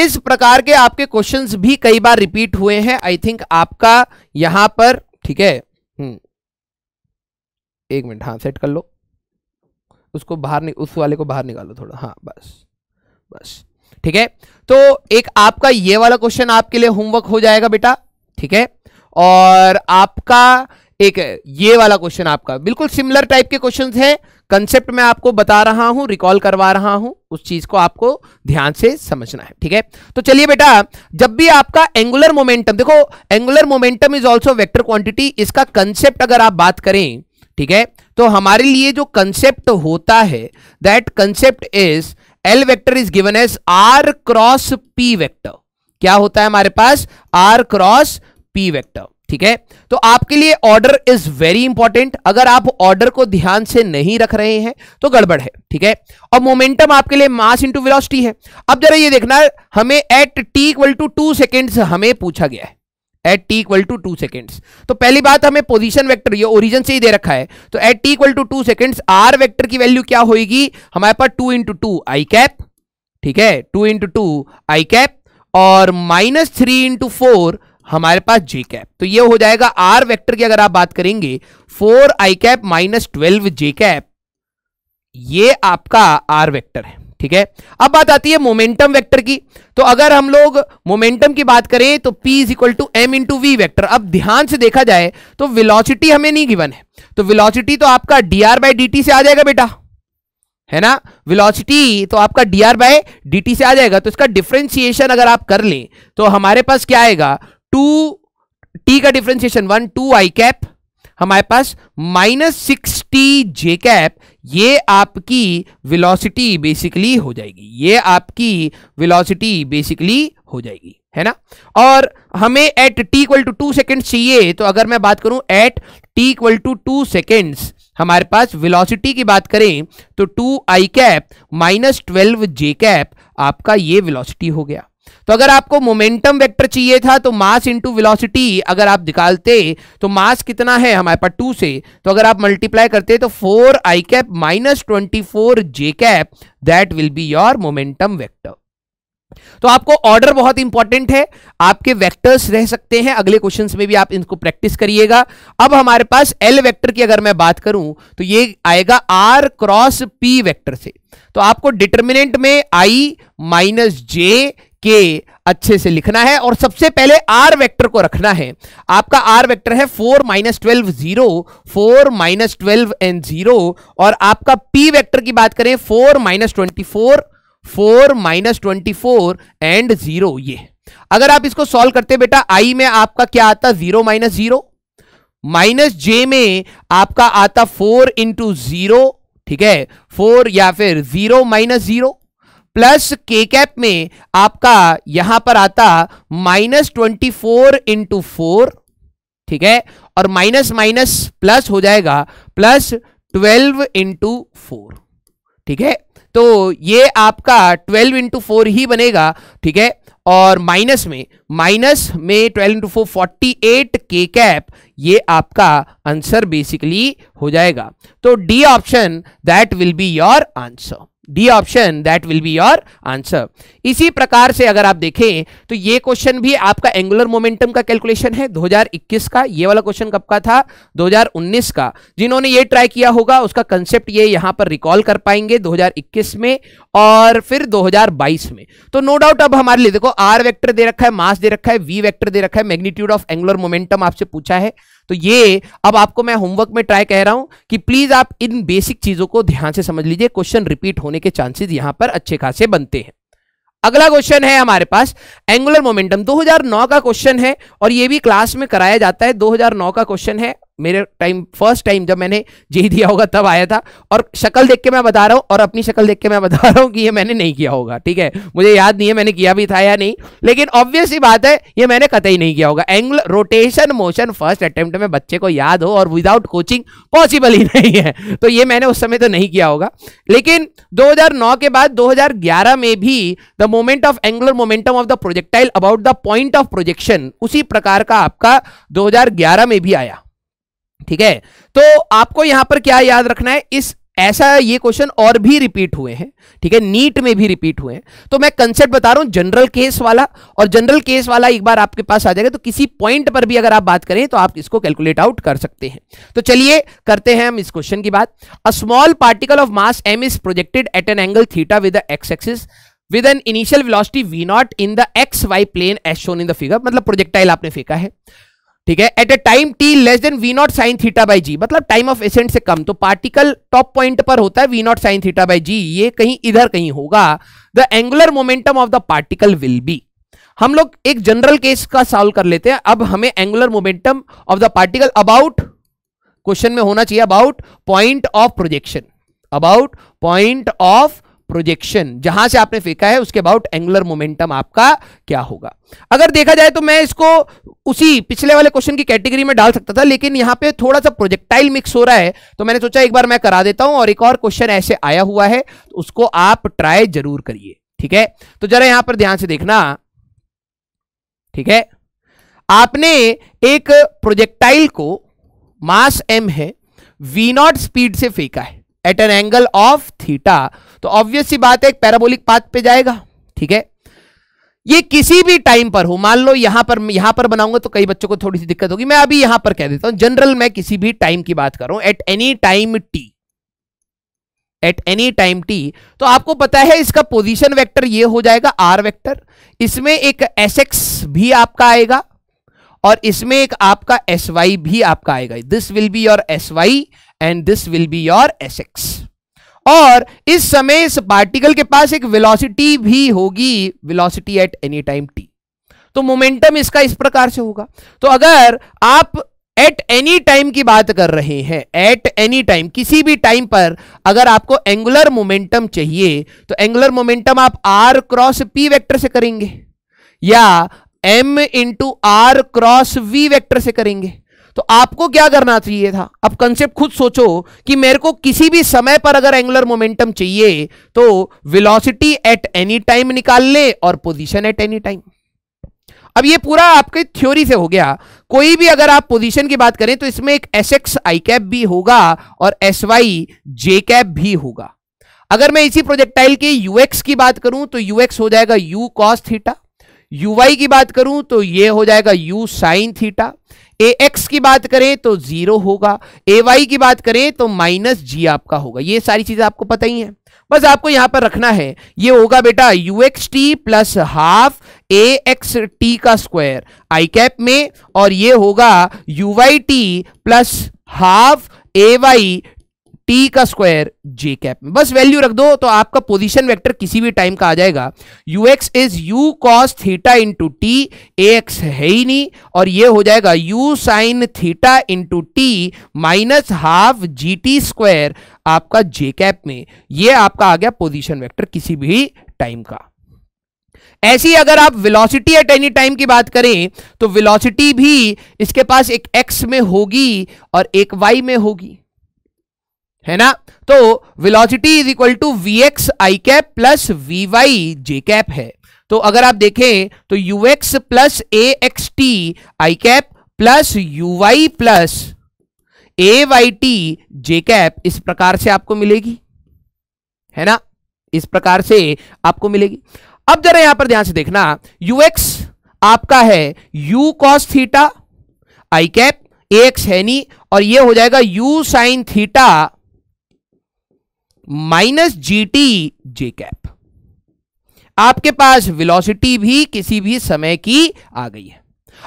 इस प्रकार के आपके क्वेश्चंस भी कई बार रिपीट हुए हैं आई थिंक आपका यहां पर ठीक है हम्म। एक मिनट हाँ सेट कर लो उसको बाहर उस वाले को बाहर निकालो थोड़ा हाँ बस बस ठीक है तो एक आपका ये वाला क्वेश्चन आपके लिए होमवर्क हो जाएगा बेटा ठीक है और आपका एक ये वाला क्वेश्चन आपका बिल्कुल सिमिलर टाइप के क्वेश्चन है कंसेप्ट मैं आपको बता रहा हूं रिकॉल करवा रहा हूं उस चीज को आपको ध्यान से समझना है ठीक है तो चलिए बेटा जब भी आपका एंगुलर मोमेंटम देखो angular momentum is also vector quantity इसका कंसेप्ट अगर आप बात करें ठीक है तो हमारे लिए जो कंसेप्ट होता है that concept is L vector is given as R cross P vector क्या होता है हमारे पास आर क्रॉस पी वेक्टर ठीक है तो आपके लिए ऑर्डर इज वेरी इंपॉर्टेंट अगर आप ऑर्डर को ध्यान से नहीं रख रहे हैं तो गड़बड़ है ठीक है और मोमेंटम आपके लिए मास इंटू वेलोसिटी है अब जरा ये देखना हमें at T equal to two second हमें पूछा गया है at T equal to two seconds तो पहली बात हमें पोजीशन वेक्टर ये ओरिजिन से ही दे रखा है तो at T equal to two seconds R vector की वैल्यू क्या होगी हमारे पास two into two I cap ठीक है two into two I cap और माइनस थ्री इंटू फोर हमारे पास जे कैप तो ये हो जाएगा आर वेक्टर की अगर आप बात करेंगे four I cap minus twelve J cap ये आपका आर वेक्टर है ठीक है अब बात आती है मोमेंटम वेक्टर की तो अगर हम लोग मोमेंटम की बात करें तो p is equal to M into V vector अब ध्यान से देखा जाए तो वेलोसिटी हमें नहीं गिवन है तो वेलोसिटी तो आपका D R by D T से आ जाएगा बेटा है ना वेलोसिटी तो आपका D R by D T से आ जाएगा तो इसका डिफ्रेंसिएशन अगर आप कर लें तो हमारे पास क्या आएगा टू टी का differentiation one two I cap हमारे पास माइनस टी जे कैप ये आपकी वेलोसिटी बेसिकली हो जाएगी ये आपकी वेलोसिटी बेसिकली हो जाएगी है ना और हमें at T equal to two seconds चाहिए तो अगर मैं बात करूं at T equal to two seconds हमारे पास वेलोसिटी की बात करें तो two I cap minus twelve J cap आपका ये वेलोसिटी हो गया तो अगर आपको मोमेंटम वेक्टर चाहिए था तो मास इंटू वेलोसिटी अगर आप निकालते तो मास कितना है हमारे पास टू से तो अगर आप मल्टीप्लाई करते तो four I cap minus twenty four J cap that will be your momentum vector तो आपको ऑर्डर बहुत इंपॉर्टेंट है आपके वेक्टर्स रह सकते हैं अगले क्वेश्चंस में भी आप इनको प्रैक्टिस करिएगा अब हमारे पास एल वेक्टर की अगर मैं बात करूं तो ये आएगा आर क्रॉस पी वेक्टर से तो आपको डिटर्मिनेंट में आई माइनस जे के अच्छे से लिखना है और सबसे पहले आर वेक्टर को रखना है आपका आर वेक्टर है four minus twelve zero four minus twelve and zero और आपका पी वेक्टर की बात करें four minus twenty four four minus twenty four and zero ये अगर आप इसको सॉल्व करते बेटा आई में आपका क्या आता zero minus zero minus J में आपका आता फोर इंटू जीरो ठीक है फोर या फिर zero minus zero plus K cap में आपका यहां पर आता minus twenty four into four ठीक है और माइनस माइनस प्लस हो जाएगा प्लस ट्वेल्व इंटू फोर ठीक है तो ये आपका ट्वेल्व इंटू फोर ही बनेगा ठीक है और माइनस में माइनस में twelve into four forty eight K cap ये आपका आंसर बेसिकली हो जाएगा तो D option that will be your answer D option that will be your answer. इसी प्रकार से अगर आप देखें तो ये क्वेश्चन भी आपका एंगुलर मोमेंटम का कैलकुलेशन है 2021 का ये वाला क्वेश्चन कब का था 2019 का जिन्होंने ये ट्राई किया होगा उसका कंसेप्ट ये यहां पर रिकॉल कर पाएंगे 2021 में और फिर 2022 में तो नो डाउट अब हमारे लिए देखो आर वेक्टर दे रखा है मास दे रखा है वी वेक्टर दे रखा है मैग्नीट्यूड ऑफ एंगुलर मोमेंटम आपसे पूछा है तो ये अब आपको मैं होमवर्क में ट्राई कह रहा हूं कि प्लीज आप इन बेसिक चीजों को ध्यान से समझ लीजिए क्वेश्चन रिपीट होने के चांसेस यहां पर अच्छे खासे बनते हैं अगला क्वेश्चन है हमारे पास एंगुलर मोमेंटम 2009 का क्वेश्चन है और ये भी क्लास में कराया जाता है 2009 का क्वेश्चन है मेरे टाइम फर्स्ट टाइम जब मैंने जी दिया होगा तब आया था और शक्ल देख के मैं बता रहा हूँ और अपनी शक्ल देख के मैं बता रहा हूँ कि ये मैंने नहीं किया होगा ठीक है मुझे याद नहीं है मैंने किया भी था या नहीं लेकिन ऑब्वियसली बात है ये मैंने कतई नहीं किया होगा angle rotation motion first attempt में बच्चे को याद हो और विदाउट कोचिंग पॉसिबल ही नहीं है तो ये मैंने उस समय तो नहीं किया होगा लेकिन दो के बाद दो में भी the moment of angular momentum of the projectile about the point of projection उसी प्रकार का आपका दो में भी आया ठीक है तो आपको यहां पर क्या याद रखना है इस ऐसा ये क्वेश्चन और भी रिपीट हुए हैं ठीक है नीट में भी रिपीट हुए हैं तो मैं कंसेप्ट बता रहा हूं जनरल केस वाला और जनरल केस वाला एक बार आपके पास आ जाएगा तो किसी पॉइंट पर भी अगर आप बात करें तो आप इसको कैलकुलेट आउट कर सकते हैं तो चलिए करते हैं हम इस क्वेश्चन की बात a small particle of mass M is projected at an angle theta with X axis with an initial velocity V not in the X Y plane as shown in the figure मतलब projectile आपने फेंका है ठीक है at a time T less than V not sine theta by G मतलब time of accent से कम तो particle top point पर होता है V not sine theta by G ये कहीं इधर कहीं होगा the angular momentum of the particle will be हम लोग एक जनरल केस का सॉल्व कर लेते हैं अब हमें angular momentum of the particle about question में होना चाहिए about point of projection about point of projection जहां से आपने फेंका है उसके अबाउट एंगुलर मोमेंटम आपका क्या होगा अगर देखा जाए तो मैं इसको उसी पिछले वाले क्वेश्चन की कैटेगरी में डाल सकता था लेकिन यहां पे थोड़ा सा प्रोजेक्टाइल मिक्स हो रहा है तो मैंने सोचा एक बार मैं करा देता हूं और एक और क्वेश्चन ऐसे आया हुआ है तो उसको आप ट्राई जरूर करिए ठीक है तो जरा यहां पर ध्यान से देखना ठीक है आपने एक प्रोजेक्टाइल को मास एम है वी नॉट स्पीड से फेंका है at an angle of theta तो ऑब्वियस सी बात है एक पैराबोलिक पाथ पे जाएगा ठीक है ये किसी भी टाइम पर हो मान लो यहां पर यहां पर बनाऊंगा तो कई बच्चों को थोड़ी सी दिक्कत होगी मैं अभी यहां पर कह देता हूं जनरल मैं किसी भी टाइम की बात करूं at any time T at any time T तो आपको पता है इसका पोजिशन वैक्टर यह हो जाएगा आर वैक्टर इसमें एक एस एक्स भी आपका आएगा और इसमें एक आपका एस वाई भी आपका आएगा this will be your S Y and this will be your S X और इस समय इस पार्टिकल के पास एक वेलोसिटी भी होगी velocity at any time T तो मोमेंटम इसका इस प्रकार से होगा तो अगर आप एट एनी टाइम की बात कर रहे हैं एट एनी टाइम किसी भी टाइम पर अगर आपको एंगुलर मोमेंटम चाहिए तो एंगुलर मोमेंटम आप आर क्रॉस पी वेक्टर से करेंगे या M into R cross V vector से करेंगे तो आपको क्या करना चाहिए था अब कंसेप्ट खुद सोचो कि मेरे को किसी भी समय पर अगर एंगुलर मोमेंटम चाहिए तो वेलोसिटी एट एनी टाइम निकाल ले और पोजीशन एट एनी टाइम अब ये पूरा आपके थ्योरी से हो गया कोई भी अगर आप पोजीशन की बात करें तो इसमें एक एस एक्स आई कैप भी होगा और एस वाई जे कैप भी होगा अगर मैं इसी प्रोजेक्टाइल के यूएक्स की बात करूं तो यूएक्स हो जाएगा यू कॉस थीटा यूवाई की बात करूं तो ये हो जाएगा U sine theta A X की बात करें तो जीरो होगा ए वाई की बात करें तो माइनस जी आपका होगा ये सारी चीजें आपको पता ही है बस आपको यहां पर रखना है ये होगा बेटा U X T plus half A X T का स्क्वायर आई कैप में और ये होगा U Y T plus half A Y T का स्क्वायर जे कैप में बस वैल्यू रख दो तो आपका पोजीशन वेक्टर किसी भी टाइम का आ जाएगा U X is U cos theta into T A X है ही नहीं और ये हो जाएगा U sine theta into T minus half G T square आपका जे कैप में ये आपका आ गया पोजीशन वेक्टर किसी भी टाइम का ऐसी अगर आप वेलोसिटी एट एनी टाइम की बात करें तो वेलोसिटी भी इसके पास एक एक्स में होगी और एक वाई में होगी है ना तो velocity is equal to V X I cap plus V Y J cap है तो अगर आप देखें तो U X plus A X T I cap plus U Y plus A Y T J cap इस प्रकार से आपको मिलेगी है ना इस प्रकार से आपको मिलेगी अब जरा यहां पर ध्यान से देखना यू एक्स आपका है U cos theta I cap X है नहीं और ये हो जाएगा U sine theta minus G T J cap आपके पास वेलोसिटी भी किसी भी समय की आ गई है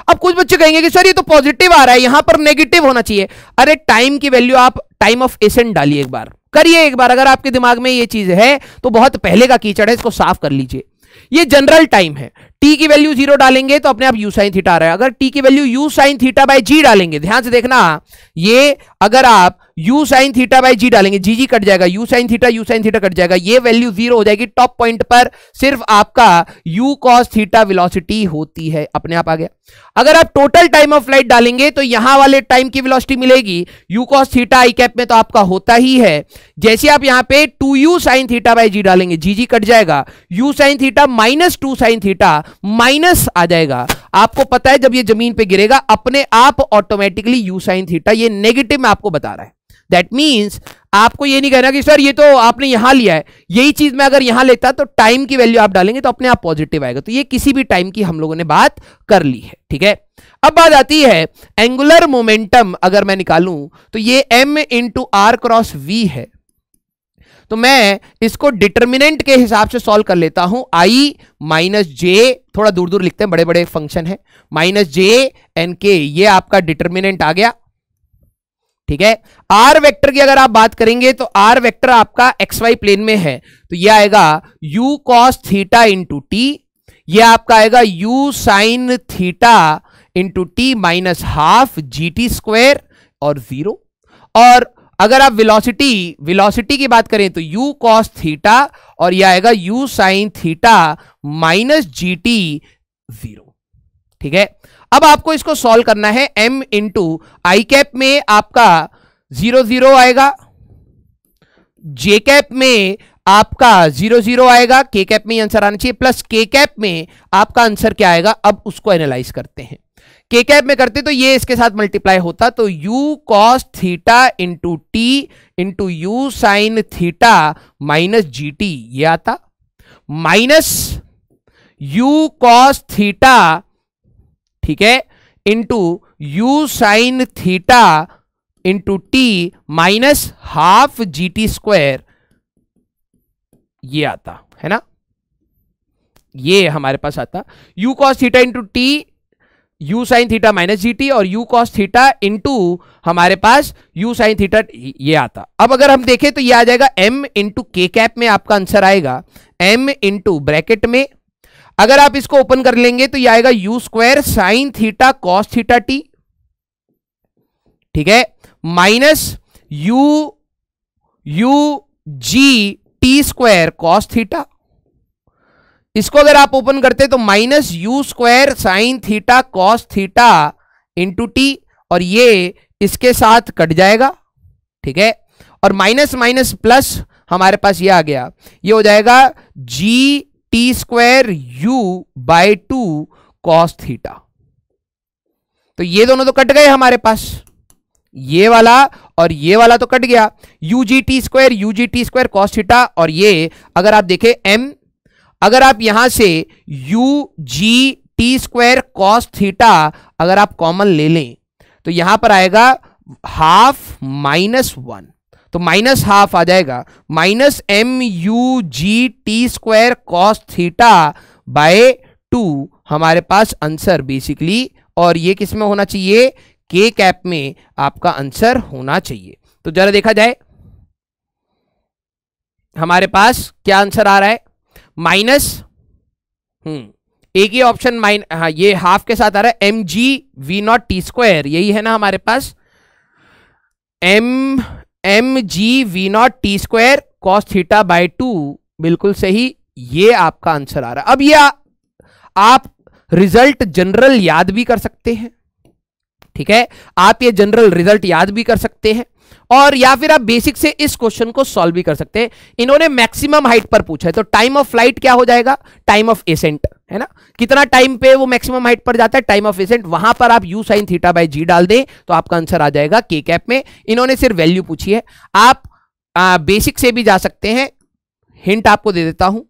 अब कुछ बच्चे कहेंगे कि सर ये तो पॉजिटिव आ रहा है यहां पर नेगेटिव होना चाहिए अरे टाइम की वैल्यू आप टाइम ऑफ एसेंट डालिए एक बार करिए एक बार अगर आपके दिमाग में ये चीज है तो बहुत पहले का कीचड़ है इसको साफ कर लीजिए ये जनरल टाइम है टी की वैल्यू जीरो डालेंगे तो अपने आप यू साइन थीटा आ रहा है अगर टी की value U sine theta by G डालेंगे ध्यान से देखना ये अगर आप U sine theta by G डालेंगे जी जी कट जाएगा U sine theta U sine theta cut जाएगा ये वैल्यू जीरो हो जाएगी टॉप पॉइंट पर सिर्फ आपका यू कॉस थीटा वेलोसिटी होती है अपने आप आ गया अगर आप टोटल टाइम ऑफ फ्लाइट डालेंगे तो यहां वाले टाइम की वेलोसिटी मिलेगी U cos theta I cap में तो आपका होता ही है जैसे आप यहां पे two U sine theta by G डालेंगे जी जी कट जाएगा U sine theta minus two sine theta minus आ जाएगा आपको पता है जब ये जमीन पे गिरेगा अपने आप ऑटोमेटिकली यू साइन थीटा ये नेगेटिव में आपको बता रहा है दैट मीन्स आपको ये नहीं कहना कि सर ये तो आपने यहां लिया है यही चीज मैं अगर यहां लेता तो टाइम की वैल्यू आप डालेंगे तो अपने आप पॉजिटिव आएगा तो ये किसी भी टाइम की हम लोगों ने बात कर ली है ठीक है अब बात आती है एंगुलर मोमेंटम अगर मैं निकालू तो ये M into R cross V है तो मैं इसको डिटर्मिनेंट के हिसाब से सॉल्व कर लेता हूं आई माइनस जे थोड़ा दूर दूर लिखते हैं बड़े बड़े फंक्शन है माइनस जे एन के ये आपका डिटर्मिनेंट आ गया ठीक है आर वेक्टर की अगर आप बात करेंगे तो आर वेक्टर आपका एक्स वाई प्लेन में है तो ये आएगा U cos theta into T ये आपका आएगा U sine theta into T minus half G T square और जीरो और अगर आप वेलोसिटी वेलोसिटी की बात करें तो u कॉस थीटा और यह आएगा u sine theta minus G T zero ठीक है अब आपको इसको सॉल्व करना है m इंटू आई कैप में आपका जीरो जीरो आएगा जे कैप में आपका जीरो जीरो आएगा के कैप में आंसर आना चाहिए प्लस के कैप में आपका आंसर क्या आएगा अब उसको एनालाइज करते हैं के कैप में करते तो ये इसके साथ मल्टीप्लाई होता तो u cos theta into T into U sine theta minus G T ये आता माइनस u cos थीटा ठीक है into U sine theta into T minus half G T square ये आता है ना ये हमारे पास आता U cos theta into T U sine theta minus G T और यू कॉस थीटा इंटू हमारे पास यू साइन थीटा ये आता अब अगर हम देखें तो ये आ जाएगा एम इंटू के कैप में आपका आंसर आएगा एम इंटू ब्रैकेट में अगर आप इसको ओपन कर लेंगे तो ये आएगा U square sine theta cos theta T ठीक है minus U U G T square cos theta इसको अगर आप ओपन करते तो minus U square sine theta cos theta into T और ये इसके साथ कट जाएगा ठीक है और माइनस माइनस प्लस हमारे पास ये आ गया ये हो जाएगा G T square U by two cos theta तो ये दोनों तो कट गए हमारे पास ये वाला और ये वाला तो कट गया U G T square U G T square cos theta और ये अगर आप देखें एम अगर आप यहां से U G T square cos theta अगर आप कॉमन ले लें तो यहां पर आएगा हाफ माइनस वन तो माइनस हाफ आ जाएगा minus M U G T square cos theta by two हमारे पास आंसर बेसिकली और ये किस में होना चाहिए के कैप में आपका आंसर होना चाहिए तो जरा देखा जाए हमारे पास क्या आंसर आ रहा है माइनस हम्म एक ही ऑप्शन माइन हाँ ये हाफ के साथ आ रहा है M G V naught T square यही है ना हमारे पास M M G V naught T square cos theta by two बिल्कुल सही ये आपका आंसर आ रहा है अब ये आप रिजल्ट जनरल याद भी कर सकते हैं ठीक है आप ये जनरल रिजल्ट याद भी कर सकते हैं और या फिर आप बेसिक से इस क्वेश्चन को सॉल्व भी कर सकते हैं इन्होंने मैक्सिमम हाइट पर पूछा है तो टाइम ऑफ फ्लाइट क्या हो जाएगा टाइम ऑफ एसेंट है ना कितना टाइम पे वो मैक्सिमम हाइट पर जाता है टाइम ऑफ एसेंट वहां पर आप U sine theta by G डाल दें तो आपका आंसर आ जाएगा के कैप में इन्होंने सिर्फ वैल्यू पूछी है आप आ, बेसिक से भी जा सकते हैं हिंट आपको दे देता हूं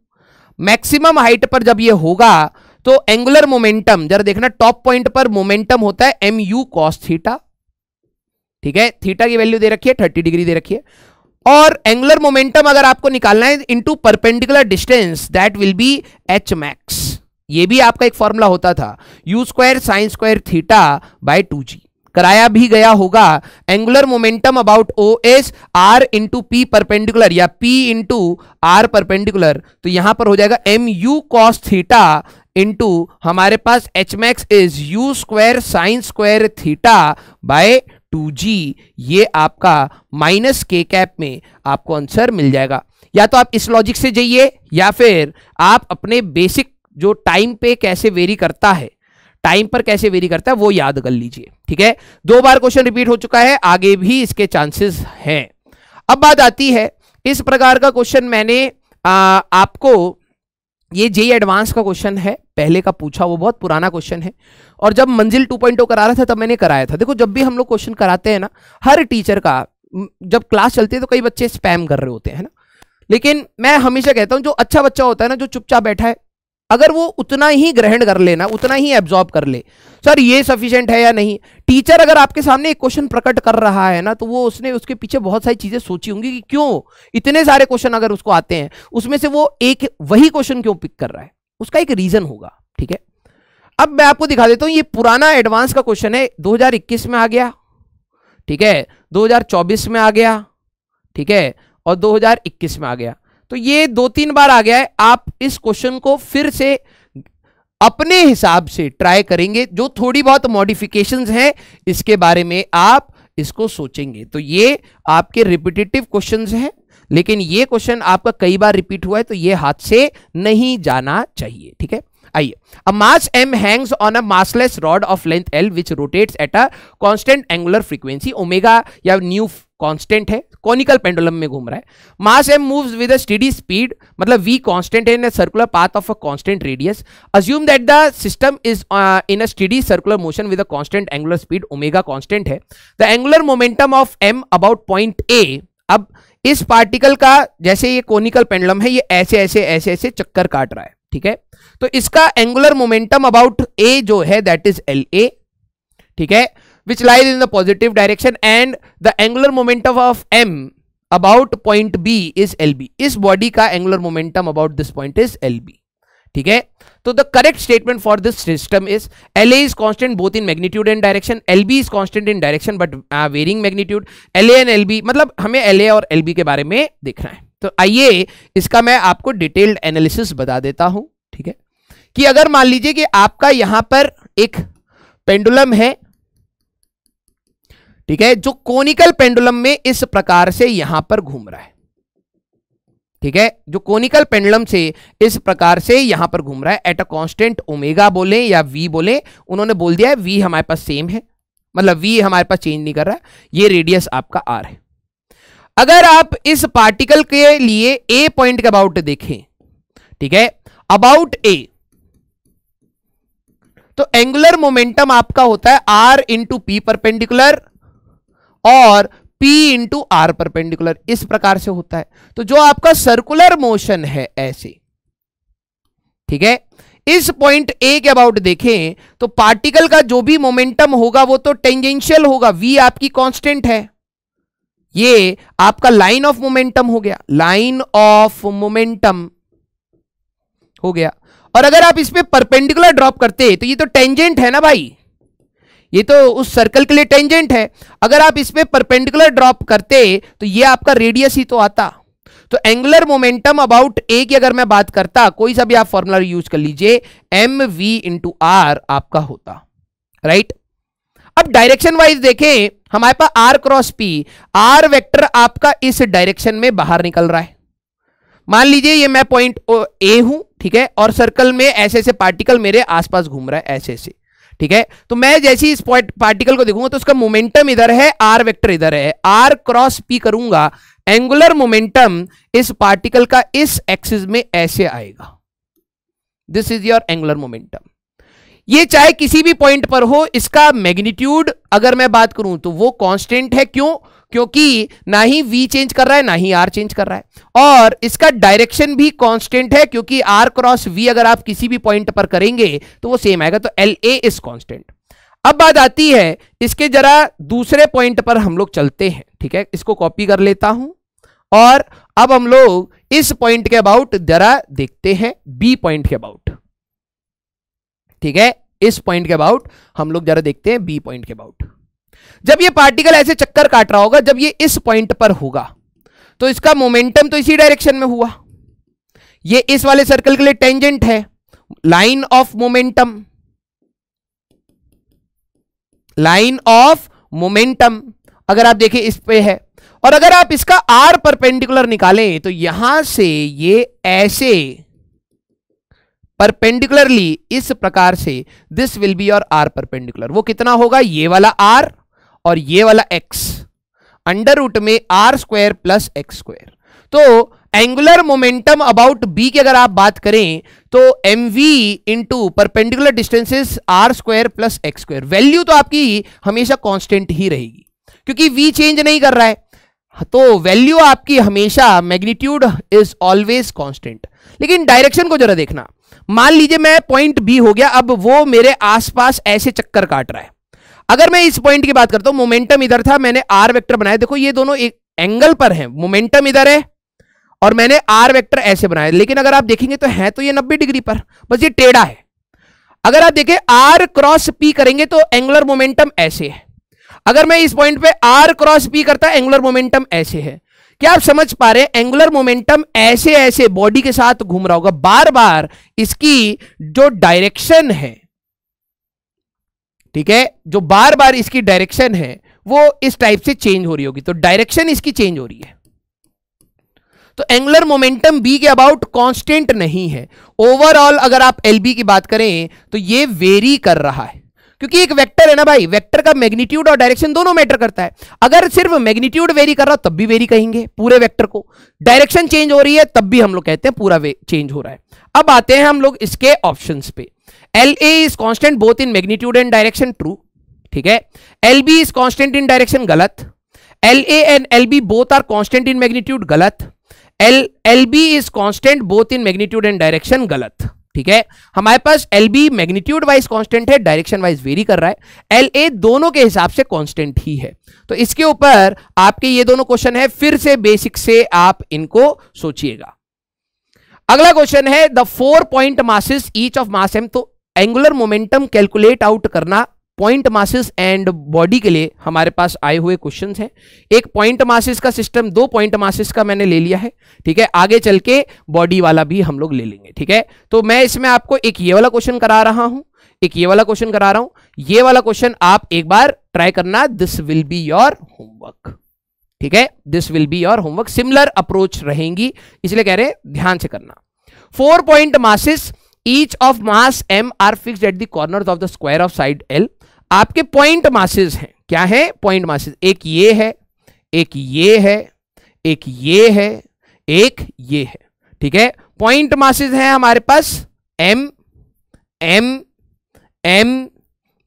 मैक्सिमम हाइट पर जब ये होगा तो एंगुलर मोमेंटम जरा देखना टॉप पॉइंट पर मोमेंटम होता है एम यू कॉस थीटा ठीक है थीटा की वैल्यू दे रखी है थर्टी डिग्री दे रखी है और एंगुलर मोमेंटम अगर आपको निकालना है into perpendicular distance that will be H max ये भी आपका एक फॉर्मूला होता था U square sine square theta by two G कराया भी गया होगा angular momentum about O is R into P perpendicular या पी इंटू आर परपेंडिकुलर तो यहां पर हो जाएगा M U cos theta into हमारे पास H max is U square sine square theta by two G ये आपका माइनस के कैप में आपको आंसर मिल जाएगा या तो आप इस लॉजिक से जाइए या फिर आप अपने बेसिक जो टाइम पे कैसे वेरी करता है टाइम पर कैसे वेरी करता है वो याद कर लीजिए ठीक है दो बार क्वेश्चन रिपीट हो चुका है आगे भी इसके चांसेस हैं अब बात आती है इस प्रकार का क्वेश्चन मैंने आ, आपको ये जे एडवांस का क्वेश्चन है पहले का पूछा वो बहुत पुराना क्वेश्चन है और जब मंजिल 2.0 करा रहा था तब मैंने कराया था देखो जब भी हम लोग क्वेश्चन कराते हैं ना हर टीचर का जब क्लास चलती है तो कई बच्चे स्पैम कर रहे होते हैं ना लेकिन मैं हमेशा कहता हूँ जो अच्छा बच्चा होता है ना जो चुपचाप बैठा है अगर वो उतना ही ग्रहण कर लेना उतना ही एब्जॉर्ब कर ले सर ये सफिशियंट है या नहीं टीचर अगर आपके सामने एक क्वेश्चन प्रकट कर रहा है ना तो वो उसने उसके पीछे बहुत सारी चीजें सोची होंगी कि क्यों इतने सारे क्वेश्चन अगर उसको आते हैं उसमें से वो एक वही क्वेश्चन क्यों पिक कर रहा है उसका एक रीजन होगा ठीक है अब मैं आपको दिखा देता हूं ये पुराना एडवांस का क्वेश्चन है दो में आ गया ठीक है दो में आ गया ठीक है और दो में आ गया तो ये दो तीन बार आ गया है आप इस क्वेश्चन को फिर से अपने हिसाब से ट्राई करेंगे जो थोड़ी बहुत मॉडिफिकेशन हैं इसके बारे में आप इसको सोचेंगे तो ये आपके रिपीटेटिव क्वेश्चन हैं लेकिन ये क्वेश्चन आपका कई बार रिपीट हुआ है तो ये हाथ से नहीं जाना चाहिए ठीक है आइए a mass M hangs on a massless rod of length L which rotates at a constant angular frequency omega या न्यू कांस्टेंट है कॉनिकल पेंडुलम में घूम रहा है mass M moves with a steady speed मतलब V constant in a circular path of a constant radius assume that the system is in a steady circular motion with a constant angular speed omega constant है the angular momentum of M about point A अब इस particle का जैसे ये conical pendulum है ये ऐसे ऐसे ऐसे ऐसे चक्कर काट रहा है ठीक है तो इसका एंगुलर मोमेंटम अबाउट ए जो है दैट इज एल ए ठीक है which lies in the positive direction and the the momentum of M about point B is L B इस बॉडी का angular momentum about this point is L B ठीक है तो the correct statement for this system is L as constant both in magnitude and direction L B is constant in direction but varying magnitude L and L B मतलब हमें L A और L B के बारे में देखना है तो आइए इसका मैं आपको डिटेल्ड एनालिसिस बता देता हूं ठीक है कि अगर मान लीजिए कि आपका यहां पर एक पेंडुलम है ठीक है जो कोनिकल पेंडुलम में इस प्रकार से यहां पर घूम रहा है ठीक है जो कोनिकल पेंडुलम से इस प्रकार से यहां पर घूम रहा है एट अ कांस्टेंट ओमेगा बोले या वी बोले उन्होंने बोल दिया है वी हमारे पास सेम है मतलब वी हमारे पास चेंज नहीं कर रहा ये रेडियस आपका आर है अगर आप इस पार्टिकल के लिए ए पॉइंट के अबाउट देखें ठीक है अबाउट ए तो एंगुलर मोमेंटम आपका होता है आर इंटू पी परपेंडिकुलर और P इंटू आर परपेंडिकुलर इस प्रकार से होता है तो जो आपका सर्कुलर मोशन है ऐसे ठीक है इस पॉइंट ए के अबाउट देखें तो पार्टिकल का जो भी मोमेंटम होगा वो तो टेंजेंशियल होगा v आपकी कांस्टेंट है ये आपका लाइन ऑफ मोमेंटम हो गया लाइन ऑफ मोमेंटम हो गया और अगर आप इस पर परपेंडिकुलर ड्रॉप करते तो ये तो टेंजेंट है ना भाई ये तो उस सर्कल के लिए टेंजेंट है अगर आप इस परपेंडिकुलर ड्रॉप करते तो ये आपका रेडियस ही तो आता तो एंगुलर मोमेंटम अबाउट ए की अगर मैं बात करता कोई सा भी आप फॉर्मूला यूज कर लीजिए एम वी इंटू आर आपका होता राइट अब डायरेक्शन वाइज देखें हमारे पास R cross P R vector आपका इस डायरेक्शन में बाहर निकल रहा है मान लीजिए ये मैं पॉइंट ए हूं ठीक है और सर्कल में ऐसे ऐसे पार्टिकल मेरे आसपास घूम रहा है ऐसे ऐसे ठीक है तो मैं जैसी इस पार्टिकल को देखूंगा तो उसका मोमेंटम इधर है आर वेक्टर इधर है आर क्रॉस पी करूंगा एंगुलर मोमेंटम इस पार्टिकल का इस एक्सिस में ऐसे आएगा this is your angular momentum ये चाहे किसी भी पॉइंट पर हो इसका मैग्नीट्यूड अगर मैं बात करूं तो वो कांस्टेंट है क्यों क्योंकि ना ही वी चेंज कर रहा है ना ही आर चेंज कर रहा है और इसका डायरेक्शन भी कांस्टेंट है क्योंकि आर क्रॉस वी अगर आप किसी भी पॉइंट पर करेंगे तो वो सेम आएगा तो एल ए इज कॉन्स्टेंट अब बात आती है इसके जरा दूसरे पॉइंट पर हम लोग चलते हैं ठीक है इसको कॉपी कर लेता हूं और अब हम लोग इस पॉइंट के अबाउट जरा देखते हैं बी पॉइंट के अबाउट ठीक है इस पॉइंट के अबाउट हम लोग जरा देखते हैं बी पॉइंट के अबाउट जब ये पार्टिकल ऐसे चक्कर काट रहा होगा जब ये इस पॉइंट पर होगा तो इसका मोमेंटम तो इसी डायरेक्शन में हुआ ये इस वाले सर्कल के लिए टेंजेंट है line of momentum line of momentum अगर आप देखें इस पे है और अगर आप इसका आर परपेंडिकुलर निकालें तो यहां से ये ऐसे परपेंडिकुलरली इस प्रकार से this will be your R perpendicular वो कितना होगा ये वाला आर और ये वाला x अंडर रूट में R square plus X square तो एंगुलर मोमेंटम अबाउट बी की अगर आप बात करें तो M V into perpendicular distances R square plus X square value तो आपकी हमेशा कांस्टेंट ही रहेगी क्योंकि वी चेंज नहीं कर रहा है तो वैल्यू आपकी हमेशा मैग्नीट्यूड इज ऑलवेज कांस्टेंट लेकिन डायरेक्शन को जरा देखना मान लीजिए मैं पॉइंट बी हो गया अब वो मेरे आसपास ऐसे चक्कर काट रहा है अगर मैं इस पॉइंट की बात करता हूं मोमेंटम इधर था मैंने आर वेक्टर बनाया देखो ये दोनों एक एंगल पर है मोमेंटम इधर है और मैंने आर वेक्टर ऐसे बनाया लेकिन अगर आप देखेंगे तो है तो ये नब्बे डिग्री पर बस ये टेढ़ा है अगर आप देखें आर क्रॉस पी करेंगे तो एंगुलर मोमेंटम ऐसे है अगर मैं इस पॉइंट पे आर क्रॉस पी करता एंगुलर मोमेंटम ऐसे है क्या आप समझ पा रहे हैं एंगुलर मोमेंटम ऐसे ऐसे बॉडी के साथ घूम रहा होगा बार बार इसकी जो डायरेक्शन है ठीक है जो बार बार इसकी डायरेक्शन है वो इस टाइप से चेंज हो रही होगी तो डायरेक्शन इसकी चेंज हो रही है तो एंगुलर मोमेंटम बी के अबाउट कांस्टेंट नहीं है ओवरऑल अगर आप एल की बात करें तो ये वेरी कर रहा है क्योंकि एक वेक्टर है ना भाई वेक्टर का मैग्नीट्यूड और डायरेक्शन दोनों मैटर करता है अगर सिर्फ मैग्नीट्यूड वेरी कर रहा हो तब भी वेरी कहेंगे पूरे वेक्टर को डायरेक्शन चेंज हो रही है तब भी हम लोग कहते हैं पूरा चेंज हो रहा है अब आते हैं हम लोग इसके ऑप्शन पे L A is constant both in magnitude and direction true ठीक है L B is constant in direction गलत L A and L B both are constant in magnitude गलत L L B is constant both in magnitude and direction गलत ठीक है हमारे पास L B magnitude wise constant है direction wise vary कर रहा है एल ए दोनों के हिसाब से कॉन्स्टेंट ही है तो इसके ऊपर आपके ये दोनों क्वेश्चन है फिर से बेसिक से आप इनको सोचिएगा अगला क्वेश्चन है the four point masses each of mass M तो एंगुलर मोमेंटम कैलकुलेट आउट करना पॉइंट मासिस एंड बॉडी के लिए हमारे पास आए हुए क्वेश्चन हैं एक पॉइंट मासिस का सिस्टम दो पॉइंट मासिस का मैंने ले लिया है ठीक है आगे चल के बॉडी वाला भी हम लोग ले लेंगे ठीक है तो मैं इसमें आपको एक ये वाला क्वेश्चन करा रहा हूं एक ये वाला क्वेश्चन करा रहा हूं ये वाला क्वेश्चन आप एक बार ट्राई करना this will be your homework ठीक है this will be your homework similar approach रहेंगी इसलिए कह रहे हैं ध्यान से करना four point masses each of mass M are fix at the corner of the square of side L आपके पॉइंट मासेज हैं क्या है पॉइंट मासेज एक ये है एक ये है एक ये है एक ये है ठीक है पॉइंट मासेज हैं हमारे पास M M M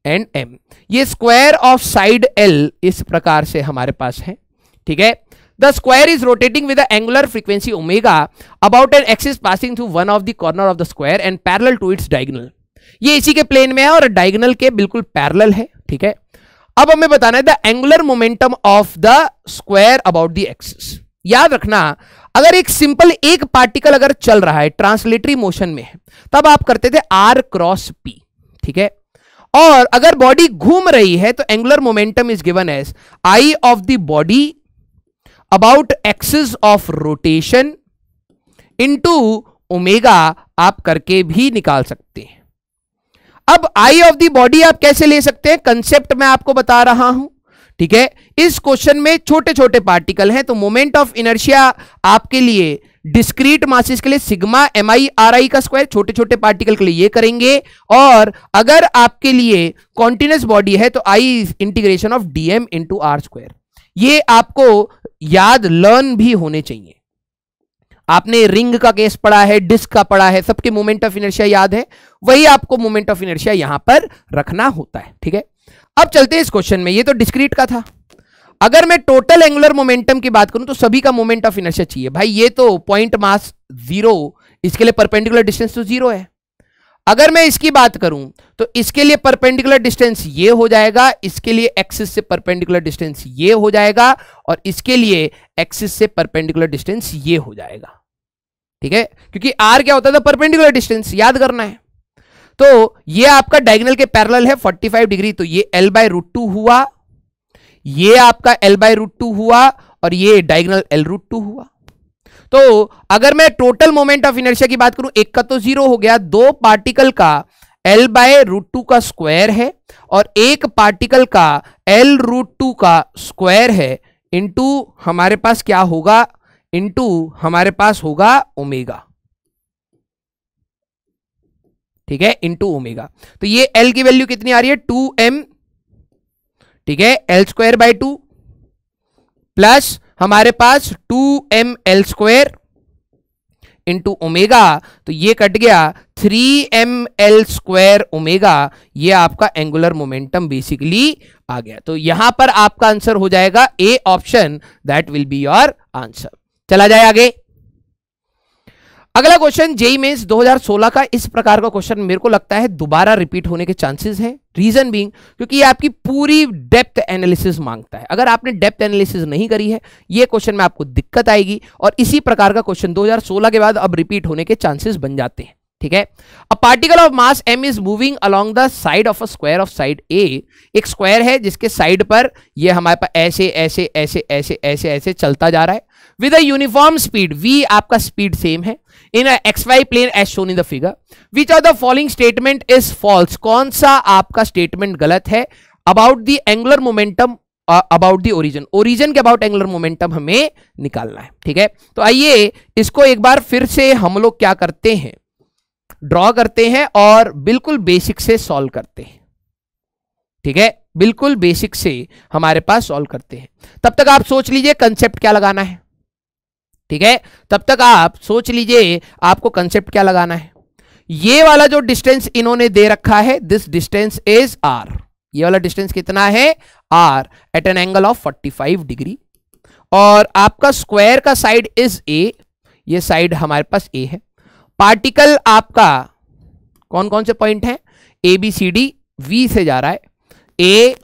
and M ये स्क्वायर ऑफ साइड एल इस प्रकार से हमारे पास है ठीक है the square is rotating with angular frequency omega about an axis passing through one of the corner of the square and and to its its ये इसी के प्लेन में है और डायगनल के बिल्कुल पैरेलल है ठीक है अब हमें बताना है the angular momentum of the square about the axis याद रखना अगर एक सिंपल एक पार्टिकल अगर चल रहा है ट्रांसलेटरी मोशन में है तब आप करते थे आर क्रॉस पी ठीक है और अगर बॉडी घूम रही है तो angular momentum is given as I of the body about axis of rotation into omega आप करके भी निकाल सकते हैं अब आई ऑफ दी बॉडी आप कैसे ले सकते हैं कंसेप्ट मैं आपको बता रहा हूं ठीक है इस क्वेश्चन में छोटे छोटे पार्टिकल हैं तो मोमेंट ऑफ इनर्शिया आपके लिए डिस्क्रीट मासिस के लिए sigma M I R I का स्क्वायर छोटे छोटे पार्टिकल के लिए ये करेंगे और अगर आपके लिए कॉन्टिन्यूस बॉडी है तो I integration of DM into R square ये आपको याद लर्न भी होने चाहिए आपने रिंग का केस पढ़ा है डिस्क का पढ़ा है सबके मोमेंट ऑफ इनर्शिया याद है वही आपको मोमेंट ऑफ इनर्शिया यहां पर रखना होता है ठीक है अब चलते हैं इस क्वेश्चन में ये तो डिस्क्रीट का था अगर मैं टोटल एंगुलर मोमेंटम की बात करूं तो सभी का मोमेंट ऑफ इनर्शिया चाहिए भाई ये तो पॉइंट मास जीरो इसके लिए परपेंडिकुलर डिस्टेंस तो जीरो है अगर मैं इसकी बात करूं तो इसके लिए परपेंडिकुलर डिस्टेंस ये हो जाएगा इसके लिए एक्सिस से परपेंडिकुलर डिस्टेंस ये हो जाएगा और इसके लिए एक्सिस से परपेंडिकुलर डिस्टेंस ये हो जाएगा ठीक है क्योंकि आर क्या होता था परपेंडिकुलर डिस्टेंस याद करना है तो ये आपका डायगनल के पैरेलल है 45 डिग्री तो ये एल बाय रूट टू हुआ ये आपका एल बाय रूट टू हुआ और ये डायगनल एल रूट टू हुआ तो अगर मैं टोटल मोमेंट ऑफ इनर्शिया की बात करूं एक का तो जीरो हो गया दो पार्टिकल का एल बाय रूट टू का स्क्वायर है और एक पार्टिकल का एल रूट टू का स्क्वायर है इनटू हमारे पास क्या होगा इंटू हमारे पास होगा ओमेगा ठीक है इंटू ओमेगा तो ये एल की वैल्यू कितनी आ रही है टू एम ठीक है L square by two plus हमारे पास two M L square into omega तो ये कट गया three M L square omega ये आपका एंगुलर मोमेंटम बेसिकली आ गया तो यहां पर आपका आंसर हो जाएगा A option that will be your answer चला जाए आगे अगला क्वेश्चन जेई मेन्स 2016 का इस प्रकार का क्वेश्चन मेरे को लगता है दोबारा रिपीट होने के चांसेस हैं रीजन बीइंग क्योंकि ये आपकी पूरी डेप्थ एनालिसिस मांगता है अगर आपने डेप्थ एनालिसिस नहीं करी है ये क्वेश्चन में आपको दिक्कत आएगी और इसी प्रकार का क्वेश्चन 2016 के बाद अब रिपीट होने के चांसेस बन जाते हैं ठीक है a particle of mass M is moving along the side of a square of side A एक स्क्वायर है जिसके साइड पर ये हमारे पास ऐसे ऐसे ऐसे ऐसे ऐसे ऐसे चलता जा रहा है with a uniform speed V आपका स्पीड सेम है in Y plane as shown in the figure which are the following statement is false कौन सा आपका स्टेटमेंट गलत है about the angular momentum about the origin origin के about angular momentum हमें निकालना है ठीक है तो आइए इसको एक बार फिर से हम लोग क्या करते हैं ड्रॉ करते हैं और बिल्कुल बेसिक से सॉल्व करते हैं ठीक है बिल्कुल बेसिक से हमारे पास सॉल्व करते हैं तब तक आप सोच लीजिए कंसेप्ट क्या लगाना है ठीक है तब तक आप सोच लीजिए आपको कंसेप्ट क्या लगाना है ये वाला जो डिस्टेंस इन्होंने दे रखा है दिस डिस्टेंस इज आर ये वाला डिस्टेंस कितना है R at an angle of 45 degree और आपका स्क्वायर का साइड इज ए ये साइड हमारे पास ए है पार्टिकल आपका कौन कौन से पॉइंट है A B C D V से जा रहा है A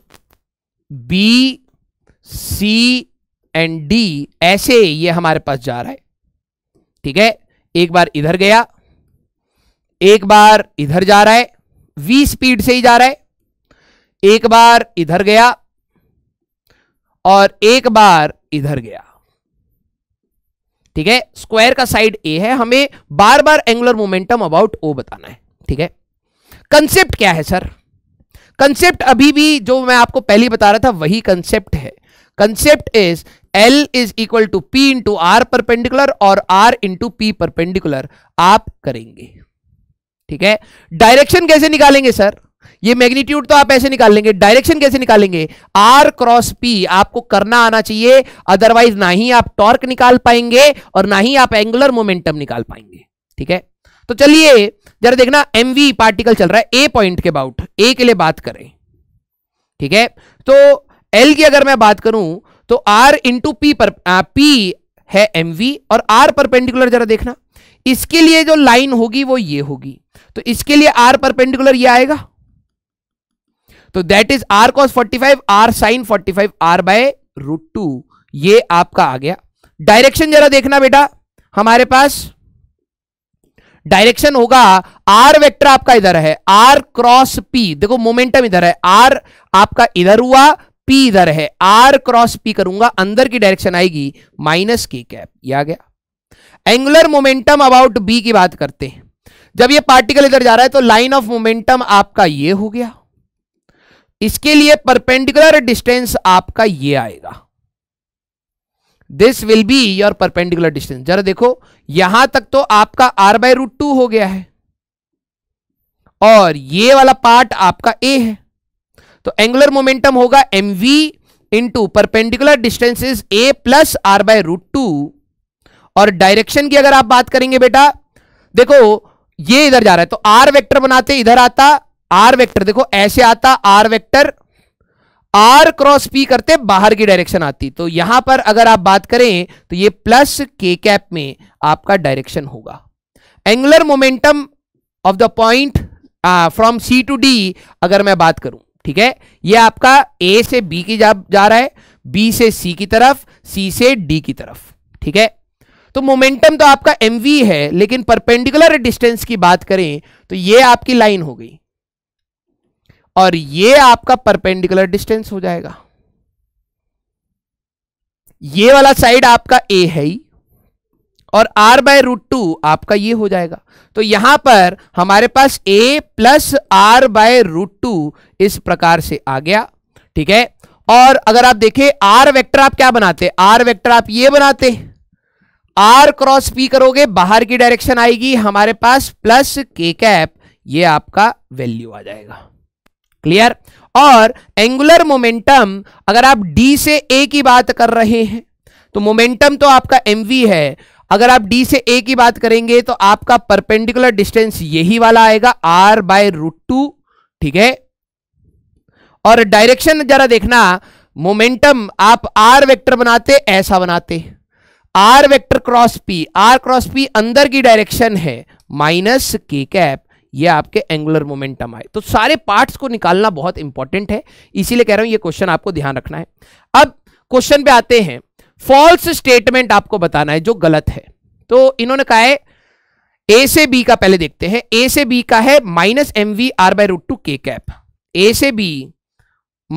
B C and D ऐसे ये हमारे पास जा रहा है ठीक है एक बार इधर गया एक बार इधर जा रहा है वी स्पीड से ही जा रहा है एक बार इधर गया और एक बार इधर गया ठीक है स्क्वायर का साइड ए है हमें बार बार एंगुलर मोमेंटम अबाउट ओ बताना है ठीक है कंसेप्ट क्या है सर कंसेप्ट अभी भी जो मैं आपको पहले बता रहा था वही कंसेप्ट है concept is L is equal to P into R perpendicular और आर इंटू पी परपेंडिकुलर आप करेंगे ठीक है डायरेक्शन कैसे निकालेंगे सर ये मैग्नीट्यूड तो आप ऐसे निकाल लेंगे डायरेक्शन कैसे निकालेंगे आर क्रॉस पी आपको करना आना चाहिए अदरवाइज ना ही आप टॉर्क निकाल पाएंगे और ना ही आप एंगुलर मोमेंटम निकाल पाएंगे ठीक है तो चलिए जरा देखना वी पार्टिकल चल रहा है ए पॉइंट के अबाउट ए के लिए बात करें ठीक है तो एल की अगर मैं बात करूं तो आर इंटू पी पर आ, पी है एम और आर परपेंडिकुलर जरा देखना इसके लिए जो लाइन होगी वो ये होगी तो इसके लिए आर परपेंडिकुलर ये आएगा तो that is R cos 45 R sine 45 R by root two ये आपका आ गया डायरेक्शन जरा देखना बेटा हमारे पास डायरेक्शन होगा आर वेक्टर आपका इधर है आर क्रॉस पी देखो मोमेंटम इधर है आर आपका इधर हुआ पी इधर है आर क्रॉस पी करूंगा अंदर की डायरेक्शन आएगी माइनस के कैप ये आ गया एंगुलर मोमेंटम अबाउट बी की बात करते हैं जब ये पार्टिकल इधर जा रहा है तो लाइन ऑफ मोमेंटम आपका ये हो गया इसके लिए परपेंडिकुलर डिस्टेंस आपका ये आएगा this will be your perpendicular distance जरा देखो यहां तक तो आपका आर बाय रूट टू हो गया है और ये वाला पार्ट आपका ए है तो एंगुलर मोमेंटम होगा M V into perpendicular distance is A plus R by root two और डायरेक्शन की अगर आप बात करेंगे बेटा देखो ये इधर जा रहा है तो आर वेक्टर बनाते इधर आता आर वेक्टर देखो ऐसे आता R vector R cross P करते बाहर की डायरेक्शन आती तो यहां पर अगर आप बात करें तो ये प्लस के कैप में आपका डायरेक्शन होगा angular momentum of the point from C to D अगर मैं बात करूं ठीक है ये आपका ए से बी की जा, जा रहा है बी से सी की तरफ सी से डी की तरफ ठीक है तो मोमेंटम तो आपका एम है लेकिन परपेंडिकुलर डिस्टेंस की बात करें तो ये आपकी लाइन हो गई और ये आपका परपेंडिकुलर डिस्टेंस हो जाएगा ये वाला साइड आपका ए है ही और आर बाय रूट टू आपका ये हो जाएगा तो यहां पर हमारे पास A plus R by root two इस प्रकार से आ गया ठीक है और अगर आप देखें आर वेक्टर आप क्या बनाते आर वेक्टर आप ये बनाते आर क्रॉस पी करोगे बाहर की डायरेक्शन आएगी हमारे पास प्लस के कैप ये आपका वैल्यू आ जाएगा क्लियर और एंगुलर मोमेंटम अगर आप डी से ए की बात कर रहे हैं तो मोमेंटम तो आपका एम है अगर आप डी से ए की बात करेंगे तो आपका परपेंडिकुलर डिस्टेंस यही वाला आएगा आर बाय रूट टू ठीक है और डायरेक्शन जरा देखना मोमेंटम आप आर वेक्टर बनाते ऐसा बनाते R vector cross P R cross P अंदर की डायरेक्शन है माइनस के कैप ये आपके एंगुलर मोमेंटम आए तो सारे पार्ट्स को निकालना बहुत इंपॉर्टेंट है इसीलिए कह रहा हूं ये क्वेश्चन आपको ध्यान रखना है अब क्वेश्चन पे आते हैं फॉल्स स्टेटमेंट आपको बताना है जो गलत है तो इन्होंने कहा है ए से बी का पहले देखते हैं ए से बी का है minus M V R by root two के कैप ए से B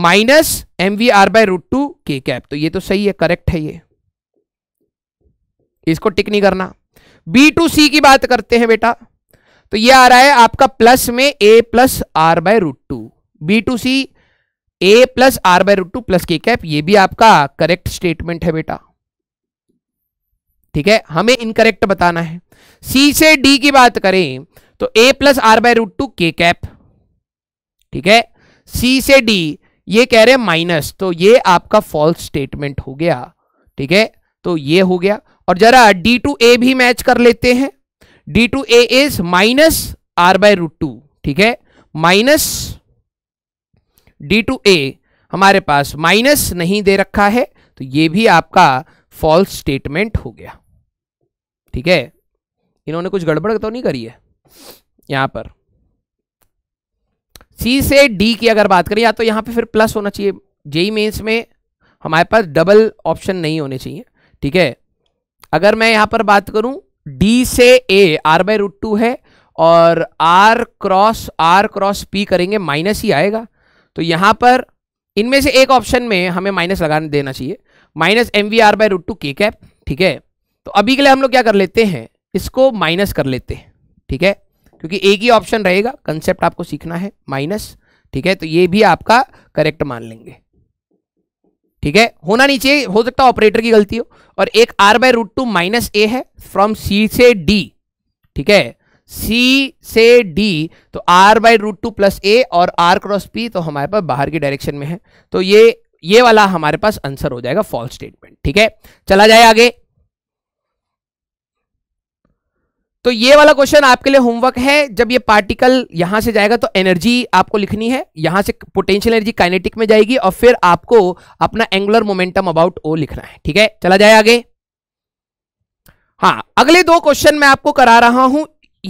minus M V R by root two के कैप तो ये तो सही है करेक्ट है ये इसको टिक नहीं करना बी टू सी की बात करते हैं बेटा तो ये आ रहा है आपका प्लस में A plus R by root two B to C A plus R by root two plus K cap ये भी आपका करेक्ट स्टेटमेंट है बेटा ठीक है हमें इनकरेक्ट बताना है सी से डी की बात करें तो A plus R by root two के कैप ठीक है सी से डी ये कह रहे हैं माइनस तो ये आपका फॉल्स स्टेटमेंट हो गया ठीक है तो ये हो गया और जरा डी टू ए भी मैच कर लेते हैं D to A is minus R by root two ठीक है माइनस डी टू ए हमारे पास माइनस नहीं दे रखा है तो ये भी आपका फॉल्स स्टेटमेंट हो गया ठीक है इन्होंने कुछ गड़बड़ तो नहीं करी है यहां पर सी से डी की अगर बात करें या तो यहां पे फिर प्लस होना चाहिए जेई मेन्स e में हमारे पास डबल ऑप्शन नहीं होने चाहिए ठीक है अगर मैं यहां पर बात करूं डी से A R by root two है और R cross R cross P करेंगे माइनस ही आएगा तो यहां पर इनमें से एक ऑप्शन में हमें माइनस लगा देना चाहिए minus M V R by root two के कैप ठीक है तो अभी के लिए हम लोग क्या कर लेते हैं इसको माइनस कर लेते हैं ठीक है क्योंकि एक ही ऑप्शन रहेगा कंसेप्ट आपको सीखना है माइनस ठीक है तो ये भी आपका करेक्ट मान लेंगे ठीक है होना नहीं चाहिए हो सकता ऑपरेटर की गलती हो और एक R by root two minus A है फ्रॉम सी से डी ठीक है सी से डी तो R by root two plus A और आर क्रॉस पी तो हमारे पास बाहर की डायरेक्शन में है तो ये ये वाला हमारे पास आंसर हो जाएगा फॉल्स स्टेटमेंट ठीक है चला जाए आगे तो ये वाला क्वेश्चन आपके लिए होमवर्क है जब ये पार्टिकल यहां से जाएगा तो एनर्जी आपको लिखनी है यहां से पोटेंशियल एनर्जी काइनेटिक में जाएगी और फिर आपको अपना एंगुलर मोमेंटम अबाउट ओ लिखना है ठीक है चला जाए आगे हाँ अगले दो क्वेश्चन मैं आपको करा रहा हूं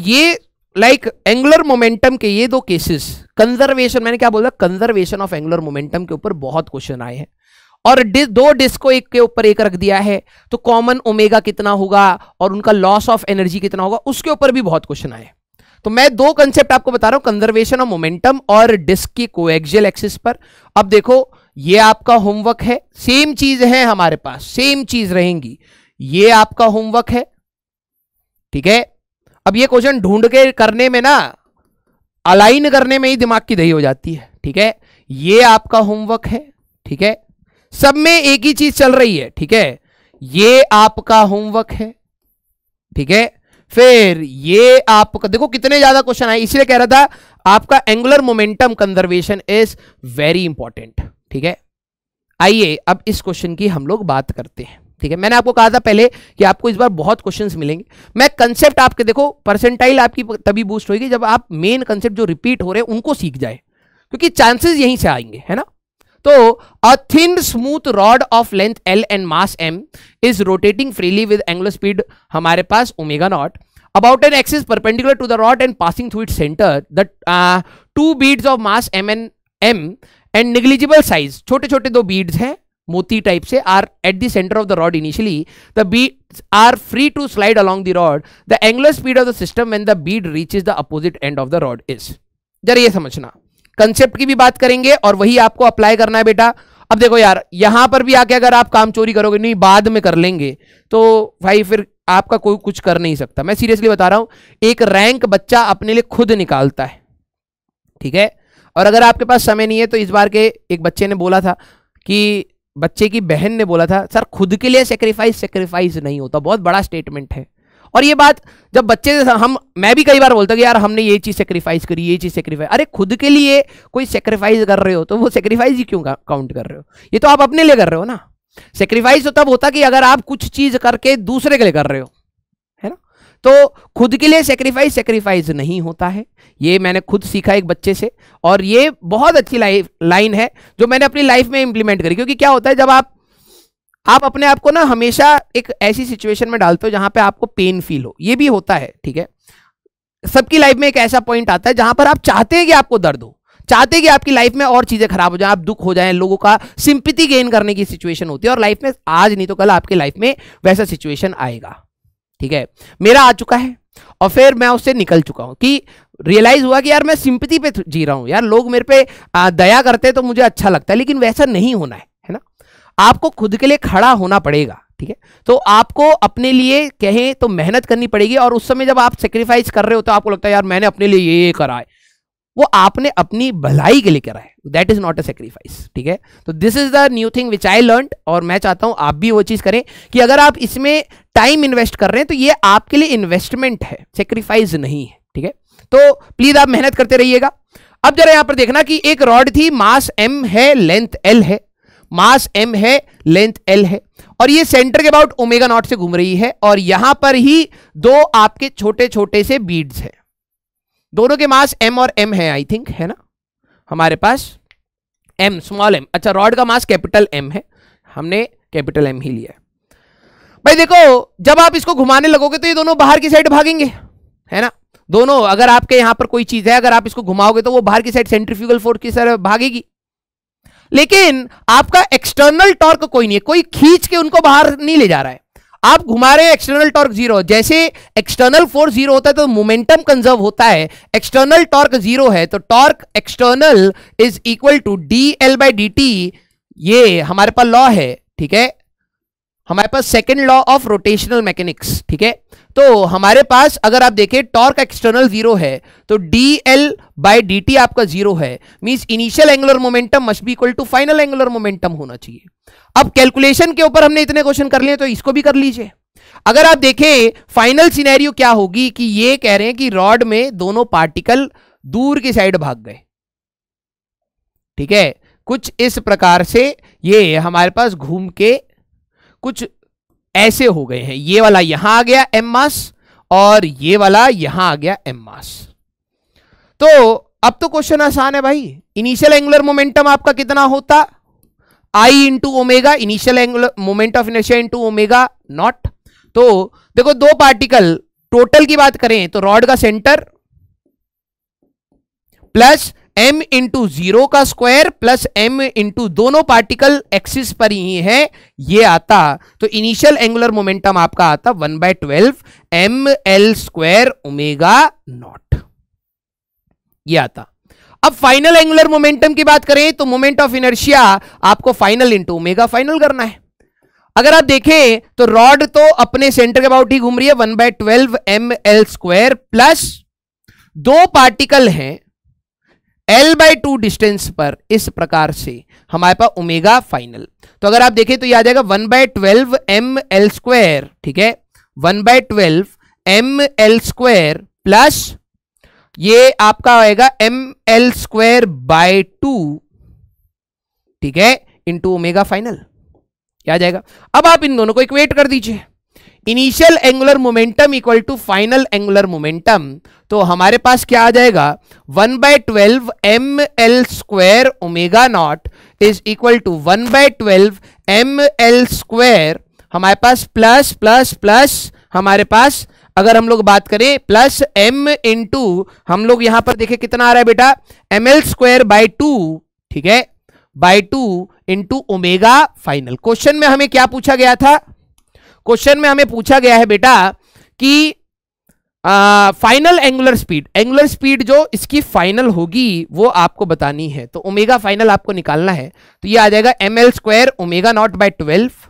ये लाइक एंगुलर मोमेंटम के ये दो केसेस कंजर्वेशन मैंने क्या बोला कंजर्वेशन ऑफ एंगुलर मोमेंटम के ऊपर बहुत क्वेश्चन आए हैं और डि, दो डिस्क को एक के ऊपर एक रख दिया है तो कॉमन ओमेगा कितना होगा और उनका लॉस ऑफ एनर्जी कितना होगा उसके ऊपर भी बहुत क्वेश्चन आए तो मैं दो कंसेप्ट आपको बता रहा हूं कंजर्वेशन ऑफ मोमेंटम और डिस्क की कोएक्सियल एक्सिस पर अब देखो ये आपका होमवर्क है सेम चीज है हमारे पास सेम चीज रहेंगी ये आपका होमवर्क है ठीक है अब ये क्वेश्चन ढूंढ के करने में ना अलाइन करने में ही दिमाग की दही हो जाती है ठीक है ये आपका होमवर्क है ठीक है सब में एक ही चीज चल रही है ठीक है ये आपका होमवर्क है ठीक है फिर ये आपका देखो कितने ज्यादा क्वेश्चन आए इसलिए कह रहा था आपका angular momentum conservation is very important ठीक है आइए अब इस क्वेश्चन की हम लोग बात करते हैं ठीक है मैंने आपको कहा था पहले कि आपको इस बार बहुत क्वेश्चंस मिलेंगे मैं कंसेप्ट आपके देखो परसेंटाइल आपकी तभी बूस्ट होगी जब आप मेन कंसेप्ट जो रिपीट हो रहे हैं उनको सीख जाए क्योंकि चांसेस यहीं से आएंगे है ना तो a thin smooth rod of length L and mass M is rotating freely with angular speed हमारे पास omega naught about an axis perpendicular to the rod and passing through it centre the two beads of mass M and M and and size छोटे छोटे दो beads हैं moti type say are at the center of the rod initially the beads are free to slide along the rod the angular speed of the system when the bead reaches the opposite end of the rod is जरा ये समझना concept की भी बात करेंगे और वही आपको अप्लाई करना है बेटा अब देखो यार यहां पर भी आके अगर आप काम चोरी करोगे नहीं बाद में कर लेंगे तो भाई फिर आपका कोई कुछ कर नहीं सकता मैं सीरियसली बता रहा हूं एक रैंक बच्चा अपने लिए खुद निकालता है ठीक है और अगर आपके पास समय नहीं है तो इस बार के एक बच्चे ने बोला था कि बच्चे की बहन ने बोला था सर खुद के लिए सेक्रीफाइस सेक्रीफाइस नहीं होता बहुत बड़ा स्टेटमेंट है और ये बात जब बच्चे से हम मैं भी कई बार बोलता कि यार हमने ये चीज़ सेक्रीफाइस करी ये चीज़ सेक्रीफाइस अरे खुद के लिए कोई सेक्रीफाइस कर रहे हो तो वो सेक्रीफाइस ही क्यों काउंट कर रहे हो ये तो आप अपने लिए कर रहे हो ना सेक्रीफाइस तो तब होता कि अगर आप कुछ चीज़ करके दूसरे के लिए कर रहे हो तो खुद के लिए सेक्रीफाइस सेक्रीफाइस नहीं होता है ये मैंने खुद सीखा एक बच्चे से और ये बहुत अच्छी लाइफ लाइन है जो मैंने अपनी लाइफ में इंप्लीमेंट करी क्योंकि क्या होता है जब आप आप अपने आप को ना हमेशा एक ऐसी सिचुएशन में डालते हो जहां पे आपको पेन फील हो ये भी होता है ठीक है सबकी लाइफ में एक ऐसा पॉइंट आता है जहां पर आप चाहते हैं कि आपको दर्द हो चाहते हैं कि आपकी लाइफ में और चीजें खराब हो जाए आप दुख हो जाए लोगों का सिंपति गेन करने की सिचुएशन होती है और लाइफ में आज नहीं तो कल आपकी लाइफ में वैसा सिचुएशन आएगा ठीक है मेरा आ चुका है और फिर मैं उससे निकल चुका हूं कि रियलाइज हुआ कि यार मैं सिंपति पे जी रहा हूं यार लोग मेरे पे दया करते तो मुझे अच्छा लगता है लेकिन वैसा नहीं होना है है ना आपको खुद के लिए खड़ा होना पड़ेगा ठीक है तो आपको अपने लिए कहें तो मेहनत करनी पड़ेगी और उस समय जब आप सेक्रीफाइस कर रहे हो तो आपको लगता है यार मैंने अपने लिए ये ये करा है वो आपने अपनी भलाई के लिए करा है that is not a sacrifice ठीक है तो this is the new thing which I learn और मैं चाहता हूं आप भी वो चीज करें कि अगर आप इसमें टाइम इन्वेस्ट कर रहे हैं तो ये आपके लिए इन्वेस्टमेंट है सेक्रीफाइस नहीं है ठीक है तो प्लीज आप मेहनत करते रहिएगा अब जरा यहां पर देखना कि एक रॉड थी मास एम है लेंथ एल है मास एम है लेंथ एल है और ये सेंटर के अबाउट ओमेगा नॉट से घूम रही है और यहां पर ही दो आपके छोटे छोटे से बीड्स हैं दोनों के मास एम और एम है आई थिंक है ना हमारे पास एम स्मॉल एम अच्छा रॉड का मास कैपिटल एम है हमने कैपिटल एम ही लिया है भाई देखो जब आप इसको घुमाने लगोगे तो ये दोनों बाहर की साइड भागेंगे है ना दोनों अगर आपके यहां पर कोई चीज है अगर आप इसको घुमाओगे तो वो बाहर की साइड सेंट्रीफ्यूगल फोर्स की तरह भागेगी लेकिन आपका एक्सटर्नल टॉर्क कोई नहीं है कोई खींच के उनको बाहर नहीं ले जा रहा है आप घुमा रहे हैं एक्सटर्नल टॉर्क जीरो जैसे एक्सटर्नल फोर्स जीरो होता है तो मोमेंटम कंजर्व होता है एक्सटर्नल टॉर्क जीरो है तो torque external is equal to D L by D T ये हमारे पास लॉ है ठीक है हमारे पास second law of rotational mechanics ठीक है तो हमारे पास अगर आप देखें टॉर्क एक्सटर्नल जीरो है तो D L by D T आपका जीरो है means initial angular momentum must be equal to final angular momentum होना चाहिए अब कैलकुलेशन के ऊपर हमने इतने क्वेश्चन कर लिए तो इसको भी कर लीजिए अगर आप देखें फाइनल सिनेरियो क्या होगी कि ये कह रहे हैं कि रॉड में दोनों पार्टिकल दूर की साइड भाग गए ठीक है कुछ इस प्रकार से ये हमारे पास घूम के कुछ ऐसे हो गए हैं ये वाला यहां आ गया एम मास और ये वाला यहां आ गया एम मास तो अब तो क्वेश्चन आसान है भाई इनिशियल एंगुलर मोमेंटम आपका कितना होता I into omega initial angular moment of इनिशिया इंटू ओमेगा नॉट तो देखो दो पार्टिकल टोटल की बात करें तो रॉड का centre plus M into zero का स्क्वायर प्लस एम इंटू दोनों पार्टिकल एक्सिस पर ही है ये आता तो इनिशियल एंगुलर मोमेंटम आपका आता one by twelve M L square omega not ये आता अब फाइनल एंगुलर मोमेंटम की बात करें तो मोमेंट ऑफ इनर्शिया आपको फाइनल इंटू ओमेगा फाइनल करना है अगर आप देखें तो रॉड तो अपने सेंटर के अबाउट ही घूम रही है one by twelve M L square plus दो पार्टिकल हैं एल बाई टू डिस्टेंस पर इस प्रकार से हमारे पास ओमेगा फाइनल तो अगर आप देखें तो यह आ जाएगा one by twelve M L square ठीक है one by twelve M L square plus ये आपका आएगा M L square by two ठीक है इनटू ओमेगा फाइनल क्या आ जाएगा अब आप इन दोनों को इक्वेट कर दीजिए initial angular momentum equal to final angular momentum तो हमारे पास क्या आ जाएगा one by twelve M L square omega naught is equal to one by twelve M L square हमारे पास प्लस प्लस प्लस हमारे पास अगर हम लोग बात करें प्लस एम टू हम लोग यहां पर देखें कितना आ रहा है बेटा M L square by two ठीक है by two into omega final question में हमें क्या पूछा गया था क्वेश्चन में हमें पूछा गया है बेटा कि final angular speed angular speed जो इसकी फाइनल होगी वो आपको बतानी है तो ओमेगा फाइनल आपको निकालना है तो ये आ जाएगा M L square omega naught by twelve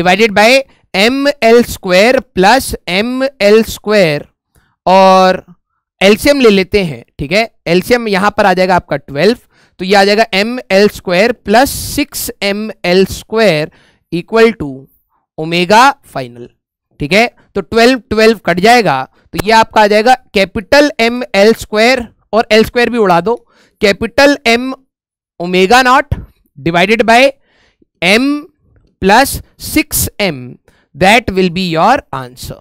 divided by M L square plus M L square और एल्सियम ले लेते हैं ठीक है एल्सियम यहां पर आ जाएगा आपका ट्वेल्व तो ये आ जाएगा M L square plus six M L square equal to omega final ठीक है तो ट्वेल्व ट्वेल्व कट जाएगा तो ये आपका आ जाएगा कैपिटल एम एल स्क्वायर और एल स्क्वायर भी उड़ा दो capital M omega naught divided by M plus six M that will be your answer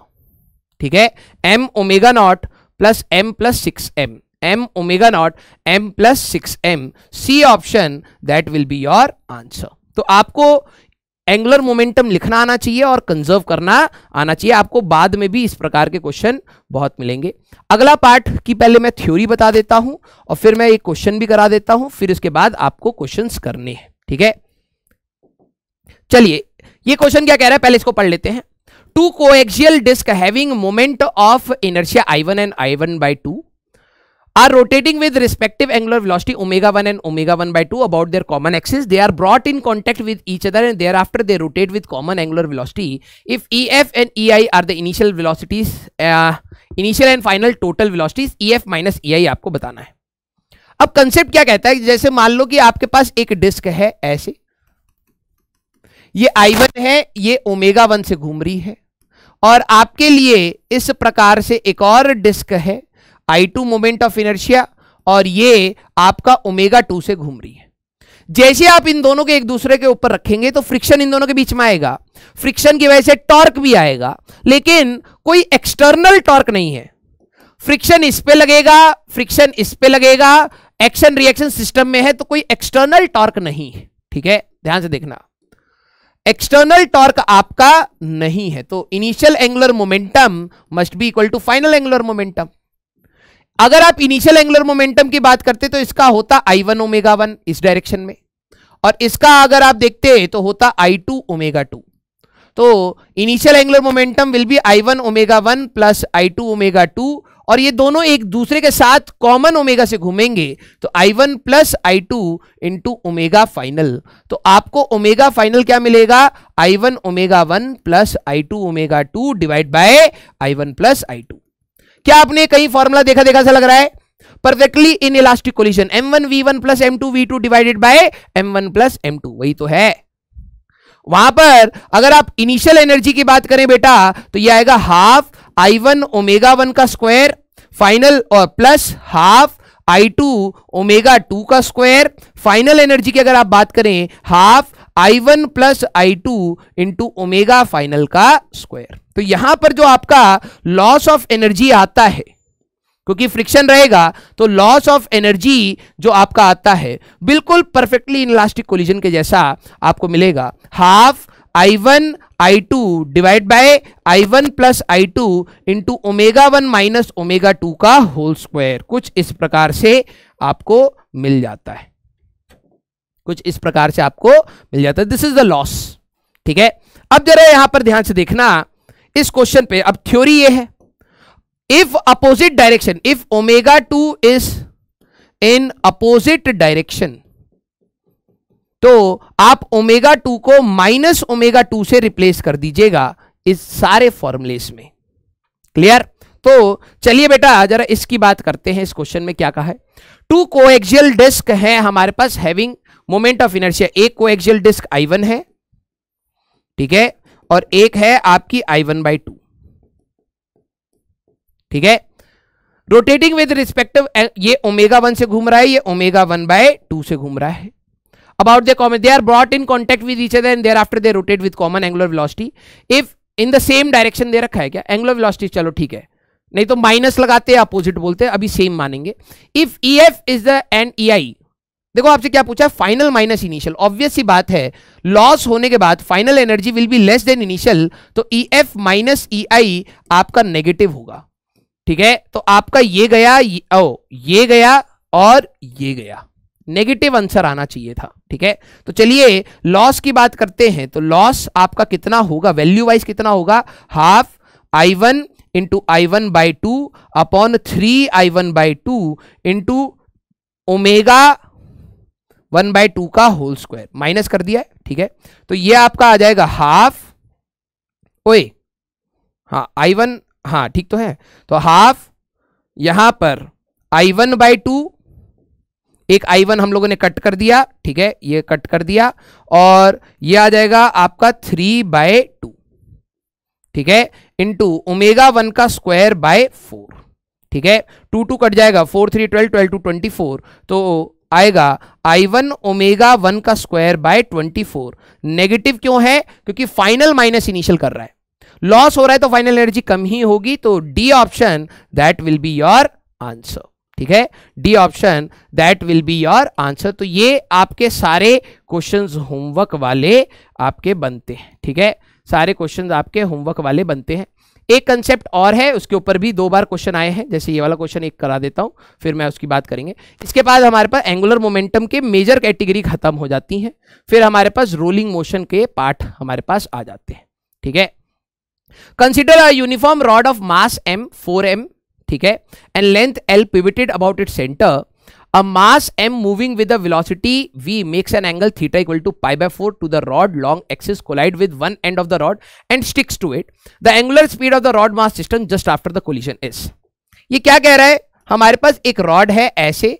ठीक है M omega naught plus M plus six M M omega naught M plus six M C option that will be your answer तो आपको angular momentum लिखना आना चाहिए और conserve करना आना चाहिए आपको बाद में भी इस प्रकार के क्वेश्चन बहुत मिलेंगे अगला पार्ट की पहले मैं थ्योरी बता देता हूं और फिर मैं एक क्वेश्चन भी करा देता हूं फिर उसके बाद आपको क्वेश्चन करने हैं ठीक है चलिए ये क्वेश्चन क्या कह रहा है पहले इसको पढ़ लेते हैं two coaxial disc having moment of inertia I one and I one by two are rotating with respective angular velocity omega 1 and omega 1 by 2 about their common axis. They are brought in contact with each other and thereafter they rotate with common angular velocity. If EF and EI are the initial velocities, uh, initial and final total velocities, EF minus EI आपको बताना है अब concept क्या कहता है जैसे मान लो कि आपके पास एक डिस्क है ऐसे ये आई वन है ये ओमेगा वन से घूम रही है और आपके लिए इस प्रकार से एक और डिस्क है I two moment of inertia और ये आपका ओमेगा टू से घूम रही है जैसे आप इन दोनों के एक दूसरे के ऊपर रखेंगे तो फ्रिक्शन इन दोनों के बीच में आएगा फ्रिक्शन की वजह से टॉर्क भी आएगा लेकिन कोई एक्सटर्नल टॉर्क नहीं है फ्रिक्शन इस पे लगेगा फ्रिक्शन इस पे लगेगा एक्शन रिएक्शन सिस्टम में है तो कोई एक्सटर्नल टॉर्क नहीं है ठीक है ध्यान से देखना एक्सटर्नल टॉर्क आपका नहीं है तो initial angular momentum must be equal to final angular momentum अगर आप इनिशियल एंगुलर मोमेंटम की बात करते तो इसका होता आई वन ओमेगा वन इस डायरेक्शन में और इसका अगर आप देखते हैं तो होता आई टू ओमेगा टू तो initial angular momentum will be I one omega one plus I two omega two और ये दोनों एक दूसरे के साथ कॉमन ओमेगा से घूमेंगे तो I one plus I two into omega final तो आपको ओमेगा फाइनल क्या मिलेगा I one omega one plus I two omega two divide by I one plus I two क्या आपने कहीं फॉर्मुला देखा देखा सा लग रहा है perfectly inelastic collision M one V one plus M two V two divided by M one plus M two वही तो है वहां पर अगर आप इनिशियल एनर्जी की बात करें बेटा तो यह आएगा half I one omega one का स्क्वायर फाइनल और plus half I two omega two का स्क्वायर फाइनल एनर्जी की अगर आप बात करें half I one plus I two into omega final का स्क्वायर तो यहां पर जो आपका लॉस ऑफ एनर्जी आता है क्योंकि फ्रिक्शन रहेगा तो लॉस ऑफ एनर्जी जो आपका आता है बिल्कुल परफेक्टली इनलास्टिक कोलिजन के जैसा आपको मिलेगा half I one I two divide by I one plus I two into omega one minus omega two का होल स्क्वायर कुछ इस प्रकार से आपको मिल जाता है कुछ इस प्रकार से आपको मिल जाता है दिस इज द लॉस ठीक है अब जरा यहां पर ध्यान से देखना इस क्वेश्चन पे अब थ्योरी ये है if opposite direction if omega two is in opposite direction तो आप ओमेगा टू को माइनस ओमेगा टू से रिप्लेस कर दीजिएगा इस सारे फॉर्मुलेस में क्लियर तो चलिए बेटा जरा इसकी बात करते हैं इस क्वेश्चन में क्या कहा है टू कोएक्सियल डिस्क है हमारे पास हैविंग मोमेंट ऑफ इनर्शिया एक कोएक्सियल डिस्क आई वन है ठीक है और एक है आपकी आई वन बाई टू ठीक है रोटेटिंग विद रिस्पेक्टिव ये ओमेगा वन से घूम रहा है ये ओमेगा वन बाय टू से घूम रहा है about the common they are brought in contact with each and thereafter they rotate with common angular velocity if in the same direction they रखा है क्या एंगुलर वेलोसिटी चलो ठीक है नहीं तो माइनस लगाते हैं अपोजिट बोलते हैं अभी सेम मानेंगे if E F is the and E I देखो आपसे क्या पूछा है फाइनल माइनस इनिशियल ऑब्वियस सी बात है लॉस होने के बाद final energy will be less than initial तो ई एफ माइनस ई आई आपका नेगेटिव होगा ठीक है तो आपका ये गया ये, ओ, ये गया और ये गया नेगेटिव आंसर आना चाहिए था ठीक है तो चलिए लॉस की बात करते हैं तो लॉस आपका कितना होगा वैल्यू वाइज कितना होगा half I one into I one by two upon three I one by two into omega one by two का होल स्क्वायर माइनस कर दिया है ठीक है तो ये आपका आ जाएगा हाफ ओए हाँ आई वन हाँ ठीक तो है तो हाफ यहां पर आई वन बाई टू एक आई वन हम लोगों ने कट कर दिया ठीक है ये कट कर दिया और ये आ जाएगा आपका थ्री बाय टू ठीक है इंटू ओमेगा वन का स्क्वायर बाय फोर ठीक है टू टू कट जाएगा four three twelve twelve two twenty four तो आएगा आई वन ओमेगा वन का square by twenty four negative क्यों है क्योंकि फाइनल माइनस इनिशियल कर रहा है लॉस हो रहा है तो फाइनल एनर्जी कम ही होगी तो D option that will be your answer ठीक है D option that will be your answer तो ये आपके सारे क्वेश्चंस होमवर्क वाले आपके बनते हैं ठीक है सारे क्वेश्चंस आपके होमवर्क वाले बनते हैं एक कंसेप्ट और है उसके ऊपर भी दो बार क्वेश्चन आए हैं जैसे ये वाला क्वेश्चन एक करा देता हूं फिर मैं उसकी बात करेंगे इसके बाद हमारे पास एंगुलर मोमेंटम के मेजर कैटेगरी खत्म हो जाती हैं फिर हमारे पास रोलिंग मोशन के पार्ट हमारे पास आ जाते हैं ठीक है consider a uniform rod of mass M four M ठीक है and length L pivoted about it centre A mass m moving with a velocity v makes an angle theta equal to pi by 4 to the rod long axis collide with one end of the rod and sticks to it. The angular speed of the rod mass system just after the collision is. ये क्या कह रहा है हमारे पास एक rod है ऐसे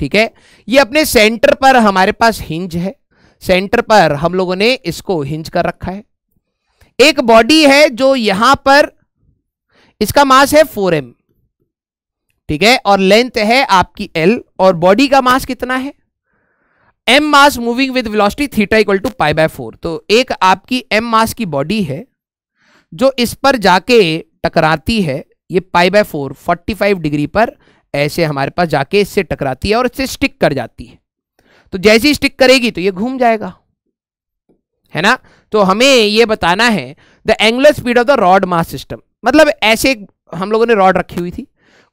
ठीक है ये अपने center पर हमारे पास hinge है center पर हम लोगों ने इसको hinge कर रखा है एक body है जो यहां पर इसका mass है 4m ठीक है और लेंथ है आपकी एल और बॉडी का मास कितना है M mass moving with velocity theta equal to pi by four तो एक आपकी एम मास की बॉडी है जो इस पर जाके टकराती है ये pi by four forty five degree पर ऐसे हमारे पास जाके इससे टकराती है और इससे स्टिक कर जाती है तो जैसे ही स्टिक करेगी तो ये घूम जाएगा है ना तो हमें ये बताना है the angular speed of the rod mass system मतलब ऐसे हम लोगों ने रॉड रखी हुई थी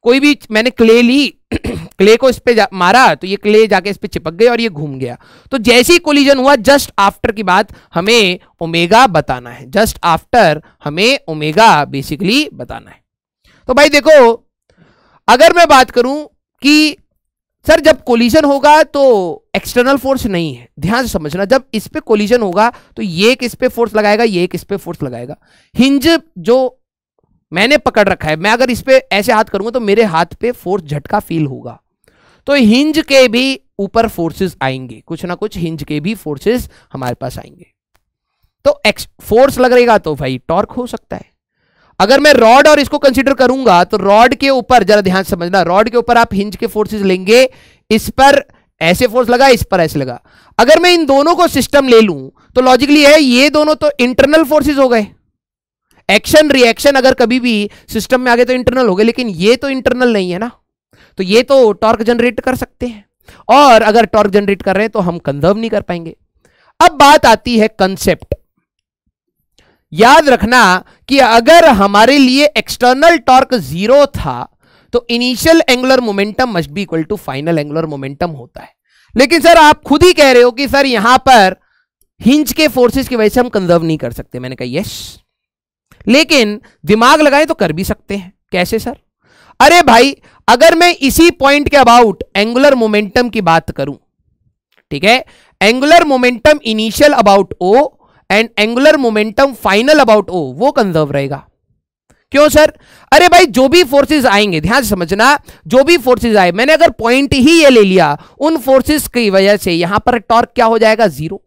कोई भी मैंने क्ले ली क्ले को इस पे मारा तो ये क्ले जाके इस पे चिपक गई और ये घूम गया तो जैसे ही कोलिजन हुआ जस्ट आफ्टर की बात हमें ओमेगा बताना है जस्ट आफ्टर हमें ओमेगा बेसिकली बताना है तो भाई देखो अगर मैं बात करूं कि सर जब कोलिजन होगा तो एक्सटर्नल फोर्स नहीं है ध्यान से समझना जब इस पे कोलिजन होगा तो ये किस पे फोर्स लगाएगा ये किस पे फोर्स लगाएगा हिंज जो मैंने पकड़ रखा है मैं अगर इस पर ऐसे हाथ करूंगा तो मेरे हाथ पे फोर्स झटका फील होगा तो हिंज के भी ऊपर फोर्सेस आएंगे कुछ ना कुछ हिंज के भी फोर्सेस हमारे पास आएंगे तो एक्स फोर्स रहेगा तो भाई टॉर्क हो सकता है अगर मैं रॉड और इसको कंसिडर करूंगा तो रॉड के ऊपर जरा ध्यान समझना रॉड के ऊपर आप हिंज के फोर्सेज लेंगे इस पर ऐसे फोर्स लगा इस पर ऐसे लगा अगर मैं इन दोनों को सिस्टम ले लूं तो लॉजिकली है ये दोनों तो इंटरनल फोर्सेस हो गए एक्शन रिएक्शन अगर कभी भी सिस्टम में आ गए तो इंटरनल हो गए लेकिन ये तो इंटरनल नहीं है ना तो ये तो टॉर्क जनरेट कर सकते हैं और अगर टॉर्क जनरेट कर रहे हैं तो हम कंजर्व नहीं कर पाएंगे अब बात आती है कंसेप्ट याद रखना कि अगर हमारे लिए एक्सटर्नल टॉर्क जीरो था तो initial angular momentum must be equal to final angular momentum होता है लेकिन सर आप खुद ही कह रहे हो कि सर यहां पर हिंज के फोर्सेस की वजह से हम कंजर्व नहीं कर सकते मैंने कहा यस लेकिन दिमाग लगाए तो कर भी सकते हैं कैसे सर अरे भाई अगर मैं इसी पॉइंट के अबाउट एंगुलर मोमेंटम की बात करूं ठीक है angular momentum initial about O and angular momentum final about O वो कंजर्व रहेगा क्यों सर अरे भाई जो भी फोर्सेस आएंगे ध्यान से समझना जो भी फोर्सेस आए मैंने अगर पॉइंट ही ये ले लिया उन फोर्सेस की वजह से यहां पर टॉर्क क्या हो जाएगा जीरो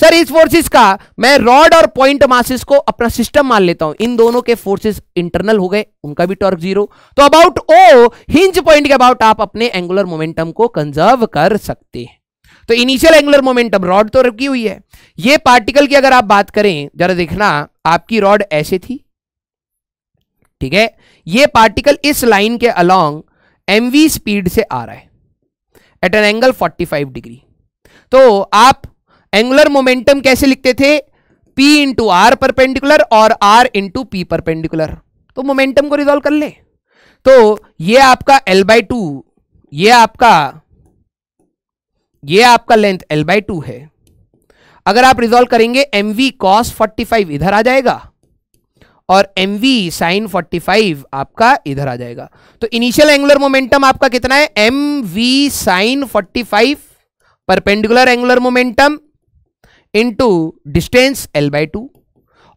सर इस फोर्सेस का मैं रॉड और पॉइंट मासिस को अपना सिस्टम मान लेता हूं इन दोनों के फोर्सेस इंटरनल हो गए उनका भी टॉर्क जीरो तो अबाउट ओ हिंज पॉइंट के अबाउट आप अपने एंगुलर मोमेंटम को कंजर्व कर सकते हैं तो इनिशियल एंगुलर मोमेंटम रॉड तो रखी हुई है ये पार्टिकल की अगर आप बात करें जरा देखना आपकी रॉड ऐसे थी ठीक है ये पार्टिकल इस लाइन के अलोंग एमवी स्पीड से आ रहा है एट एन एंगल 45 डिग्री तो आप एंगुलर मोमेंटम कैसे लिखते थे पी इंटू आर परपेंडिकुलर और आर इंटू पी परपेंडिकुलर तो मोमेंटम को रिजोल्व कर ले तो ये आपका एल बाई टू ये आपका ये आपका लेंथ एल बाई टू है अगर आप रिजोल्व करेंगे M V cos forty five इधर आ जाएगा और M V sine forty five आपका इधर आ जाएगा तो इनिशियल एंगुलर मोमेंटम आपका कितना है M V sine forty five perpendicular angular momentum into distance L by two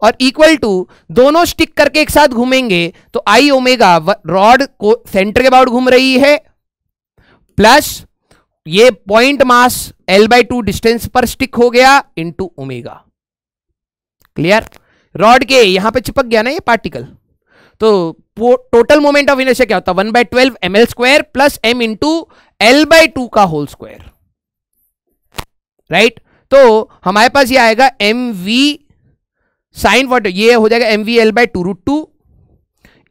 और इक्वल टू दोनों स्टिक करके एक साथ घूमेंगे तो आई ओमेगा रॉड को सेंटर के अबाउट घूम रही है प्लस ये point mass L by two distance पर स्टिक हो गया इंटू ओमेगा क्लियर रॉड के यहां पे चिपक गया ना ये पार्टिकल तो टोटल मोमेंट ऑफ इनर्शिया क्या होता है one by twelve M L square plus M into L by two का होल स्क्वायर राइट तो हमारे पास ये आएगा एम वी साइन वॉट ये हो जाएगा M V L by two root two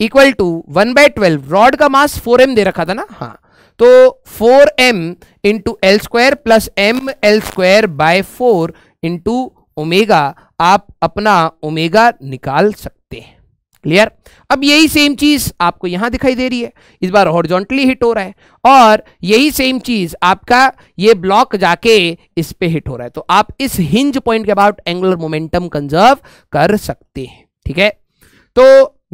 equal to one by twelve rod का मास फोर एम दे रखा था ना हाँ तो four M into L square plus M L square by four into omega आप अपना ओमेगा निकाल सकते क्लियर अब यही सेम चीज आपको यहां दिखाई दे रही है इस बार हॉरिजॉन्टली हिट हो रहा है और यही सेम चीज आपका ये ब्लॉक जाके इस पे हिट हो रहा है तो आप इस हिंज पॉइंट के अबाउट एंगुलर मोमेंटम कंजर्व कर सकते हैं ठीक है तो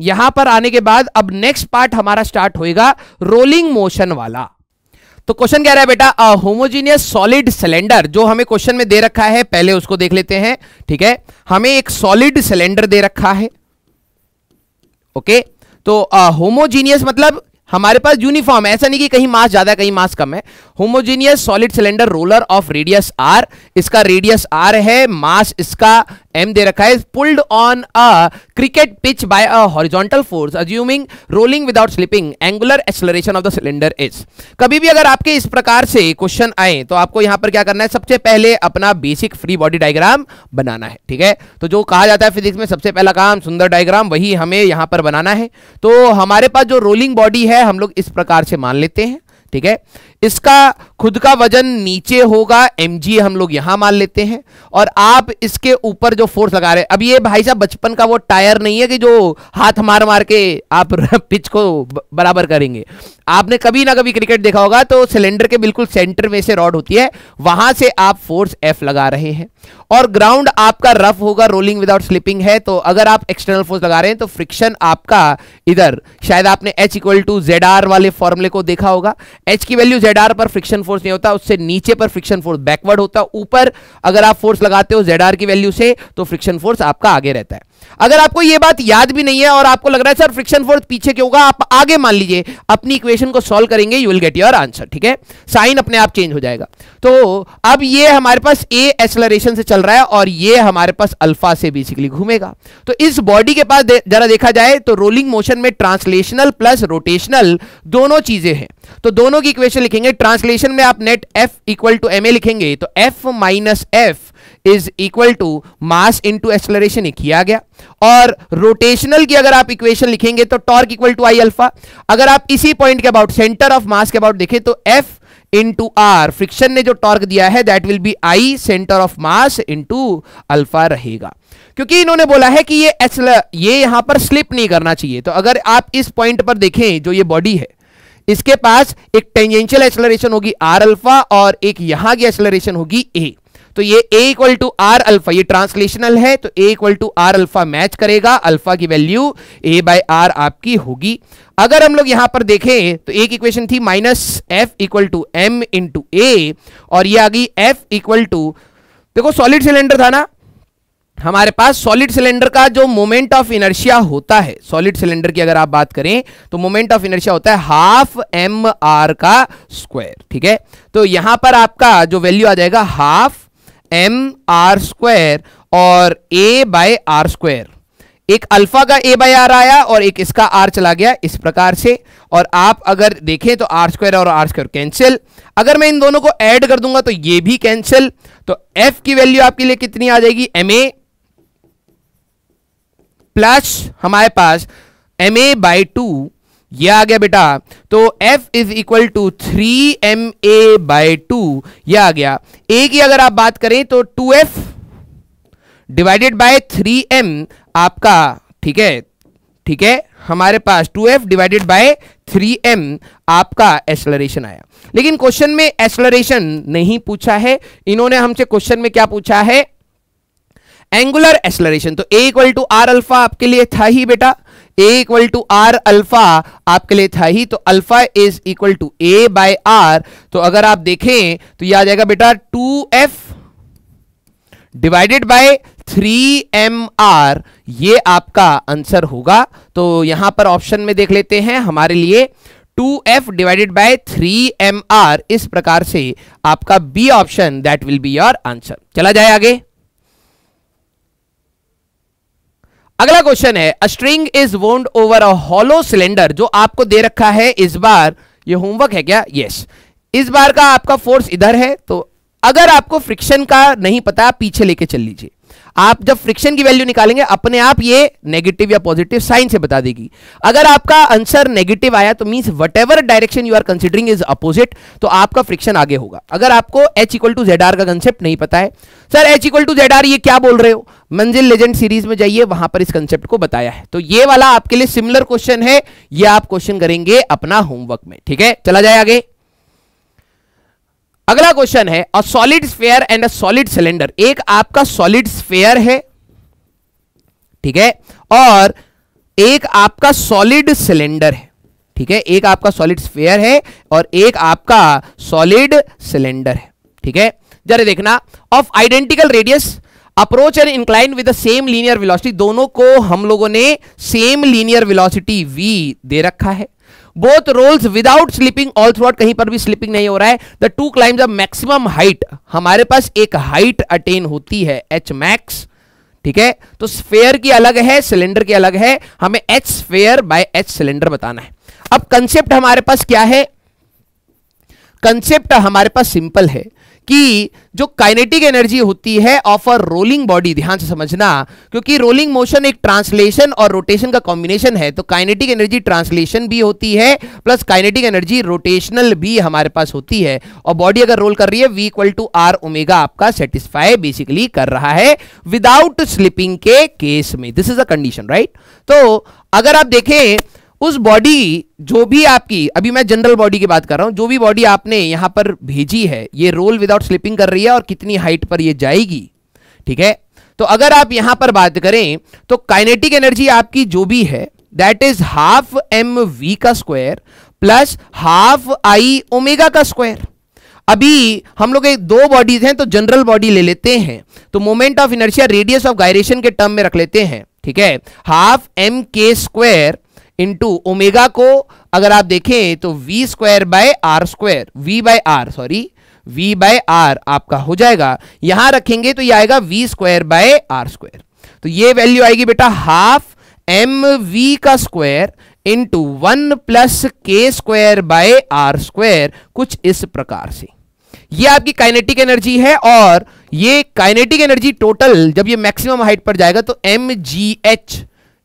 यहां पर आने के बाद अब नेक्स्ट पार्ट हमारा स्टार्ट होएगा रोलिंग मोशन वाला तो क्वेश्चन कह रहा है बेटा होमोजीनियस सॉलिड सिलेंडर जो हमें क्वेश्चन में दे रखा है पहले उसको देख लेते हैं ठीक है हमें एक सॉलिड सिलेंडर दे रखा है ओके तो होमोजीनियस uh, मतलब हमारे पास यूनिफॉर्म है ऐसा नहीं कि कहीं मास ज्यादा कहीं मास कम है homogeneous solid cylinder roller of radius R इसका रेडियस आर है मास इसका एम दे रखा है pulled on a cricket pitch by a horizontal force assuming rolling without slipping angular acceleration of the cylinder is कभी भी अगर आपके इस प्रकार से क्वेश्चन आए तो आपको यहां पर क्या करना है सबसे पहले अपना बेसिक फ्री बॉडी डायग्राम बनाना है ठीक है तो जो कहा जाता है फिजिक्स में सबसे पहला काम सुंदर डायग्राम वही हमें यहां पर बनाना है तो हमारे पास जो रोलिंग बॉडी है हम लोग इस प्रकार से मान लेते हैं ठीक है इसका खुद का वजन नीचे होगा एम हम लोग यहां मान लेते हैं और आप इसके ऊपर जो फोर्स लगा रहे हैं अब ये भाई साहब बचपन का वो टायर नहीं है कि जो हाथ मार मार के आप पिच को बराबर करेंगे आपने कभी ना कभी क्रिकेट देखा होगा तो सिलेंडर के बिल्कुल सेंटर में से रॉड होती है वहां से आप फोर्स एफ लगा रहे हैं और ग्राउंड आपका रफ होगा रोलिंग विदाउट स्लिपिंग है तो अगर आप एक्सटर्नल फोर्स लगा रहे हैं तो फ्रिक्शन आपका इधर शायद आपने H equal to Z R वाले फॉर्मुले को देखा होगा एच की वैल्यू जेड जेड पर फ्रिक्शन फोर्स नहीं होता उससे नीचे पर फ्रिक्शन फोर्स बैकवर्ड होता ऊपर अगर आप फोर्स लगाते हो जेड की वैल्यू से तो फ्रिक्शन फोर्स आपका आगे रहता है अगर आपको यह बात याद भी नहीं है और आपको लग रहा है सर फ्रिक्शन फोर्स पीछे क्यों होगा आप आगे मान लीजिए अपनी इक्वेशन को सॉल्व करेंगे you will get your answer ठीक है साइन अपने आप चेंज हो जाएगा तो अब ये हमारे पास ए एक्सलरेशन से चल रहा है और ये हमारे पास अल्फा से बेसिकली घूमेगा तो इस बॉडी के पास जरा देखा जाए तो रोलिंग मोशन में ट्रांसलेशनल प्लस रोटेशनल दोनों चीजें हैं तो दोनों की इक्वेशन लिखेंगे ट्रांसलेशन में आप net F equal to M लिखेंगे तो F minus F is equal to mass into acceleration किया गया और रोटेशनल की अगर आप इक्वेशन लिखेंगे तो torque equal to I alpha अगर आप इसी पॉइंट के अबाउट सेंटर ऑफ मास के अबाउट देखें तो एफ इंटू आर फ्रिक्शन ने जो टॉर्क दिया है that will be I centre of mass into alpha रहेगा क्योंकि इन्होंने बोला है कि ये एक्सल ये यहां पर स्लिप नहीं करना चाहिए तो अगर आप इस पॉइंट पर देखें जो ये बॉडी है इसके पास एक टेंजेंशियल एक्सलरेशन होगी आर अल्फा और एक यहां की एक्सलरेशन होगी ए तो ये A equal to R alpha ये ट्रांसलेशनल है तो A equal to R alpha match करेगा अल्फा की वैल्यू ए बाय आर आपकी होगी अगर हम लोग यहां पर देखें तो एक इक्वेशन थी minus F equal to M into A और ये आ गई एफ इक्वल टू देखो सॉलिड सिलेंडर था ना हमारे पास सॉलिड सिलेंडर का जो मोमेंट ऑफ इनर्शिया होता है सॉलिड सिलेंडर की अगर आप बात करें तो मोमेंट ऑफ इनर्शिया होता है हाफ एम आर का स्क्वायर ठीक है तो यहां पर आपका जो वैल्यू आ जाएगा हाफ एम आर स्क्वायर और ए बाय आर स्क्वायर एक अल्फा का ए बाई आर आया और एक इसका आर चला गया इस प्रकार से और आप अगर देखें तो आर स्क्वायर और आर स्क्वायर कैंसिल अगर मैं इन दोनों को ऐड कर दूंगा तो ये भी कैंसिल तो एफ की वैल्यू आपके लिए कितनी आ जाएगी एम ए प्लस हमारे पास एम ए बाई टू ये आ गया बेटा तो F is equal to three M A by two यह आ गया ए की अगर आप बात करें तो two F divided by three M आपका ठीक है ठीक है हमारे पास 2f डिवाइडेड बाय थ्री आपका एसलरेशन आया लेकिन क्वेश्चन में एक्सलरेशन नहीं पूछा है इन्होंने हमसे क्वेश्चन में क्या पूछा है एंगुलर एसलरेशन तो a equal to R alpha आपके लिए था ही बेटा A equal to R alpha आपके लिए था ही तो alpha is equal to A by R तो अगर आप देखें तो यह आ जाएगा बेटा two F divided by three M R ये आपका आंसर होगा तो यहां पर ऑप्शन में देख लेते हैं हमारे लिए two F divided by three M R इस प्रकार से आपका B option that will be your answer चला जाए आगे अगला क्वेश्चन है a string is wound over a hollow cylinder जो आपको दे रखा है इस बार ये होमवर्क है क्या यस yes. इस बार का आपका फोर्स इधर है तो अगर आपको फ्रिक्शन का नहीं पता पीछे लेके चल लीजिए आप जब फ्रिक्शन की वैल्यू निकालेंगे अपने आप ये नेगेटिव या पॉजिटिव साइन से बता देगी अगर आपका आंसर नेगेटिव आया तो means what direction you are considering is opposite तो आपका फ्रिक्शन आगे होगा अगर आपको H equal to Z R का कंसेप्ट नहीं पता है sir H equal to Z R ये क्या बोल रहे हो मंजिल लेजेंड सीरीज में जाइए वहां पर इस कंसेप्ट को बताया है तो ये वाला आपके लिए सिमिलर क्वेश्चन है ये आप क्वेश्चन करेंगे अपना होमवर्क में ठीक है चला जाए आगे अगला क्वेश्चन है a solid sphere and a solid cylinder एक आपका सॉलिड स्फेयर है ठीक है और एक आपका सॉलिड सिलेंडर है ठीक है एक आपका सॉलिड स्फेयर है और एक आपका सॉलिड सिलेंडर है ठीक है जरा देखना of identical radius approach and incline with the same linear velocity दोनों को हम लोगों ने सेम लीनियर विलॉसिटी वी दे रखा है both rolls without slipping all out कहीं पर भी स्लिपिंग नहीं हो रहा है the two climbs a maximum height हमारे पास एक हाइट अटेन होती है एच मैक्स ठीक है तो स्फेयर की अलग है सिलेंडर की अलग है हमें H sphere by H cylinder बताना है अब कंसेप्ट हमारे पास क्या है कंसेप्ट हमारे पास सिंपल है कि जो काइनेटिक एनर्जी होती है ऑफ अ रोलिंग बॉडी ध्यान से समझना क्योंकि रोलिंग मोशन एक ट्रांसलेशन और रोटेशन का कॉम्बिनेशन है तो काइनेटिक एनर्जी ट्रांसलेशन भी होती है प्लस काइनेटिक एनर्जी रोटेशनल भी हमारे पास होती है और बॉडी अगर रोल कर रही है V equal to R omega आपका सेटिस्फाई बेसिकली कर रहा है विदाउट स्लिपिंग के केस में this is a condition right तो अगर आप देखें उस बॉडी जो भी आपकी अभी मैं जनरल बॉडी की बात कर रहा हूं जो भी बॉडी आपने यहां पर भेजी है ये रोल विदाउट स्लिपिंग कर रही है और कितनी हाइट पर ये जाएगी ठीक है तो अगर आप यहां पर बात करें तो काइनेटिक एनर्जी आपकी जो भी है that is half M V का square plus half I omega का स्क्वायर अभी हम लोग एक दो बॉडीज हैं तो जनरल बॉडी ले लेते हैं तो moment of inertia radius of gyration के टर्म में रख लेते हैं ठीक है half M K square into omega को अगर आप देखें तो V square by R square V by R sorry V by R आपका हो जाएगा यहां रखेंगे तो ये आएगा V square by R square तो ये वैल्यू आएगी बेटा हाफ एम वी का square into one plus K square by R square कुछ इस प्रकार से ये आपकी काइनेटिक एनर्जी है और ये काइनेटिक एनर्जी टोटल जब ये मैक्सिमम हाइट पर जाएगा तो एम जी एच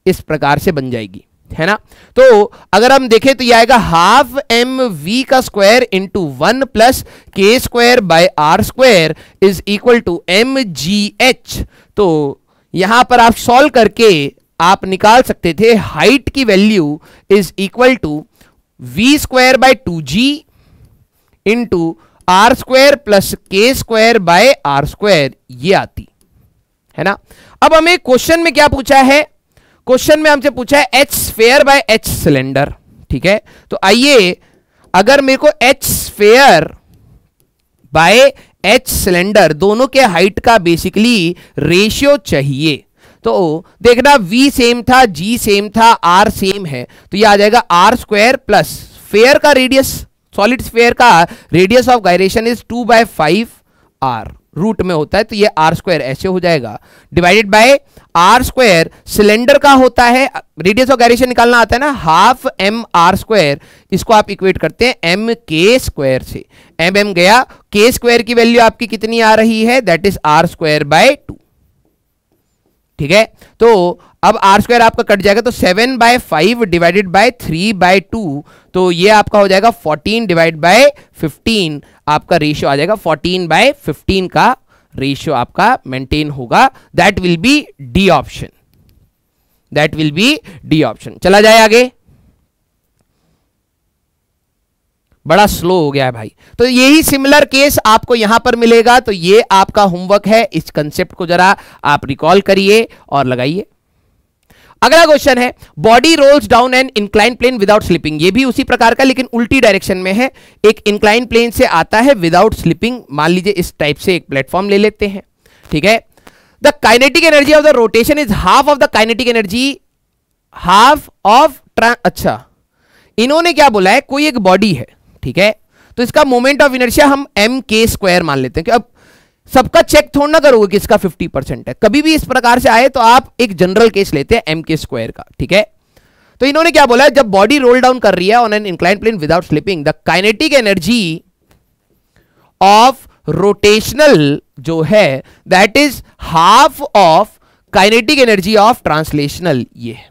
इस प्रकार से बन जाएगी है ना तो अगर हम देखें तो ये आएगा हाफ एम वी का square into one plus K square by R square is equal to M G H तो यहां पर आप सॉल्व करके आप निकाल सकते थे हाइट की value is equal to V square by two G into R square plus K square by R square ये आती है ना अब हमें क्वेश्चन में क्या पूछा है क्वेश्चन में हमसे पूछा है H sphere by H cylinder ठीक है तो आइए अगर मेरे को H sphere by H cylinder दोनों के हाइट का बेसिकली रेशियो चाहिए तो देखना V सेम था G सेम था R सेम है तो ये आ जाएगा R स्क्वायर प्लस फेयर का रेडियस सॉलिड स्फेयर का radius of gyration is two by five R root में होता है तो ये आर स्क्वायर ऐसे हो जाएगा divided by R square cylinder का होता है रेडियस ऑफ गायरेशन निकालना आता है ना हाफ एम आर स्क्वायर इसको आप इक्वेट करते हैं एम के स्क्वायर से एम एम गया के स्क्वायर की वैल्यू आपकी कितनी आ रही है that is R square by two ठीक है तो अब आर स्क्वायर आपका कट जाएगा तो seven by five divided by three by two तो ये आपका हो जाएगा फोर्टीन डिवाइड बाय फिफ्टीन आपका रेशियो आ जाएगा फोर्टीन बाय फिफ्टीन का रेशियो आपका मेंटेन होगा that will be D option that will be D option चला जाए आगे बड़ा स्लो हो गया है भाई तो यही सिमिलर केस आपको यहां पर मिलेगा तो ये आपका होमवर्क है इस कंसेप्ट को जरा आप रिकॉल करिए और लगाइए अगला क्वेश्चन है body rolls down and incline plane without slipping ये भी उसी प्रकार का लेकिन उल्टी डायरेक्शन में है एक इंक्लाइन प्लेन से आता है विदाउट स्लिपिंग मान लीजिए इस टाइप से एक प्लेटफॉर्म ले लेते हैं ठीक है the kinetic energy of the rotation is half of the kinetic energy half of अच्छा इन्होंने क्या बोला है कोई एक बॉडी है ठीक है तो इसका मोमेंट ऑफ इनर्शिया हम एम के स्क्वायर मान लेते हैं कि अब सबका चेक थोड़ा ना करोगे किसका 50 परसेंट है कभी भी इस प्रकार से आए तो आप एक जनरल केस लेते हैं एम के स्क्वायर का ठीक है तो इन्होंने क्या बोला है? जब बॉडी रोल डाउन कर रही है on an incline plane without slipping the kinetic energy of rotational जो है that is half of kinetic energy of translational ये है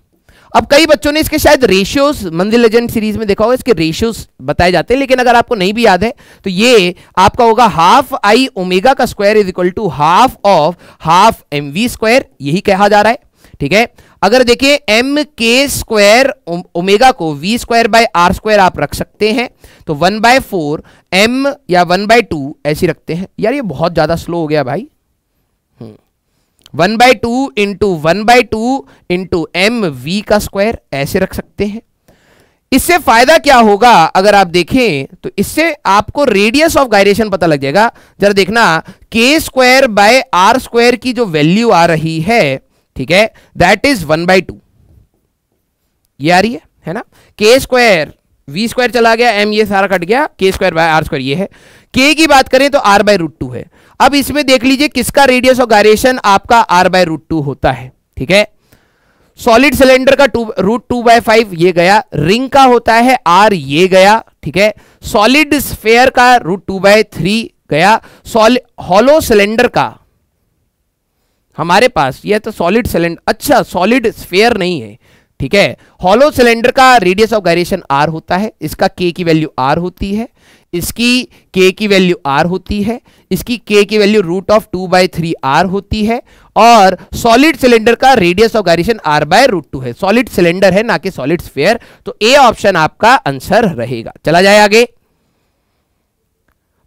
अब कई बच्चों ने इसके शायद रेशियोज मंजिल लेजेंड सीरीज में देखा होगा इसके रेशियोज बताए जाते हैं लेकिन अगर आपको नहीं भी याद है तो ये आपका होगा हाफ आई ओमेगा का square is equal to half of half M V square यही कहा जा रहा है ठीक है अगर देखिए एम के स्क्वायर ओमेगा को V square by R square आप रख सकते हैं तो वन बाय फोर एम या वन बाय टू ऐसी रखते हैं यार ये बहुत ज्यादा स्लो हो गया भाई hmm one by two into one by two into M V का स्क्वायर ऐसे रख सकते हैं इससे फायदा क्या होगा अगर आप देखें तो इससे आपको रेडियस ऑफ गायरेशन पता लग जाएगा जरा देखना के स्क्वायर बाय आर स्क्वायर की जो वैल्यू आ रही है ठीक है that is one by two ये आ रही है है ना के स्क्वायर वी स्क्वायर चला गया एम ये सारा कट गया के स्क्वायर बाय आर स्क्वायर ये है के की बात करें तो आर बाय रूट टू है अब इसमें देख लीजिए किसका रेडियस ऑफ गायरेशन आपका आर बाय रूट टू होता है ठीक है सॉलिड सिलेंडर का two root two by five ये गया रिंग का होता है आर ये गया ठीक है सॉलिड स्फेयर का रूट टू बाय थ्री गया सॉलिड हॉलो सिलेंडर का हमारे पास यह तो सॉलिड सिलेंडर अच्छा सॉलिड स्फेयर नहीं है ठीक है हॉलो सिलेंडर का रेडियस ऑफ गायरेशन आर होता है इसका के की वैल्यू आर होती है इसकी k की वैल्यू r होती है इसकी k की value root of two by three R होती है और सॉलिड सिलेंडर का radius of gyration r by root two है सॉलिड सिलेंडर है ना कि सॉलिड स्फेयर तो ए ऑप्शन आपका आंसर रहेगा चला जाए आगे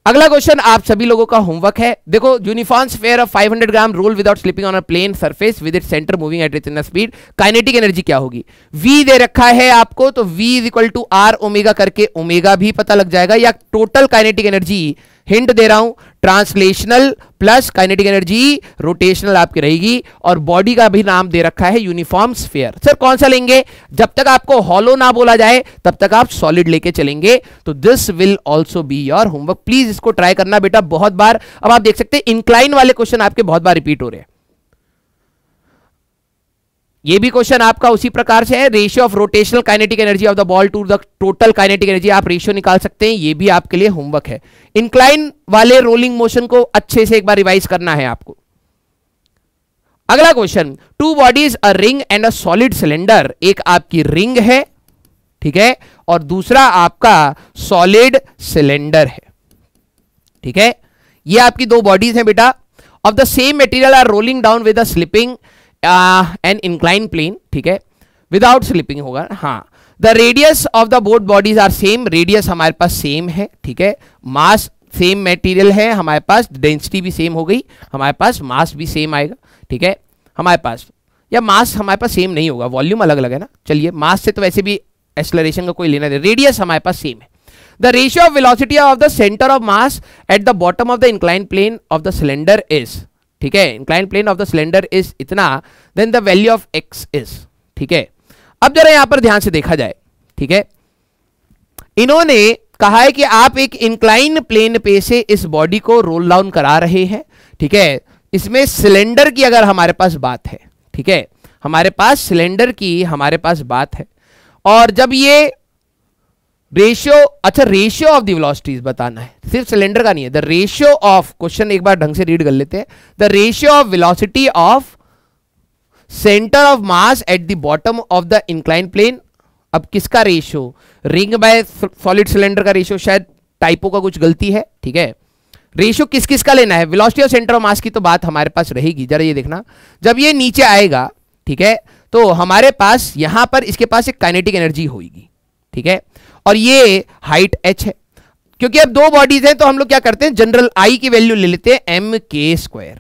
अगला क्वेश्चन आप सभी लोगों का होमवर्क है देखो uniform sphere of 500 gram roll without slipping on a plane surface with it centre moving at in speed kinetic energy क्या होगी v दे रखा है आपको तो v is equal to R omega करके ओमेगा भी पता लग जाएगा या टोटल काइनेटिक एनर्जी हिंट दे रहा हूं translational plus kinetic energy rotational आपकी रहेगी और बॉडी का भी नाम दे रखा है यूनिफॉर्म स्फेयर सर कौन सा लेंगे जब तक आपको हॉलो ना बोला जाए तब तक आप सॉलिड लेके चलेंगे तो this will also be your homework please इसको ट्राई करना बेटा बहुत बार अब आप देख सकते हैं इंक्लाइन वाले क्वेश्चन आपके बहुत बार रिपीट हो रहे हैं ये भी क्वेश्चन आपका उसी प्रकार से है ratio of rotational kinetic energy of the ball to the total kinetic energy आप रेशियो निकाल सकते हैं ये भी आपके लिए होमवर्क है इंक्लाइन वाले रोलिंग मोशन को अच्छे से एक बार रिवाइज करना है आपको अगला question two bodies a ring and a solid cylinder एक आपकी रिंग है ठीक है और दूसरा आपका सॉलिड सिलेंडर है ठीक है ये आपकी दो बॉडीज हैं बेटा of the same material are rolling down with slipping an incline plane ठीक है विदाउट स्लिपिंग होगा हाँ the radius of the both bodies are same radius हमारे पास सेम है ठीक है मास सेम मेटीरियल है हमारे पास डेंसिटी भी सेम हो गई हमारे पास मास भी सेम आएगा ठीक है हमारे पास या मास हमारे पास सेम नहीं होगा वॉल्यूम अलग अलग है ना चलिए मास से तो वैसे भी एक्सलरेशन का कोई लेना दे रेडियस हमारे पास सेम है the ratio of velocity of the centre of mass at the bottom of the incline plane of the cylinder is ठीक है incline plane of the cylinder is इतना then the value of x is ठीक है अब जरा यहां पर ध्यान से देखा जाए ठीक है इन्होंने कहा है कि आप एक इंक्लाइन प्लेन पे से इस बॉडी को रोल डाउन करा रहे हैं ठीक है इसमें सिलेंडर की अगर हमारे पास बात है ठीक है हमारे पास सिलेंडर की हमारे पास बात है और जब ये रेशियो अच्छा रेशियो ऑफ द वेलोसिटीज बताना है सिर्फ सिलेंडर का नहीं है द रेशियो ऑफ क्वेश्चन एक बार ढंग से रीड कर लेते हैं the ratio of velocity of centre of mass at the bottom of the incline plane अब किसका ratio ring by solid cylinder का रेशियो शायद टाइपो का कुछ गलती है ठीक है रेशियो किस किस का लेना है velocity of centre of mass की तो बात हमारे पास रहेगी जरा ये देखना जब ये नीचे आएगा ठीक है तो हमारे पास यहां पर इसके पास एक काइनेटिक एनर्जी होगी ठीक है और ये हाइट एच है क्योंकि अब दो बॉडीज हैं तो हम लोग क्या करते हैं जनरल आई की वैल्यू ले लेते हैं एम के स्क्वायर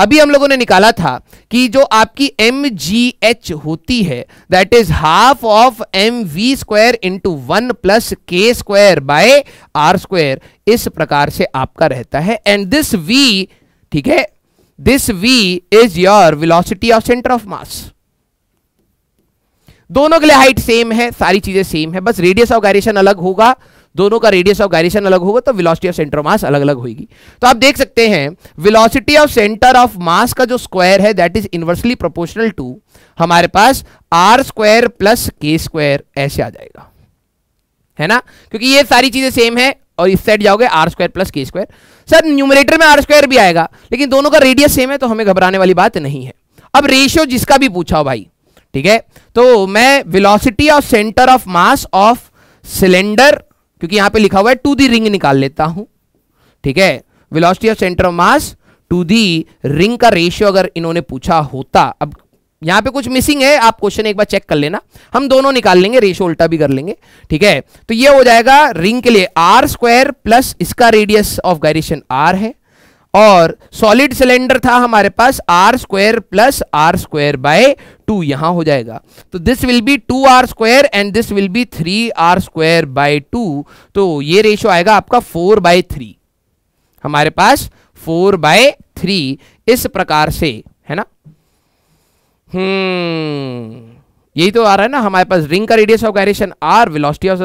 अभी हम लोगों ने निकाला था कि जो आपकी एम जी एच होती है that is half of M V square into one plus K square by R square इस प्रकार से आपका रहता है एंड दिस वी ठीक है this V is your velocity of centre of mass दोनों के लिए हाइट सेम है सारी चीजें सेम है बस रेडियस ऑफ गायरेशन अलग होगा दोनों का रेडियस ऑफ गायरेशन अलग होगा तो वेलोसिटी ऑफ सेंटर मास अलग अलग होगी तो आप देख सकते हैं velocity of centre of mass का जो स्क्वायर है that is inversely proportional to हमारे पास R square plus K square ऐसे आ जाएगा है ना क्योंकि ये सारी चीजें सेम है और इस साइड जाओगे R square plus K square sir numerator में आर स्क्वायर भी आएगा लेकिन दोनों का रेडियस सेम है तो हमें घबराने वाली बात नहीं है अब रेशियो जिसका भी पूछा हो भाई ठीक है तो मैं velocity of centre of mass of cylinder क्योंकि यहां पे लिखा हुआ है टू दी रिंग निकाल लेता हूं ठीक है velocity of centre of mass to the ring का रेशियो अगर इन्होंने पूछा होता अब यहां पे कुछ मिसिंग है आप क्वेश्चन एक बार चेक कर लेना हम दोनों निकाल लेंगे रेशियो उल्टा भी कर लेंगे ठीक है तो ये हो जाएगा रिंग के लिए आर स्क्वायर प्लस इसका रेडियस ऑफ गायरेशन आर है और सॉलिड सिलेंडर था हमारे पास R square plus R square by two यहां हो जाएगा तो this will be two R square and this will be three R square by two तो ये रेशो आएगा आपका फोर बाय थ्री हमारे पास फोर बाय थ्री इस प्रकार से है ना हम्म यही तो आ रहा है ना हमारे पास रिंग का radius of gyration R velocity of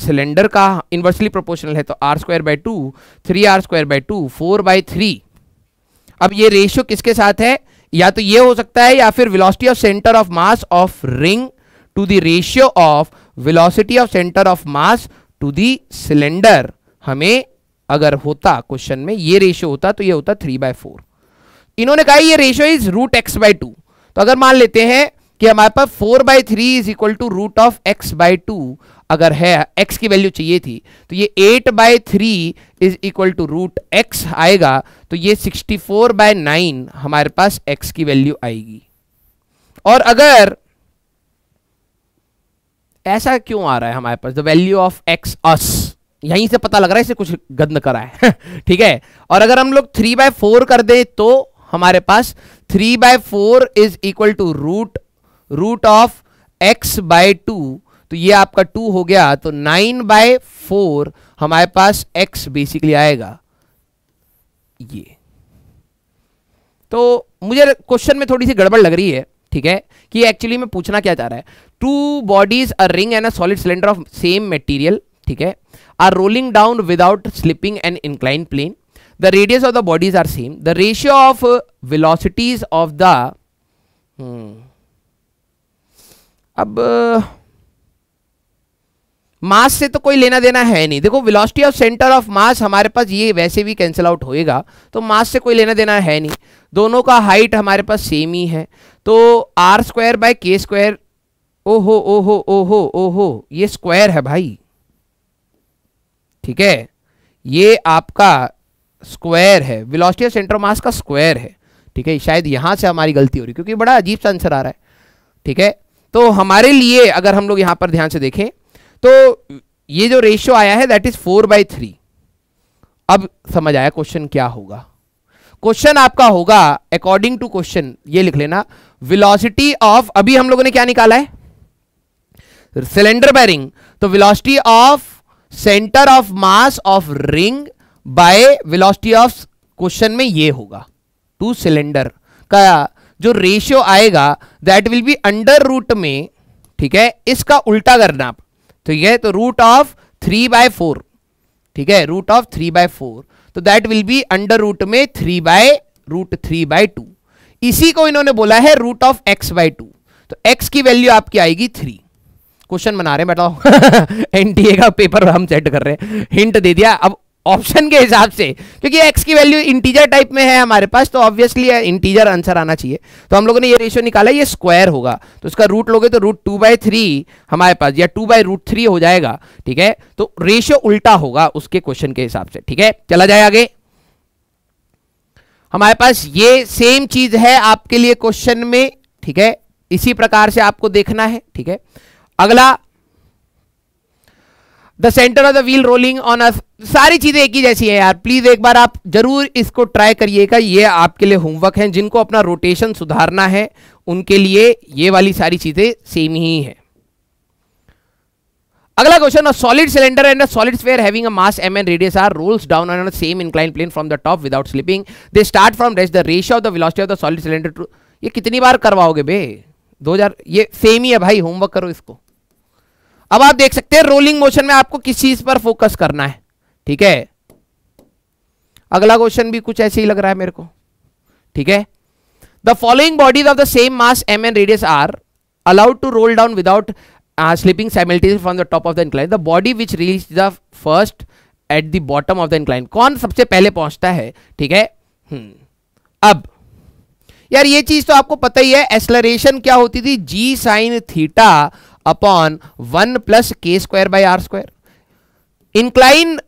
cylinder का इन्वर्सली प्रोपोर्शनल है तो R square by two three R square by two four by three अब ये रेशियो किसके साथ है या तो ये हो सकता है या फिर velocity of centre of mass of ring to the ratio of velocity of centre of mass to the cylinder हमें अगर होता क्वेश्चन में ये रेशियो होता तो ये होता थ्री बाय फोर इन्होंने कहा ये ratio is root X by two तो अगर मान लेते हैं कि हमारे पास four by three is equal to root of X by two अगर है एक्स की वैल्यू चाहिए थी तो ये eight by three is equal to root X आएगा तो ये सिक्सटी फोर बाय नाइन हमारे पास एक्स की वैल्यू आएगी और अगर ऐसा क्यों आ रहा है हमारे पास the value of X as यहीं से पता लग रहा है इसे कुछ गंद करा है ठीक है और अगर हम लोग थ्री बाय फोर कर दें तो हमारे पास three by four is equal to root root of X by two तो ये आपका टू हो गया तो नाइन बाय फोर हमारे पास एक्स बेसिकली आएगा ये तो मुझे क्वेश्चन में थोड़ी सी गड़बड़ लग रही है ठीक है कि एक्चुअली में पूछना क्या चाह रहा है two bodies a ring and a solid cylinder of same material ठीक है are rolling down without slipping and incline plane the radius of the bodies are same the ratio of velocities of the अब mass से तो कोई लेना देना है नहीं देखो velocity of centre of mass हमारे पास ये वैसे भी कैंसिल आउट होएगा तो मास से कोई लेना देना है नहीं दोनों का हाइट हमारे पास सेम ही है तो R square by K square ओहो ओहो ओहो ओहो ये स्क्वायर है भाई ठीक है ये आपका स्क्वायर है velocity of centre of mass का स्क्वायर है ठीक है शायद यहाँ से हमारी गलती हो रही क्योंकि बड़ा अजीब सा आंसर आ रहा है ठीक है तो हमारे लिए अगर हम लोग यहां पर ध्यान से देखें तो ये जो रेशियो आया है that is four by three अब समझ आया क्वेश्चन क्या होगा क्वेश्चन आपका होगा अकॉर्डिंग टू क्वेश्चन ये लिख लेना वेलोसिटी ऑफ अभी हम लोगों ने क्या निकाला है सिलेंडर बैरिंग तो velocity of centre of mass of ring by velocity of question में ये होगा टू सिलेंडर का जो रेशियो आएगा that will be under root में ठीक है इसका उल्टा करना आप तो तो ठीक है तो root of three by four ठीक है root of three by four तो that will be under root में three by root three by two इसी को इन्होंने बोला है root of X by two तो एक्स की वैल्यू आपकी आएगी थ्री क्वेश्चन बना रहे हैं बताओ एनटीए का पेपर हम सेट कर रहे हैं हिंट दे दिया अब ऑप्शन के हिसाब से क्योंकि एक्स की वैल्यू इंटीजर टाइप में है हमारे पास तो ऑब्वियसली इंटीजर आंसर आना चाहिए तो हम लोगों ने ये रेशियो निकाला ये स्क्वायर होगा तो उसका रूट लोगे तो रूट टू बाई थ्री हमारे पास या टू बाई रूट थ्री हो जाएगा ठीक है तो रेशियो उल्टा होगा उसके क्वेश्चन के हिसाब से ठीक है चला जाए आगे हमारे पास ये सेम चीज है आपके लिए क्वेश्चन में ठीक है इसी प्रकार से आपको देखना है ठीक है अगला the centre of the wheel rolling on as सारी चीजें एक ही जैसी है यार प्लीज एक बार आप जरूर इसको ट्राई करिएगा ये आपके लिए होमवर्क है जिनको अपना रोटेशन सुधारना है उनके लिए ये वाली सारी चीजें सेम ही है अगला question a solid cylinder and a solid sphere having a mass M and radius R rolls down on same incline plane from the top without slipping they start from rest the ratio of the the of the solid cylinder ये कितनी बार करवाओगे बे 2000 ये same ही है भाई homework करो इसको अब आप देख सकते हैं रोलिंग मोशन में आपको किस चीज पर फोकस करना है ठीक है अगला क्वेश्चन भी कुछ ऐसे ही लग रहा है मेरे को ठीक है the following bodies of the same mass M and radius R allowed to roll down without slipping simultaneously from the top of the incline the body which reach the first at the bottom of the incline कौन सबसे पहले पहुंचता है ठीक है हम्म। अब यार ये चीज तो आपको पता ही है एक्सलरेशन क्या होती थी G sine theta upon one plus K square by R square incline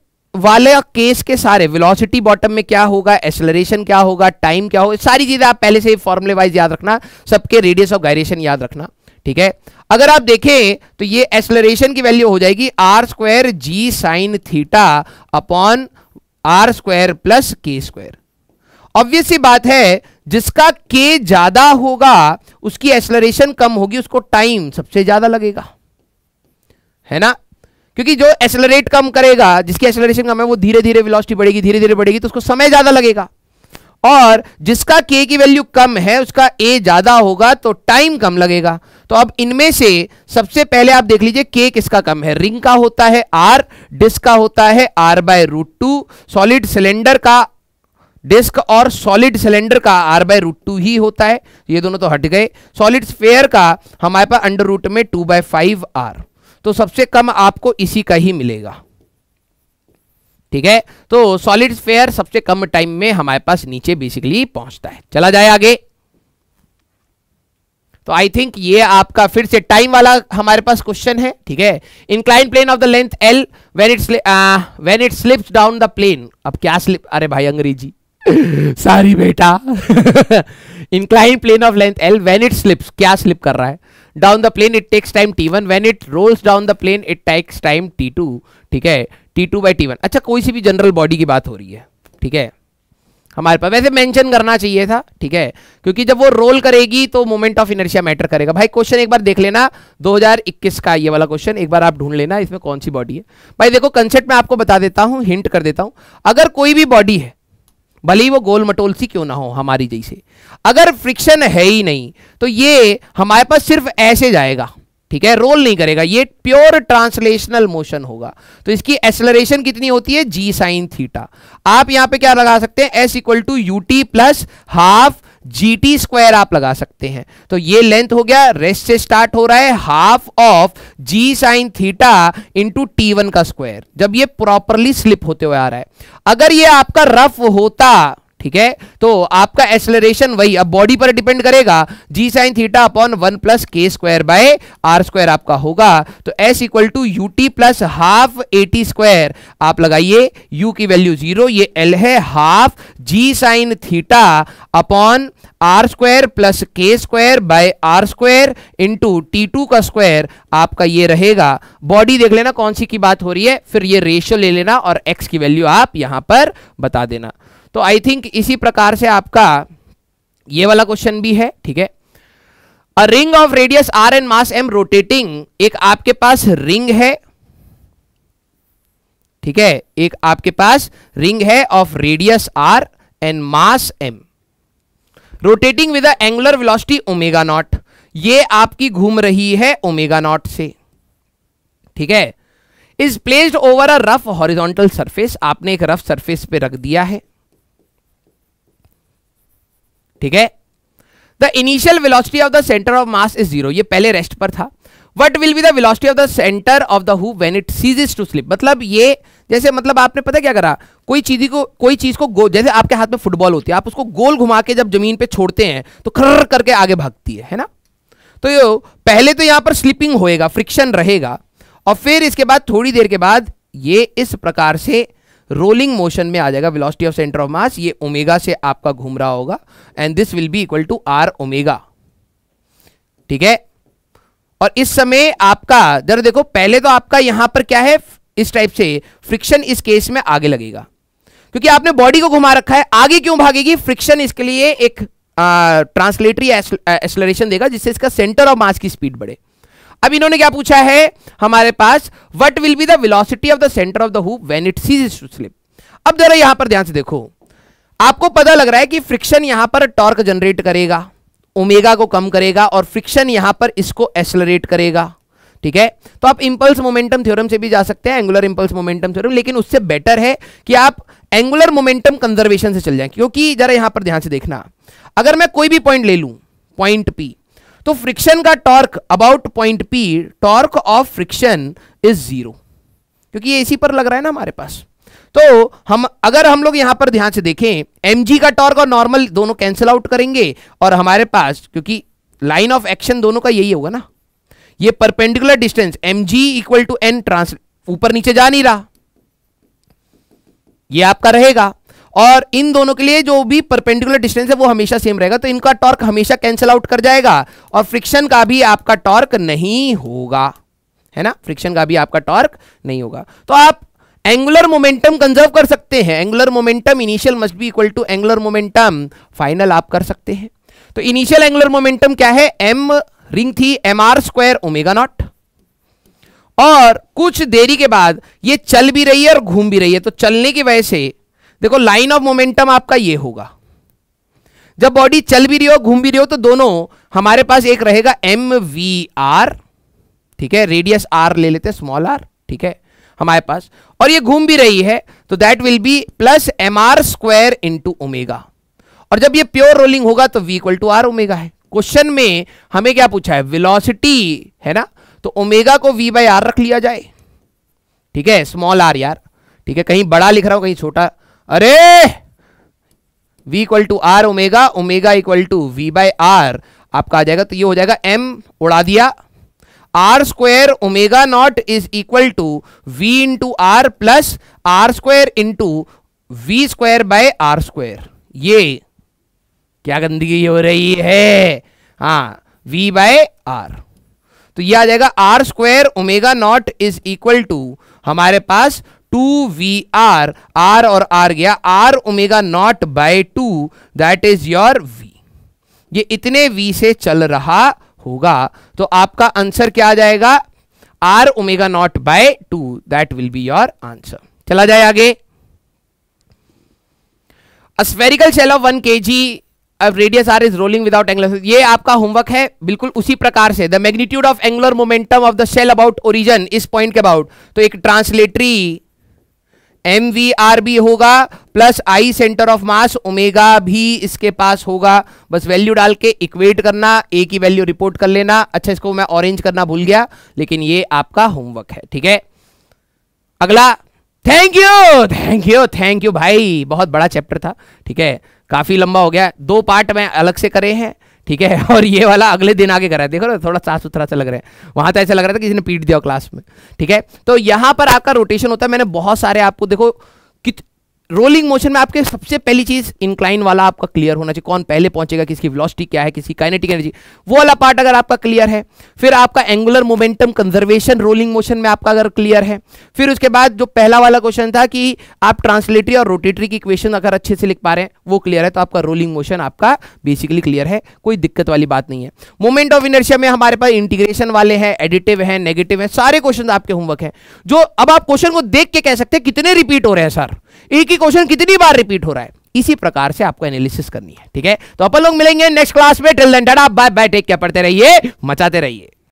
वाले केस के सारे वेलोसिटी बॉटम में क्या होगा एक्सलरेशन क्या होगा टाइम क्या होगा सारी चीजें आप पहले से फॉर्मुले वाइज याद रखना सबके रेडियस ऑफ गायरेशन याद रखना ठीक है अगर आप देखें तो ये एसलरेशन की वैल्यू हो जाएगी R square G sine theta upon R square plus K square obvious बात है जिसका के ज्यादा होगा उसकी एक्सलरेशन कम होगी उसको टाइम सबसे ज्यादा लगेगा है ना क्योंकि जो एक्सलरेट कम करेगा जिसकी एक्सलरेशन कम है वो धीरे धीरे वेलोसिटी बढ़ेगी धीरे धीरे बढ़ेगी तो उसको समय ज्यादा लगेगा और जिसका के की वैल्यू कम है उसका ए ज्यादा होगा तो टाइम कम लगेगा तो अब इनमें से सबसे पहले आप देख लीजिए के किसका कम है रिंग का होता है आर डिस्क का होता है R by root two solid cylinder का डिस्क और सॉलिड सिलेंडर का आर बाय रूट टू ही होता है ये दोनों तो हट गए सॉलिड स्फेयर का हमारे पास अंडर रूट में टू बाय फाइव आर तो सबसे कम आपको इसी का ही मिलेगा ठीक है तो सॉलिड स्फेयर सबसे कम टाइम में हमारे पास नीचे बेसिकली पहुंचता है चला जाए आगे तो आई थिंक ये आपका फिर से टाइम वाला हमारे पास क्वेश्चन है ठीक है incline plane of the length L when it's when it slips down the plane अब क्या स्लिप अरे भाई अंग्रेजी सारी बेटा incline plane of length L when it slips क्या स्लिप कर रहा है down the plane it takes time T one when it rolls down the plane it takes time T two ठीक है T two by T one अच्छा कोई सी भी general body की बात हो रही है ठीक है हमारे पास वैसे मेंशन करना चाहिए था ठीक है क्योंकि जब वो रोल करेगी तो मोमेंट ऑफ इनर्शिया मैटर करेगा भाई क्वेश्चन एक बार देख लेना 2021 का ये वाला क्वेश्चन एक बार आप ढूंढ लेना इसमें कौन सी बॉडी है भाई देखो कंसेप्ट में आपको बता देता हूं हिंट कर देता हूं अगर कोई भी बॉडी है भले ही वो गोल सी क्यों ना हो हमारी जैसे अगर फ्रिक्शन है ही नहीं तो ये हमारे पास सिर्फ ऐसे जाएगा ठीक है रोल नहीं करेगा ये प्योर ट्रांसलेशनल मोशन होगा तो इसकी एक्सलरेशन कितनी होती है जी साइन थीटा आप यहां पे क्या लगा सकते हैं S equal to U T plus half G T square आप लगा सकते हैं तो ये लेंथ हो गया रेस्ट से स्टार्ट हो रहा है half of G sine theta into T one का स्क्वायर जब ये प्रॉपरली स्लिप होते हुए आ रहा है अगर ये आपका रफ होता ठीक है तो आपका एक्सलरेशन वही अब बॉडी पर डिपेंड करेगा G sine theta upon one plus K square by R square आपका होगा तो S equal to U T plus half A T square आप लगाइए यू की वैल्यू जीरो ये एल है half G sine theta upon R square plus K square by R square into T two का square आपका ये रहेगा body देख लेना कौन सी की बात हो रही है फिर ये रेशियो ले लेना और एक्स की वैल्यू आप यहां पर बता देना तो आई थिंक इसी प्रकार से आपका ये वाला क्वेश्चन भी है ठीक है a ring of radius R and mass M rotating एक आपके पास रिंग है ठीक है एक आपके पास रिंग है of radius R and mass M rotating with angular velocity omega not ये आपकी घूम रही है ओमेगा नॉट से ठीक है is placed over a rough horizontal surface आपने एक रफ सरफेस पे रख दिया है ठीक है the initial velocity of the centre of mass is zero ये पहले रेस्ट पर था what will be the of the centre of the hoop when it ceases to slip मतलब ये जैसे मतलब आपने पता क्या करा कोई चीज को कोई चीज को गो जैसे आपके हाथ में फुटबॉल होती है आप उसको गोल घुमा के जब जमीन पे छोड़ते हैं तो खर करके आगे भागती है है ना तो यो, पहले तो यहां पर स्लिपिंग होएगा फ्रिक्शन रहेगा और फिर इसके बाद थोड़ी देर के बाद ये इस प्रकार से रोलिंग मोशन में आ जाएगा velocity of centre of mass ये ओमेगा से आपका घूम रहा होगा and this will be equal to R omega ठीक है और इस समय आपका जरा देखो पहले तो आपका यहां पर क्या है इस टाइप से फ्रिक्शन इस केस में आगे लगेगा क्योंकि आपने बॉडी को घुमा रखा है आगे क्यों भागेगी फ्रिक्शन इसके लिए एक ट्रांसलेटरी एक्सलरेशन देगा जिससे इसका सेंटर ऑफ मास की स्पीड बढ़े अब इन्होंने क्या पूछा है हमारे पास what will be velocity of the centre of the hoop when it cease to slip अब जरा यहां पर ध्यान से देखो आपको पता लग रहा है कि फ्रिक्शन यहां पर टॉर्क जनरेट करेगा ओमेगा को कम करेगा और फ्रिक्शन यहां पर इसको एक्सलरेट करेगा ठीक है तो आप इंपल्स मोमेंटम थ्योरम से भी जा सकते हैं एंगुलर इंपल्स मोमेंटम थ्योरम लेकिन उससे बेटर है कि आप एंगुलर मोमेंटम कंजर्वेशन से चल जाएं क्योंकि जरा यहां पर ध्यान से देखना अगर मैं कोई भी पॉइंट ले लूं पॉइंट पी तो फ्रिक्शन का torque about point P torque of friction is zero क्योंकि ये इसी पर लग रहा है ना हमारे पास तो हम अगर हम लोग यहां पर ध्यान से देखें एम का टॉर्क और नॉर्मल दोनों कैंसिल आउट करेंगे और हमारे पास क्योंकि लाइन ऑफ एक्शन दोनों का यही होगा ना ये perpendicular distance M G equal to N ट्रांस ऊपर नीचे जा नहीं रहा ये आपका रहेगा और इन दोनों के लिए जो भी परपेंडिकुलर डिस्टेंस है वो हमेशा सेम रहेगा तो इनका टॉर्क हमेशा कैंसिल आउट कर जाएगा और फ्रिक्शन का भी आपका टॉर्क नहीं होगा है ना फ्रिक्शन का भी आपका टॉर्क नहीं होगा तो आप एंगुलर मोमेंटम कंजर्व कर सकते हैं angular momentum initial must be equal to angular momentum final आप कर सकते हैं तो इनिशियल एंगुलर मोमेंटम क्या है एम रिंग थी M R square omega naught और कुछ देरी के बाद ये चल भी रही है और घूम भी रही है तो चलने की वजह से देखो लाइन ऑफ मोमेंटम आपका ये होगा जब बॉडी चल भी रही हो घूम भी रही हो तो दोनों हमारे पास एक रहेगा एम वी आर ठीक है रेडियस आर ले लेते स्मॉल आर ठीक है हमारे पास और ये घूम भी रही है तो that will be plus M R square into omega और जब ये प्योर रोलिंग होगा तो V equal to R omega है क्वेश्चन में हमें क्या पूछा है विलोसिटी है ना तो ओमेगा को वी बाय आर रख लिया जाए ठीक है स्मॉल आर यार ठीक है कहीं बड़ा लिख रहा हूं कहीं छोटा अरे v equal to R omega omega equal to V by R आपका आ जाएगा तो ये हो जाएगा m उड़ा दिया R square omega naught is equal to V into R plus R square into V square by R square ये क्या गंदगी हो रही है हाँ v बाय आर तो ये आ जाएगा R square omega naught is equal to हमारे पास टू वी आर आर और आर गया R omega naught by two that is your V ये इतने वी से चल रहा होगा तो आपका आंसर क्या आ जाएगा R omega naught by two that will be your answer चला जाए आगे A shell of one K G of R is rolling without without ये आपका होमवर्क है बिल्कुल उसी प्रकार से the magnitude of angular momentum of the shell about origin इस पॉइंट के अबाउट तो एक ट्रांसलेटरी एम वी आर भी होगा plus I centre of mass omega भी इसके पास होगा बस वैल्यू डाल के इक्वेट करना ए की वैल्यू रिपोर्ट कर लेना अच्छा इसको मैं ऑरेंज करना भूल गया लेकिन ये आपका होमवर्क है ठीक है अगला thank you thank you thank you भाई बहुत बड़ा चैप्टर था ठीक है काफी लंबा हो गया दो पार्ट में अलग से करे हैं ठीक है और ये वाला अगले दिन आगे करा है देखो थोड़ा साफ सुथरा सा लग रहा है वहां तो ऐसा लग रहा था किसी ने पीट दिया क्लास में ठीक है तो यहां पर आपका रोटेशन होता है मैंने बहुत सारे आपको देखो रोलिंग मोशन में आपके सबसे पहली चीज इंक्लाइन वाला आपका क्लियर होना चाहिए कौन पहले पहुंचेगा किसकी वेलोसिटी क्या है किसकी काइनेटिक एनर्जी वो वाला पार्ट अगर आपका क्लियर है फिर आपका angular momentum conservation rolling motion में आपका अगर क्लियर है फिर उसके बाद जो पहला वाला क्वेश्चन था कि आप ट्रांसलेटरी और रोटेटरी की इक्वेशन अगर अच्छे से लिख पा रहे हैं वो क्लियर है तो आपका रोलिंग मोशन आपका बेसिकली क्लियर है कोई दिक्कत वाली बात नहीं है मोमेंट ऑफ इनर्शिया में हमारे पास इंटीग्रेशन वाले हैं एडिटिव है नेगेटिव है सारे क्वेश्चन आपके होमवर्क है जो अब आप क्वेश्चन को देख के कह सकते हैं कितने रिपीट हो रहे हैं सर एक ही क्वेश्चन कितनी बार रिपीट हो रहा है इसी प्रकार से आपको एनालिसिस करनी है ठीक है तो अपन लोग मिलेंगे नेक्स्ट क्लास में till then tata bye bye take क्या पढ़ते रहिए मचाते रहिए